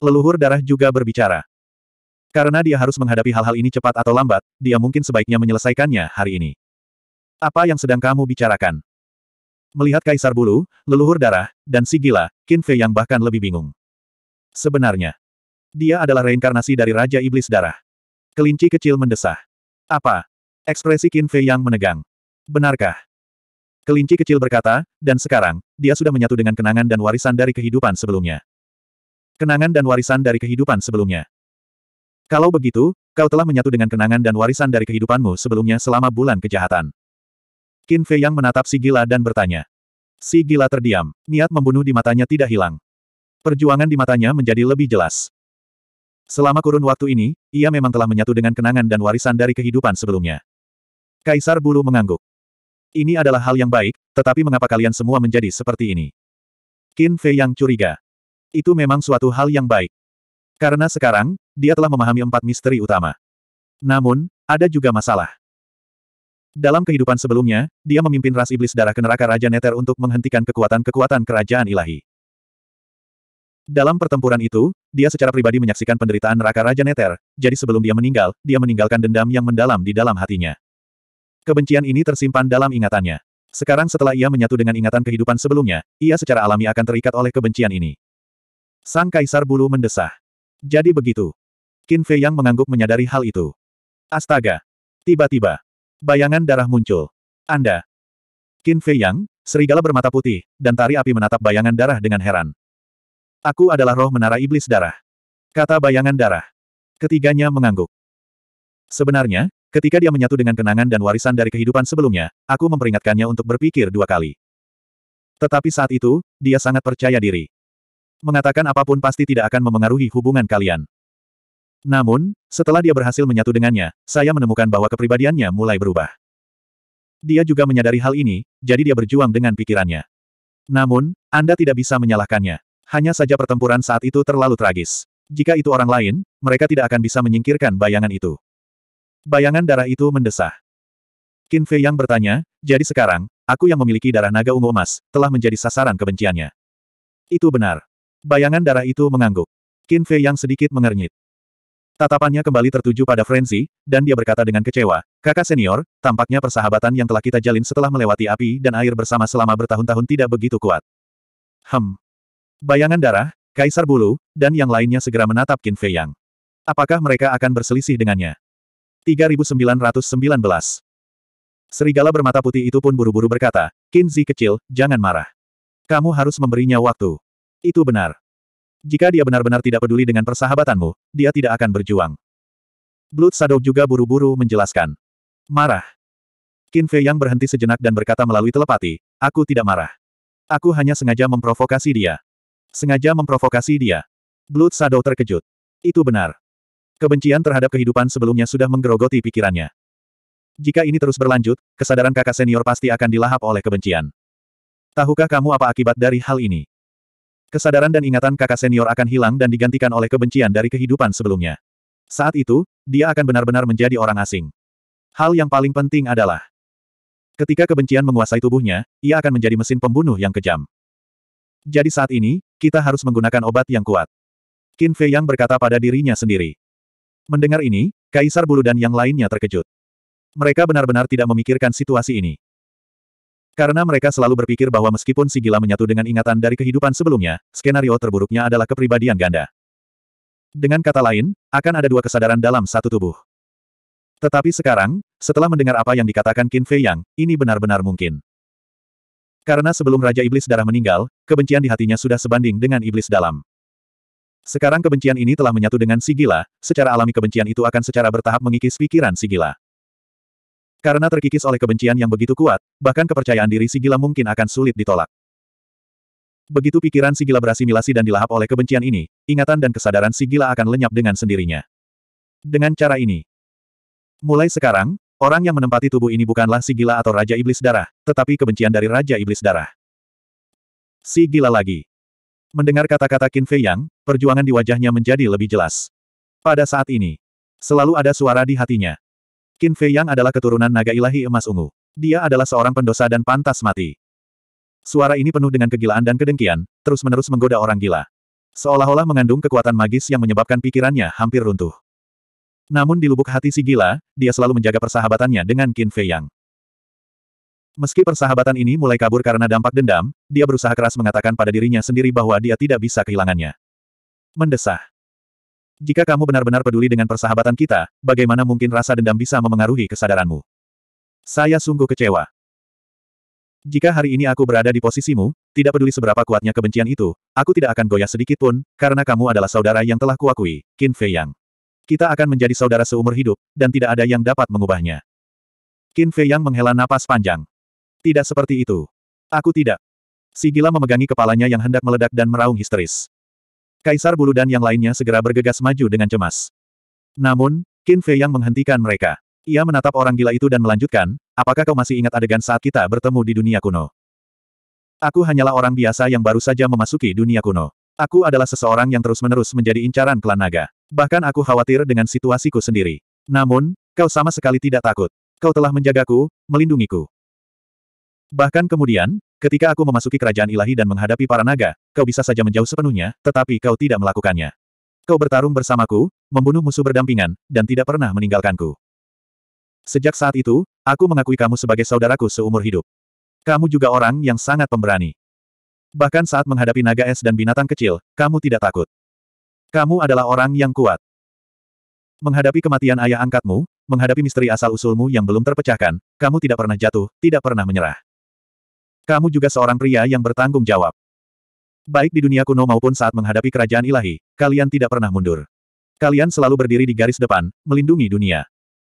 Leluhur darah juga berbicara. Karena dia harus menghadapi hal-hal ini cepat atau lambat, dia mungkin sebaiknya menyelesaikannya hari ini. Apa yang sedang kamu bicarakan? Melihat Kaisar Bulu, leluhur darah, dan Sigila, gila, Qin Fei yang bahkan lebih bingung. Sebenarnya, dia adalah reinkarnasi dari Raja Iblis Darah. Kelinci kecil mendesah. Apa? Ekspresi Qin Fei yang menegang. Benarkah? Kelinci kecil berkata, dan sekarang, dia sudah menyatu dengan kenangan dan warisan dari kehidupan sebelumnya. Kenangan dan warisan dari kehidupan sebelumnya. Kalau begitu, kau telah menyatu dengan kenangan dan warisan dari kehidupanmu sebelumnya selama bulan kejahatan. Qin Fei yang menatap si gila dan bertanya. Si gila terdiam, niat membunuh di matanya tidak hilang. Perjuangan di matanya menjadi lebih jelas. Selama kurun waktu ini, ia memang telah menyatu dengan kenangan dan warisan dari kehidupan sebelumnya. Kaisar Bulu mengangguk. Ini adalah hal yang baik, tetapi mengapa kalian semua menjadi seperti ini? Qin Fei yang curiga. Itu memang suatu hal yang baik. Karena sekarang, dia telah memahami empat misteri utama. Namun, ada juga masalah. Dalam kehidupan sebelumnya, dia memimpin ras iblis darah ke neraka Raja Neter untuk menghentikan kekuatan-kekuatan kerajaan ilahi. Dalam pertempuran itu, dia secara pribadi menyaksikan penderitaan neraka Raja Neter, jadi sebelum dia meninggal, dia meninggalkan dendam yang mendalam di dalam hatinya. Kebencian ini tersimpan dalam ingatannya. Sekarang setelah ia menyatu dengan ingatan kehidupan sebelumnya, ia secara alami akan terikat oleh kebencian ini. Sang Kaisar Bulu mendesah. Jadi begitu. Qin Fei yang mengangguk menyadari hal itu. Astaga! Tiba-tiba, bayangan darah muncul. Anda! Qin Fei Yang, serigala bermata putih, dan tari api menatap bayangan darah dengan heran. Aku adalah roh menara iblis darah. Kata bayangan darah. Ketiganya mengangguk. Sebenarnya, ketika dia menyatu dengan kenangan dan warisan dari kehidupan sebelumnya, aku memperingatkannya untuk berpikir dua kali. Tetapi saat itu, dia sangat percaya diri. Mengatakan apapun pasti tidak akan memengaruhi hubungan kalian. Namun, setelah dia berhasil menyatu dengannya, saya menemukan bahwa kepribadiannya mulai berubah. Dia juga menyadari hal ini, jadi dia berjuang dengan pikirannya. Namun, Anda tidak bisa menyalahkannya. Hanya saja pertempuran saat itu terlalu tragis. Jika itu orang lain, mereka tidak akan bisa menyingkirkan bayangan itu. Bayangan darah itu mendesah. Qin Fei yang bertanya, jadi sekarang, aku yang memiliki darah naga ungu emas, telah menjadi sasaran kebenciannya. Itu benar. Bayangan darah itu mengangguk. Qin Fei yang sedikit mengernyit. Tatapannya kembali tertuju pada Frenzy, dan dia berkata dengan kecewa, kakak senior, tampaknya persahabatan yang telah kita jalin setelah melewati api dan air bersama selama bertahun-tahun tidak begitu kuat. Hem, Bayangan darah, Kaisar Bulu, dan yang lainnya segera menatap Qin Fei Yang. Apakah mereka akan berselisih dengannya? 3919 Serigala bermata putih itu pun buru-buru berkata, Qin Zi kecil, jangan marah. Kamu harus memberinya waktu. Itu benar. Jika dia benar-benar tidak peduli dengan persahabatanmu, dia tidak akan berjuang. Blood Shadow juga buru-buru menjelaskan. Marah. Qin Fei Yang berhenti sejenak dan berkata melalui telepati, aku tidak marah. Aku hanya sengaja memprovokasi dia. Sengaja memprovokasi dia. Blood Shadow terkejut. Itu benar. Kebencian terhadap kehidupan sebelumnya sudah menggerogoti pikirannya. Jika ini terus berlanjut, kesadaran kakak senior pasti akan dilahap oleh kebencian. Tahukah kamu apa akibat dari hal ini? Kesadaran dan ingatan kakak senior akan hilang dan digantikan oleh kebencian dari kehidupan sebelumnya. Saat itu, dia akan benar-benar menjadi orang asing. Hal yang paling penting adalah, ketika kebencian menguasai tubuhnya, ia akan menjadi mesin pembunuh yang kejam. Jadi saat ini, kita harus menggunakan obat yang kuat. Qin Fei Yang berkata pada dirinya sendiri. Mendengar ini, Kaisar Bulu dan yang lainnya terkejut. Mereka benar-benar tidak memikirkan situasi ini. Karena mereka selalu berpikir bahwa meskipun si gila menyatu dengan ingatan dari kehidupan sebelumnya, skenario terburuknya adalah kepribadian ganda. Dengan kata lain, akan ada dua kesadaran dalam satu tubuh. Tetapi sekarang, setelah mendengar apa yang dikatakan Qin Fei Yang, ini benar-benar mungkin. Karena sebelum Raja Iblis Darah meninggal, kebencian di hatinya sudah sebanding dengan Iblis Dalam. Sekarang kebencian ini telah menyatu dengan Sigila, secara alami kebencian itu akan secara bertahap mengikis pikiran Sigila. Karena terkikis oleh kebencian yang begitu kuat, bahkan kepercayaan diri Sigila mungkin akan sulit ditolak. Begitu pikiran Sigila berasimilasi dan dilahap oleh kebencian ini, ingatan dan kesadaran Sigila akan lenyap dengan sendirinya. Dengan cara ini, mulai sekarang, Orang yang menempati tubuh ini bukanlah si gila atau Raja Iblis Darah, tetapi kebencian dari Raja Iblis Darah. Si gila lagi. Mendengar kata-kata Qin Fei Yang, perjuangan di wajahnya menjadi lebih jelas. Pada saat ini, selalu ada suara di hatinya. Qin Fei Yang adalah keturunan naga ilahi emas ungu. Dia adalah seorang pendosa dan pantas mati. Suara ini penuh dengan kegilaan dan kedengkian, terus-menerus menggoda orang gila. Seolah-olah mengandung kekuatan magis yang menyebabkan pikirannya hampir runtuh. Namun di lubuk hati si gila, dia selalu menjaga persahabatannya dengan Qin Fei Yang. Meski persahabatan ini mulai kabur karena dampak dendam, dia berusaha keras mengatakan pada dirinya sendiri bahwa dia tidak bisa kehilangannya. Mendesah. Jika kamu benar-benar peduli dengan persahabatan kita, bagaimana mungkin rasa dendam bisa memengaruhi kesadaranmu? Saya sungguh kecewa. Jika hari ini aku berada di posisimu, tidak peduli seberapa kuatnya kebencian itu, aku tidak akan goyah sedikit pun, karena kamu adalah saudara yang telah kuakui, Qin Fei Yang. Kita akan menjadi saudara seumur hidup, dan tidak ada yang dapat mengubahnya. Qin Fei Yang menghela napas panjang. Tidak seperti itu. Aku tidak. Si gila memegangi kepalanya yang hendak meledak dan meraung histeris. Kaisar Bulu dan yang lainnya segera bergegas maju dengan cemas. Namun, Qin Fei Yang menghentikan mereka. Ia menatap orang gila itu dan melanjutkan, apakah kau masih ingat adegan saat kita bertemu di dunia kuno? Aku hanyalah orang biasa yang baru saja memasuki dunia kuno. Aku adalah seseorang yang terus-menerus menjadi incaran klan naga. Bahkan aku khawatir dengan situasiku sendiri. Namun, kau sama sekali tidak takut. Kau telah menjagaku, melindungiku. Bahkan kemudian, ketika aku memasuki kerajaan ilahi dan menghadapi para naga, kau bisa saja menjauh sepenuhnya, tetapi kau tidak melakukannya. Kau bertarung bersamaku, membunuh musuh berdampingan, dan tidak pernah meninggalkanku. Sejak saat itu, aku mengakui kamu sebagai saudaraku seumur hidup. Kamu juga orang yang sangat pemberani. Bahkan saat menghadapi naga es dan binatang kecil, kamu tidak takut. Kamu adalah orang yang kuat. Menghadapi kematian ayah angkatmu, menghadapi misteri asal-usulmu yang belum terpecahkan, kamu tidak pernah jatuh, tidak pernah menyerah. Kamu juga seorang pria yang bertanggung jawab. Baik di dunia kuno maupun saat menghadapi kerajaan ilahi, kalian tidak pernah mundur. Kalian selalu berdiri di garis depan, melindungi dunia.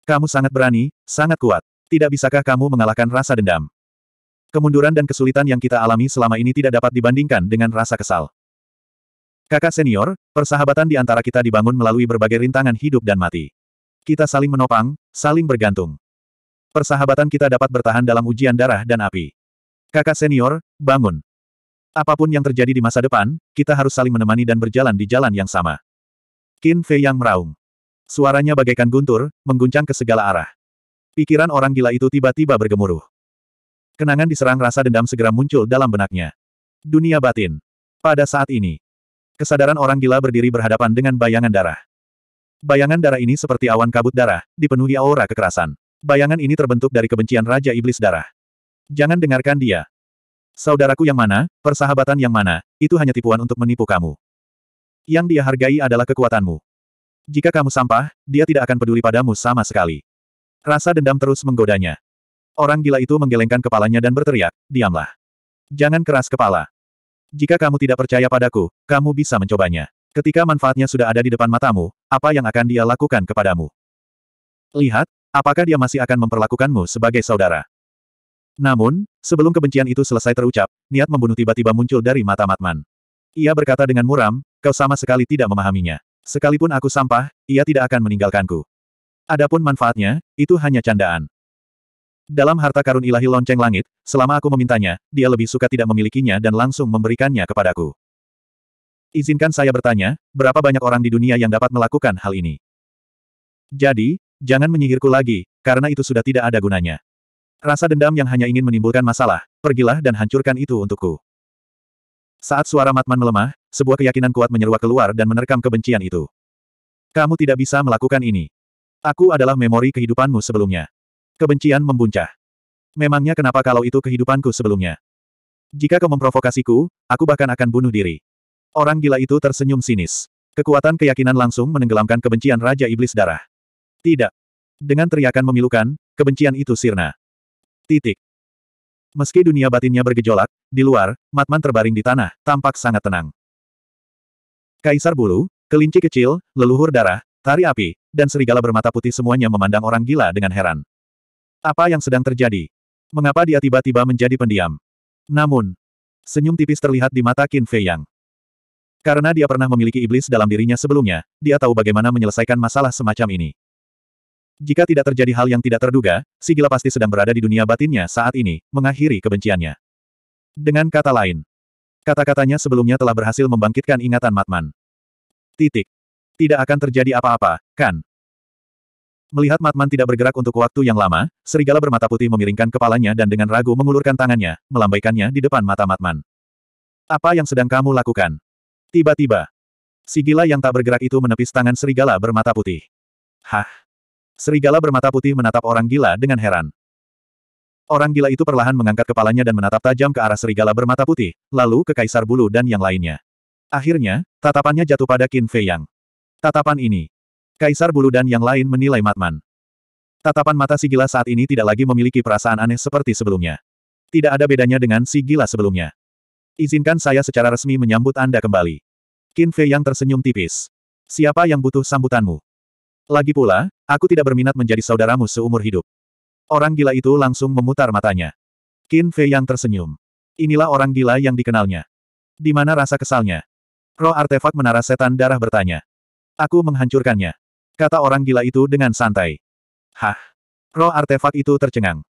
Kamu sangat berani, sangat kuat. Tidak bisakah kamu mengalahkan rasa dendam? Kemunduran dan kesulitan yang kita alami selama ini tidak dapat dibandingkan dengan rasa kesal. Kakak senior, persahabatan di antara kita dibangun melalui berbagai rintangan hidup dan mati. Kita saling menopang, saling bergantung. Persahabatan kita dapat bertahan dalam ujian darah dan api. Kakak senior, bangun. Apapun yang terjadi di masa depan, kita harus saling menemani dan berjalan di jalan yang sama. Qin Fei yang meraung. Suaranya bagaikan guntur, mengguncang ke segala arah. Pikiran orang gila itu tiba-tiba bergemuruh. Kenangan diserang rasa dendam segera muncul dalam benaknya. Dunia batin. Pada saat ini, Kesadaran orang gila berdiri berhadapan dengan bayangan darah. Bayangan darah ini seperti awan kabut darah, dipenuhi aura kekerasan. Bayangan ini terbentuk dari kebencian Raja Iblis Darah. Jangan dengarkan dia. Saudaraku yang mana, persahabatan yang mana, itu hanya tipuan untuk menipu kamu. Yang dia hargai adalah kekuatanmu. Jika kamu sampah, dia tidak akan peduli padamu sama sekali. Rasa dendam terus menggodanya. Orang gila itu menggelengkan kepalanya dan berteriak, diamlah. Jangan keras kepala. Jika kamu tidak percaya padaku, kamu bisa mencobanya. Ketika manfaatnya sudah ada di depan matamu, apa yang akan dia lakukan kepadamu? Lihat, apakah dia masih akan memperlakukanmu sebagai saudara? Namun, sebelum kebencian itu selesai terucap, niat membunuh tiba-tiba muncul dari mata Matman. Ia berkata dengan muram, kau sama sekali tidak memahaminya. Sekalipun aku sampah, ia tidak akan meninggalkanku. Adapun manfaatnya, itu hanya candaan. Dalam harta karun ilahi lonceng langit, selama aku memintanya, dia lebih suka tidak memilikinya dan langsung memberikannya kepadaku. Izinkan saya bertanya, berapa banyak orang di dunia yang dapat melakukan hal ini? Jadi, jangan menyihirku lagi, karena itu sudah tidak ada gunanya. Rasa dendam yang hanya ingin menimbulkan masalah, pergilah dan hancurkan itu untukku. Saat suara Matman melemah, sebuah keyakinan kuat menyeruak keluar dan menerkam kebencian itu. Kamu tidak bisa melakukan ini. Aku adalah memori kehidupanmu sebelumnya. Kebencian membuncah. Memangnya kenapa kalau itu kehidupanku sebelumnya? Jika kau memprovokasiku, aku bahkan akan bunuh diri. Orang gila itu tersenyum sinis. Kekuatan keyakinan langsung menenggelamkan kebencian Raja Iblis Darah. Tidak. Dengan teriakan memilukan, kebencian itu sirna. Titik. Meski dunia batinnya bergejolak, di luar, Matman terbaring di tanah, tampak sangat tenang. Kaisar bulu, kelinci kecil, leluhur darah, tari api, dan serigala bermata putih semuanya memandang orang gila dengan heran. Apa yang sedang terjadi? Mengapa dia tiba-tiba menjadi pendiam? Namun, senyum tipis terlihat di mata Qin Fei Yang. Karena dia pernah memiliki iblis dalam dirinya sebelumnya, dia tahu bagaimana menyelesaikan masalah semacam ini. Jika tidak terjadi hal yang tidak terduga, si pasti sedang berada di dunia batinnya saat ini, mengakhiri kebenciannya. Dengan kata lain, kata-katanya sebelumnya telah berhasil membangkitkan ingatan Matman. Titik. Tidak akan terjadi apa-apa, kan? Melihat Matman tidak bergerak untuk waktu yang lama, serigala bermata putih memiringkan kepalanya dan dengan ragu mengulurkan tangannya, melambaikannya di depan mata Matman. Apa yang sedang kamu lakukan? Tiba-tiba, si gila yang tak bergerak itu menepis tangan serigala bermata putih. Hah? Serigala bermata putih menatap orang gila dengan heran. Orang gila itu perlahan mengangkat kepalanya dan menatap tajam ke arah serigala bermata putih, lalu ke kaisar bulu dan yang lainnya. Akhirnya, tatapannya jatuh pada Qin Fei Yang. Tatapan ini, Kaisar Bulu dan yang lain menilai Matman. Tatapan mata si gila saat ini tidak lagi memiliki perasaan aneh seperti sebelumnya. Tidak ada bedanya dengan si gila sebelumnya. Izinkan saya secara resmi menyambut Anda kembali. Qin Fei yang tersenyum tipis. Siapa yang butuh sambutanmu? Lagi pula, aku tidak berminat menjadi saudaramu seumur hidup. Orang gila itu langsung memutar matanya. Qin Fei yang tersenyum. Inilah orang gila yang dikenalnya. Di mana rasa kesalnya? Roh artefak menara setan darah bertanya. Aku menghancurkannya. Kata orang gila itu dengan santai. Hah? Roh artefak itu tercengang.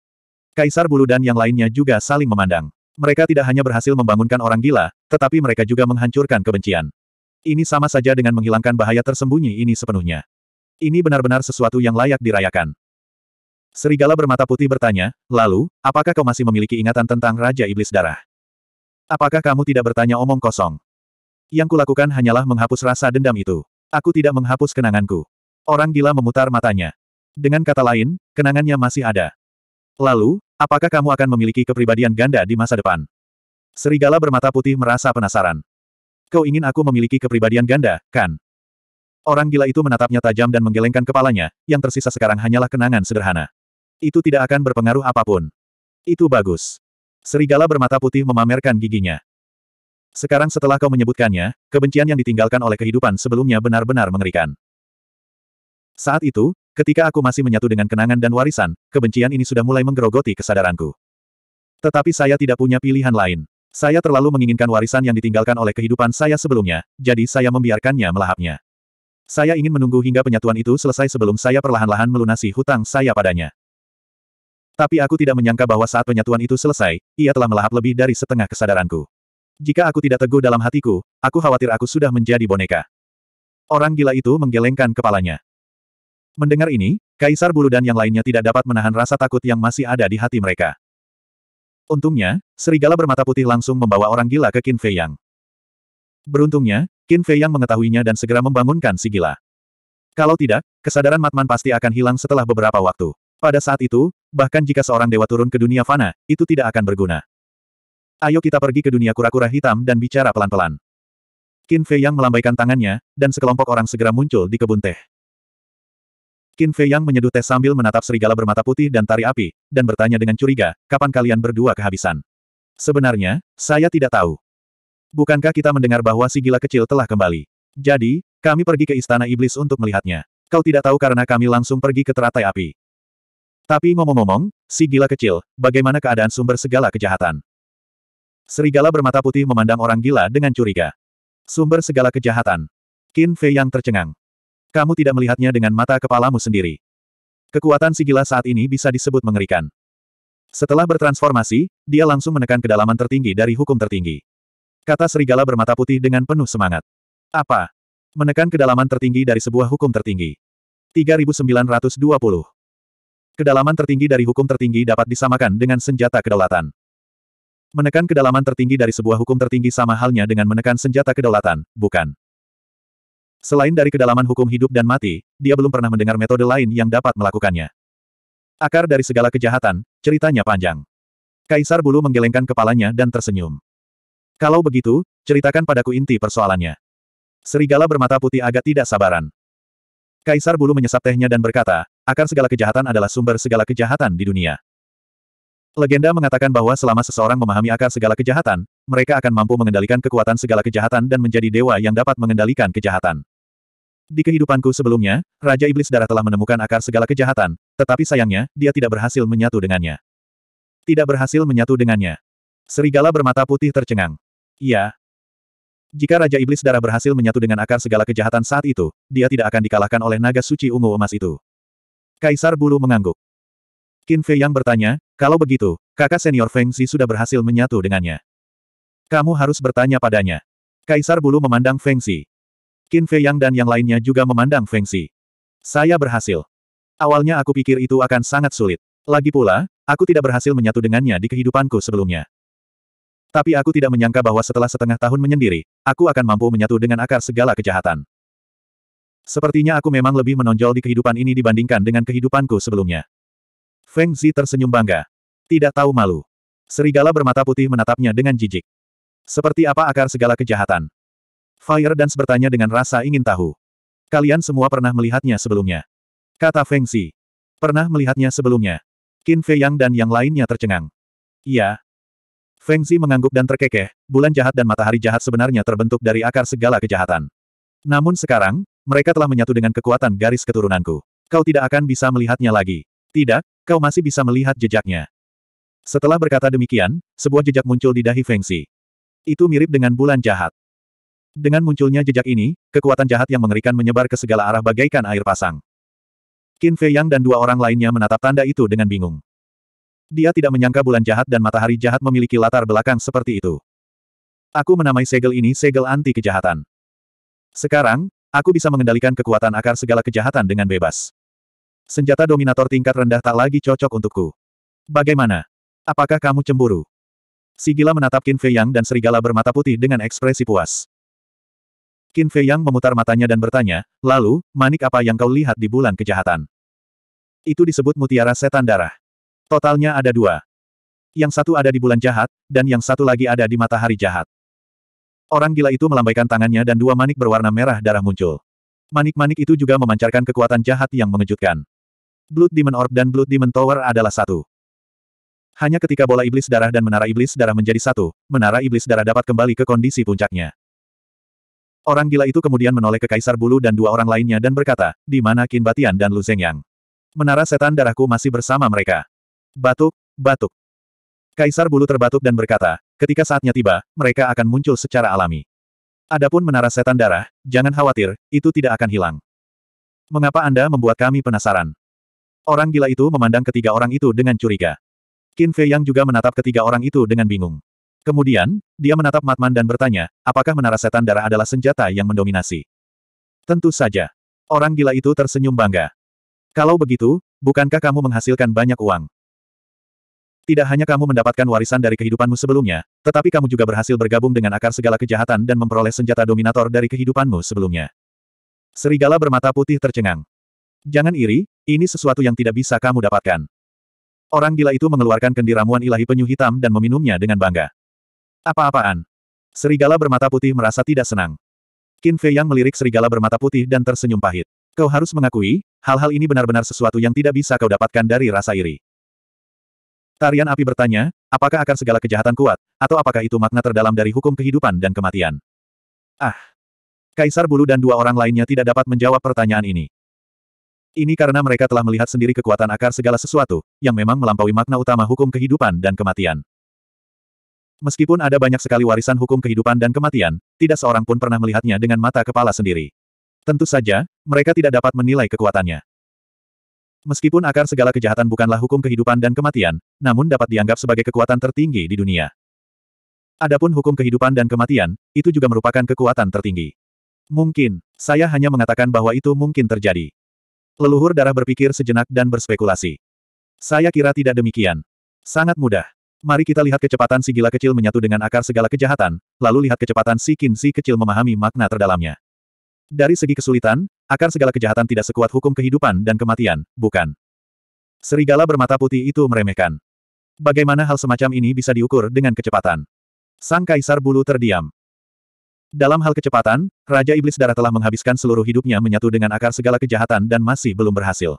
Kaisar Bulu dan yang lainnya juga saling memandang. Mereka tidak hanya berhasil membangunkan orang gila, tetapi mereka juga menghancurkan kebencian. Ini sama saja dengan menghilangkan bahaya tersembunyi ini sepenuhnya. Ini benar-benar sesuatu yang layak dirayakan. Serigala bermata putih bertanya, lalu, apakah kau masih memiliki ingatan tentang Raja Iblis Darah? Apakah kamu tidak bertanya omong kosong? Yang kulakukan hanyalah menghapus rasa dendam itu. Aku tidak menghapus kenanganku. Orang gila memutar matanya. Dengan kata lain, kenangannya masih ada. Lalu, apakah kamu akan memiliki kepribadian ganda di masa depan? Serigala bermata putih merasa penasaran. Kau ingin aku memiliki kepribadian ganda, kan? Orang gila itu menatapnya tajam dan menggelengkan kepalanya, yang tersisa sekarang hanyalah kenangan sederhana. Itu tidak akan berpengaruh apapun. Itu bagus. Serigala bermata putih memamerkan giginya. Sekarang setelah kau menyebutkannya, kebencian yang ditinggalkan oleh kehidupan sebelumnya benar-benar mengerikan. Saat itu, ketika aku masih menyatu dengan kenangan dan warisan, kebencian ini sudah mulai menggerogoti kesadaranku. Tetapi saya tidak punya pilihan lain. Saya terlalu menginginkan warisan yang ditinggalkan oleh kehidupan saya sebelumnya, jadi saya membiarkannya melahapnya. Saya ingin menunggu hingga penyatuan itu selesai sebelum saya perlahan-lahan melunasi hutang saya padanya. Tapi aku tidak menyangka bahwa saat penyatuan itu selesai, ia telah melahap lebih dari setengah kesadaranku. Jika aku tidak teguh dalam hatiku, aku khawatir aku sudah menjadi boneka. Orang gila itu menggelengkan kepalanya. Mendengar ini, Kaisar Bulu dan yang lainnya tidak dapat menahan rasa takut yang masih ada di hati mereka. Untungnya, serigala bermata putih langsung membawa orang gila ke Qin Fei Yang. Beruntungnya, Qin Fei Yang mengetahuinya dan segera membangunkan si gila. Kalau tidak, kesadaran Matman pasti akan hilang setelah beberapa waktu. Pada saat itu, bahkan jika seorang dewa turun ke dunia fana, itu tidak akan berguna. Ayo kita pergi ke dunia kura-kura hitam dan bicara pelan-pelan. Qin Fei Yang melambaikan tangannya, dan sekelompok orang segera muncul di kebun teh. Qin Fei Yang menyeduh teh sambil menatap serigala bermata putih dan tari api, dan bertanya dengan curiga, kapan kalian berdua kehabisan? Sebenarnya, saya tidak tahu. Bukankah kita mendengar bahwa si gila kecil telah kembali? Jadi, kami pergi ke Istana Iblis untuk melihatnya. Kau tidak tahu karena kami langsung pergi ke teratai api. Tapi ngomong-ngomong, si gila kecil, bagaimana keadaan sumber segala kejahatan? Serigala bermata putih memandang orang gila dengan curiga. Sumber segala kejahatan. Qin Fei yang tercengang. Kamu tidak melihatnya dengan mata kepalamu sendiri. Kekuatan Sigila saat ini bisa disebut mengerikan. Setelah bertransformasi, dia langsung menekan kedalaman tertinggi dari hukum tertinggi. Kata serigala bermata putih dengan penuh semangat. Apa? Menekan kedalaman tertinggi dari sebuah hukum tertinggi. 3920. Kedalaman tertinggi dari hukum tertinggi dapat disamakan dengan senjata kedaulatan. Menekan kedalaman tertinggi dari sebuah hukum tertinggi sama halnya dengan menekan senjata kedaulatan, bukan? Selain dari kedalaman hukum hidup dan mati, dia belum pernah mendengar metode lain yang dapat melakukannya. Akar dari segala kejahatan, ceritanya panjang. Kaisar Bulu menggelengkan kepalanya dan tersenyum. Kalau begitu, ceritakan padaku inti persoalannya. Serigala bermata putih agak tidak sabaran. Kaisar Bulu menyesap tehnya dan berkata, akar segala kejahatan adalah sumber segala kejahatan di dunia. Legenda mengatakan bahwa selama seseorang memahami akar segala kejahatan, mereka akan mampu mengendalikan kekuatan segala kejahatan dan menjadi dewa yang dapat mengendalikan kejahatan. Di kehidupanku sebelumnya, Raja Iblis Darah telah menemukan akar segala kejahatan, tetapi sayangnya, dia tidak berhasil menyatu dengannya. Tidak berhasil menyatu dengannya. Serigala bermata putih tercengang. Iya. Jika Raja Iblis Darah berhasil menyatu dengan akar segala kejahatan saat itu, dia tidak akan dikalahkan oleh naga suci ungu emas itu. Kaisar Bulu mengangguk. Qin Fei yang bertanya, kalau begitu, kakak senior Feng Xi sudah berhasil menyatu dengannya. Kamu harus bertanya padanya. Kaisar Bulu memandang Feng Xi. Qin Fei Yang dan yang lainnya juga memandang Feng Xi. Saya berhasil. Awalnya aku pikir itu akan sangat sulit. Lagi pula, aku tidak berhasil menyatu dengannya di kehidupanku sebelumnya. Tapi aku tidak menyangka bahwa setelah setengah tahun menyendiri, aku akan mampu menyatu dengan akar segala kejahatan. Sepertinya aku memang lebih menonjol di kehidupan ini dibandingkan dengan kehidupanku sebelumnya. Feng Zi tersenyum bangga. Tidak tahu malu. Serigala bermata putih menatapnya dengan jijik. Seperti apa akar segala kejahatan? Fire dan bertanya dengan rasa ingin tahu. Kalian semua pernah melihatnya sebelumnya. Kata Feng Zi. Pernah melihatnya sebelumnya. Qin Fei Yang dan yang lainnya tercengang. Iya. Feng Zi mengangguk dan terkekeh, bulan jahat dan matahari jahat sebenarnya terbentuk dari akar segala kejahatan. Namun sekarang, mereka telah menyatu dengan kekuatan garis keturunanku. Kau tidak akan bisa melihatnya lagi. Tidak, kau masih bisa melihat jejaknya. Setelah berkata demikian, sebuah jejak muncul di dahi Fengsi. Itu mirip dengan bulan jahat. Dengan munculnya jejak ini, kekuatan jahat yang mengerikan menyebar ke segala arah bagaikan air pasang. Qin Fei Yang dan dua orang lainnya menatap tanda itu dengan bingung. Dia tidak menyangka bulan jahat dan matahari jahat memiliki latar belakang seperti itu. Aku menamai segel ini segel anti kejahatan. Sekarang, aku bisa mengendalikan kekuatan akar segala kejahatan dengan bebas. Senjata dominator tingkat rendah tak lagi cocok untukku. Bagaimana? Apakah kamu cemburu? Sigila menatap Qin Fei Yang dan serigala bermata putih dengan ekspresi puas. Qin Fei Yang memutar matanya dan bertanya, lalu, manik apa yang kau lihat di bulan kejahatan? Itu disebut mutiara setan darah. Totalnya ada dua. Yang satu ada di bulan jahat, dan yang satu lagi ada di matahari jahat. Orang gila itu melambaikan tangannya dan dua manik berwarna merah darah muncul. Manik-manik itu juga memancarkan kekuatan jahat yang mengejutkan. Blood Demon Orb dan Blood Demon Tower adalah satu. Hanya ketika bola iblis darah dan menara iblis darah menjadi satu, menara iblis darah dapat kembali ke kondisi puncaknya. Orang gila itu kemudian menoleh ke Kaisar Bulu dan dua orang lainnya dan berkata, di mana Qin Batian dan Lu Zhengyang? Menara setan darahku masih bersama mereka. Batuk, batuk. Kaisar Bulu terbatuk dan berkata, ketika saatnya tiba, mereka akan muncul secara alami. Adapun menara setan darah, jangan khawatir, itu tidak akan hilang. Mengapa Anda membuat kami penasaran? Orang gila itu memandang ketiga orang itu dengan curiga. Qin Fei Yang juga menatap ketiga orang itu dengan bingung. Kemudian, dia menatap Matman dan bertanya, apakah menara setan darah adalah senjata yang mendominasi? Tentu saja. Orang gila itu tersenyum bangga. Kalau begitu, bukankah kamu menghasilkan banyak uang? Tidak hanya kamu mendapatkan warisan dari kehidupanmu sebelumnya, tetapi kamu juga berhasil bergabung dengan akar segala kejahatan dan memperoleh senjata dominator dari kehidupanmu sebelumnya. Serigala bermata putih tercengang. Jangan iri, ini sesuatu yang tidak bisa kamu dapatkan. Orang gila itu mengeluarkan kendi ramuan ilahi penyu hitam dan meminumnya dengan bangga. Apa-apaan? Serigala bermata putih merasa tidak senang. Qin Fei yang melirik serigala bermata putih dan tersenyum pahit. Kau harus mengakui, hal-hal ini benar-benar sesuatu yang tidak bisa kau dapatkan dari rasa iri. Tarian api bertanya, apakah akar segala kejahatan kuat, atau apakah itu makna terdalam dari hukum kehidupan dan kematian? Ah! Kaisar Bulu dan dua orang lainnya tidak dapat menjawab pertanyaan ini. Ini karena mereka telah melihat sendiri kekuatan akar segala sesuatu, yang memang melampaui makna utama hukum kehidupan dan kematian. Meskipun ada banyak sekali warisan hukum kehidupan dan kematian, tidak seorang pun pernah melihatnya dengan mata kepala sendiri. Tentu saja, mereka tidak dapat menilai kekuatannya. Meskipun akar segala kejahatan bukanlah hukum kehidupan dan kematian, namun dapat dianggap sebagai kekuatan tertinggi di dunia. Adapun hukum kehidupan dan kematian, itu juga merupakan kekuatan tertinggi. Mungkin, saya hanya mengatakan bahwa itu mungkin terjadi. Leluhur darah berpikir sejenak dan berspekulasi. Saya kira tidak demikian. Sangat mudah. Mari kita lihat kecepatan si gila kecil menyatu dengan akar segala kejahatan, lalu lihat kecepatan si kin si kecil memahami makna terdalamnya. Dari segi kesulitan, akar segala kejahatan tidak sekuat hukum kehidupan dan kematian, bukan. Serigala bermata putih itu meremehkan. Bagaimana hal semacam ini bisa diukur dengan kecepatan? Sang kaisar bulu terdiam. Dalam hal kecepatan, Raja Iblis Darah telah menghabiskan seluruh hidupnya menyatu dengan akar segala kejahatan dan masih belum berhasil.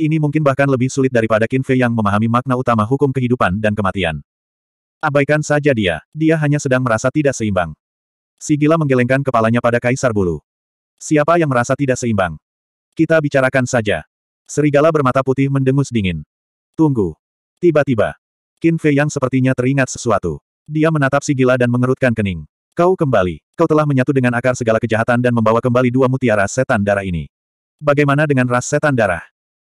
Ini mungkin bahkan lebih sulit daripada Qin Fei yang memahami makna utama hukum kehidupan dan kematian. Abaikan saja dia, dia hanya sedang merasa tidak seimbang. Sigila menggelengkan kepalanya pada Kaisar Bulu. Siapa yang merasa tidak seimbang? Kita bicarakan saja. Serigala bermata putih mendengus dingin. Tunggu. Tiba-tiba. Qin Fei yang sepertinya teringat sesuatu. Dia menatap Sigila dan mengerutkan kening. Kau kembali. Kau telah menyatu dengan akar segala kejahatan dan membawa kembali dua mutiara setan darah ini. Bagaimana dengan ras setan darah?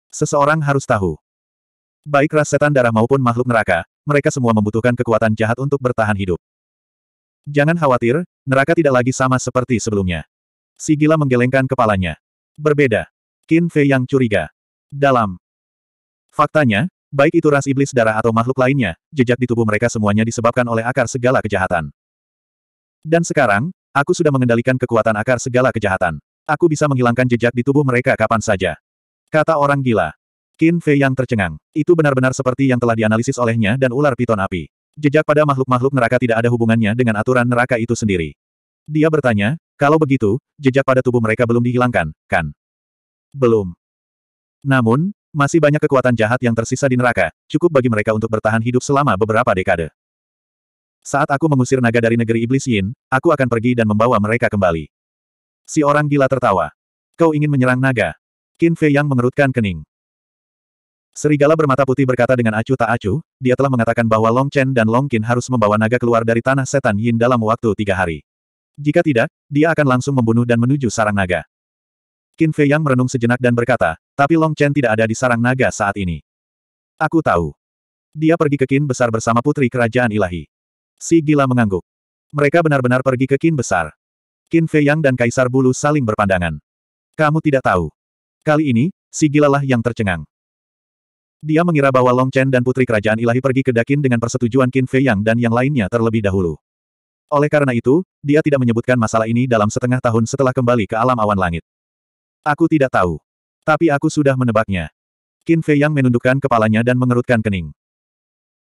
Seseorang harus tahu. Baik ras setan darah maupun makhluk neraka, mereka semua membutuhkan kekuatan jahat untuk bertahan hidup. Jangan khawatir, neraka tidak lagi sama seperti sebelumnya. Si gila menggelengkan kepalanya. Berbeda. Qin Fei yang curiga. Dalam. Faktanya, baik itu ras iblis darah atau makhluk lainnya, jejak di tubuh mereka semuanya disebabkan oleh akar segala kejahatan. Dan sekarang, aku sudah mengendalikan kekuatan akar segala kejahatan. Aku bisa menghilangkan jejak di tubuh mereka kapan saja. Kata orang gila. Qin Fei yang tercengang. Itu benar-benar seperti yang telah dianalisis olehnya dan ular piton api. Jejak pada makhluk-makhluk neraka tidak ada hubungannya dengan aturan neraka itu sendiri. Dia bertanya, kalau begitu, jejak pada tubuh mereka belum dihilangkan, kan? Belum. Namun, masih banyak kekuatan jahat yang tersisa di neraka, cukup bagi mereka untuk bertahan hidup selama beberapa dekade. Saat aku mengusir naga dari negeri iblis Yin, aku akan pergi dan membawa mereka kembali. Si orang gila tertawa. Kau ingin menyerang naga? Qin Fei Yang mengerutkan kening. Serigala bermata putih berkata dengan acuh tak acuh, dia telah mengatakan bahwa Long Chen dan Long Qin harus membawa naga keluar dari tanah setan Yin dalam waktu tiga hari. Jika tidak, dia akan langsung membunuh dan menuju sarang naga. Qin Fei Yang merenung sejenak dan berkata, tapi Long Chen tidak ada di sarang naga saat ini. Aku tahu. Dia pergi ke Qin besar bersama putri kerajaan ilahi si gila mengangguk. Mereka benar-benar pergi ke Qin besar. Qin Fei Yang dan Kaisar Bulu saling berpandangan. Kamu tidak tahu. Kali ini, si Gila lah yang tercengang. Dia mengira bahwa Long Chen dan putri kerajaan ilahi pergi ke Dakin dengan persetujuan Qin Fei Yang dan yang lainnya terlebih dahulu. Oleh karena itu, dia tidak menyebutkan masalah ini dalam setengah tahun setelah kembali ke alam awan langit. Aku tidak tahu. Tapi aku sudah menebaknya. Qin Fei Yang menundukkan kepalanya dan mengerutkan kening.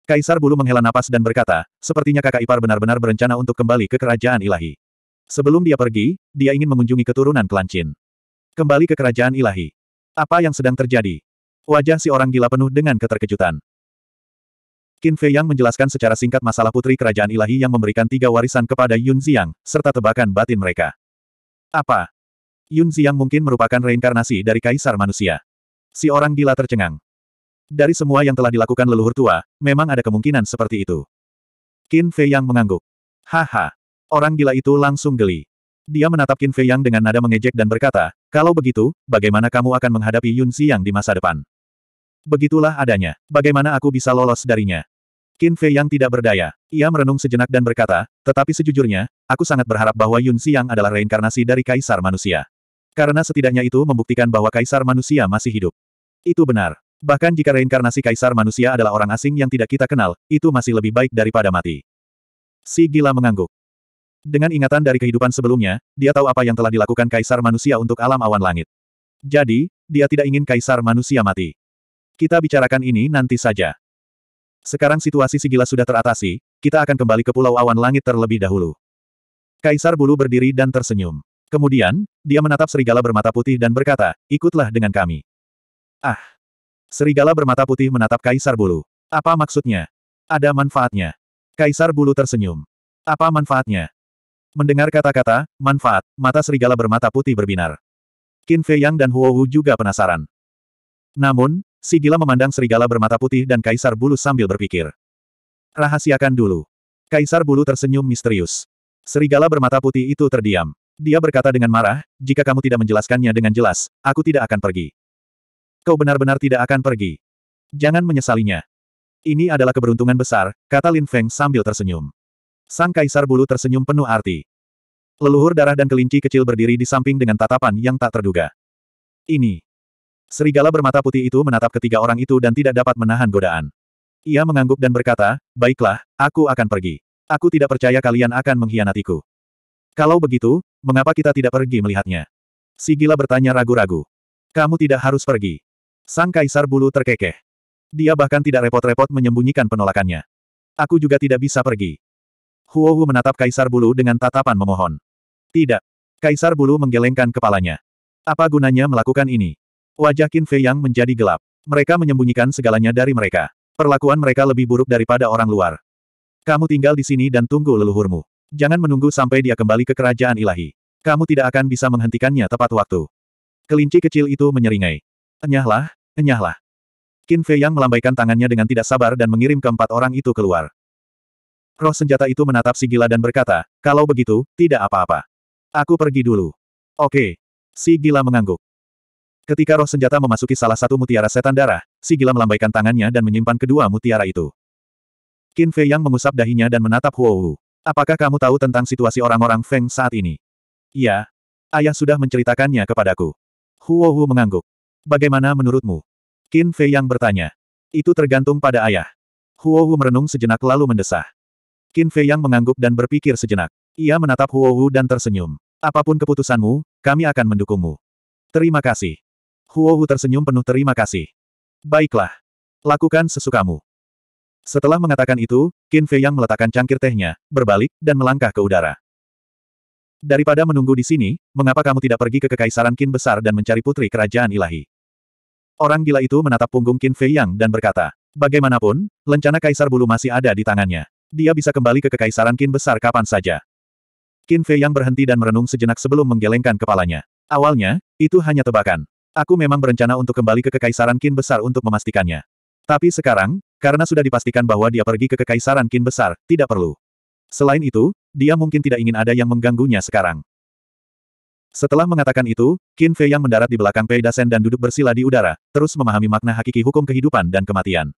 Kaisar Bulu menghela napas dan berkata, sepertinya kakak ipar benar-benar berencana untuk kembali ke kerajaan ilahi. Sebelum dia pergi, dia ingin mengunjungi keturunan klan Kembali ke kerajaan ilahi. Apa yang sedang terjadi? Wajah si orang gila penuh dengan keterkejutan. Qin Fei Yang menjelaskan secara singkat masalah putri kerajaan ilahi yang memberikan tiga warisan kepada Yun Xiang, serta tebakan batin mereka. Apa? Yun Xiang mungkin merupakan reinkarnasi dari kaisar manusia. Si orang gila tercengang. Dari semua yang telah dilakukan leluhur tua, memang ada kemungkinan seperti itu. Qin Fei Yang mengangguk. Haha. Orang gila itu langsung geli. Dia menatap Qin Fei Yang dengan nada mengejek dan berkata, kalau begitu, bagaimana kamu akan menghadapi Yun Yang di masa depan? Begitulah adanya. Bagaimana aku bisa lolos darinya? Qin Fei Yang tidak berdaya. Ia merenung sejenak dan berkata, tetapi sejujurnya, aku sangat berharap bahwa Yun Yang adalah reinkarnasi dari Kaisar Manusia. Karena setidaknya itu membuktikan bahwa Kaisar Manusia masih hidup. Itu benar. Bahkan jika reinkarnasi kaisar manusia adalah orang asing yang tidak kita kenal, itu masih lebih baik daripada mati. Si gila mengangguk. Dengan ingatan dari kehidupan sebelumnya, dia tahu apa yang telah dilakukan kaisar manusia untuk alam awan langit. Jadi, dia tidak ingin kaisar manusia mati. Kita bicarakan ini nanti saja. Sekarang situasi si gila sudah teratasi, kita akan kembali ke pulau awan langit terlebih dahulu. Kaisar bulu berdiri dan tersenyum. Kemudian, dia menatap serigala bermata putih dan berkata, ikutlah dengan kami. Ah, Serigala bermata putih menatap Kaisar Bulu. Apa maksudnya? Ada manfaatnya. Kaisar Bulu tersenyum. Apa manfaatnya? Mendengar kata-kata, manfaat, mata serigala bermata putih berbinar. Qin Fei Yang dan Huo Wu juga penasaran. Namun, si gila memandang serigala bermata putih dan Kaisar Bulu sambil berpikir. Rahasiakan dulu. Kaisar Bulu tersenyum misterius. Serigala bermata putih itu terdiam. Dia berkata dengan marah, jika kamu tidak menjelaskannya dengan jelas, aku tidak akan pergi. Kau benar-benar tidak akan pergi. Jangan menyesalinya. Ini adalah keberuntungan besar, kata Lin Feng sambil tersenyum. Sang kaisar bulu tersenyum penuh arti. Leluhur darah dan kelinci kecil berdiri di samping dengan tatapan yang tak terduga. Ini. Serigala bermata putih itu menatap ketiga orang itu dan tidak dapat menahan godaan. Ia mengangguk dan berkata, baiklah, aku akan pergi. Aku tidak percaya kalian akan mengkhianatiku. Kalau begitu, mengapa kita tidak pergi melihatnya? Si bertanya ragu-ragu. Kamu tidak harus pergi. Sang kaisar bulu terkekeh. Dia bahkan tidak repot-repot menyembunyikan penolakannya. Aku juga tidak bisa pergi. Huo Hu menatap kaisar bulu dengan tatapan memohon. Tidak. Kaisar bulu menggelengkan kepalanya. Apa gunanya melakukan ini? Wajah Qin Fei yang menjadi gelap. Mereka menyembunyikan segalanya dari mereka. Perlakuan mereka lebih buruk daripada orang luar. Kamu tinggal di sini dan tunggu leluhurmu. Jangan menunggu sampai dia kembali ke kerajaan ilahi. Kamu tidak akan bisa menghentikannya tepat waktu. Kelinci kecil itu menyeringai. Enyahlah, Enyahlah. Qin Fei Yang melambaikan tangannya dengan tidak sabar dan mengirim keempat orang itu keluar. Roh senjata itu menatap si gila dan berkata, kalau begitu, tidak apa-apa. Aku pergi dulu. Oke. Si gila mengangguk. Ketika roh senjata memasuki salah satu mutiara setan darah, si gila melambaikan tangannya dan menyimpan kedua mutiara itu. Qin Fei Yang mengusap dahinya dan menatap Huo Wu. Apakah kamu tahu tentang situasi orang-orang Feng saat ini? Iya. Ayah sudah menceritakannya kepadaku. Huo Wu mengangguk. Bagaimana menurutmu? Qin Fei yang bertanya. Itu tergantung pada ayah. Huo Wu merenung sejenak lalu mendesah. Qin Fei yang mengangguk dan berpikir sejenak. Ia menatap Huo Wu dan tersenyum. Apapun keputusanmu, kami akan mendukungmu. Terima kasih. Huo Wu tersenyum penuh terima kasih. Baiklah. Lakukan sesukamu. Setelah mengatakan itu, Qin Fei yang meletakkan cangkir tehnya, berbalik, dan melangkah ke udara. Daripada menunggu di sini, mengapa kamu tidak pergi ke Kekaisaran Qin Besar dan mencari putri kerajaan ilahi? Orang gila itu menatap punggung Qin Fei Yang dan berkata, Bagaimanapun, lencana Kaisar Bulu masih ada di tangannya. Dia bisa kembali ke Kekaisaran Qin Besar kapan saja. Qin Fei Yang berhenti dan merenung sejenak sebelum menggelengkan kepalanya. Awalnya, itu hanya tebakan. Aku memang berencana untuk kembali ke Kekaisaran Qin Besar untuk memastikannya. Tapi sekarang, karena sudah dipastikan bahwa dia pergi ke Kekaisaran Qin Besar, tidak perlu. Selain itu, dia mungkin tidak ingin ada yang mengganggunya sekarang. Setelah mengatakan itu, Qin Fei yang mendarat di belakang Pei Dasen dan duduk bersila di udara, terus memahami makna hakiki hukum kehidupan dan kematian.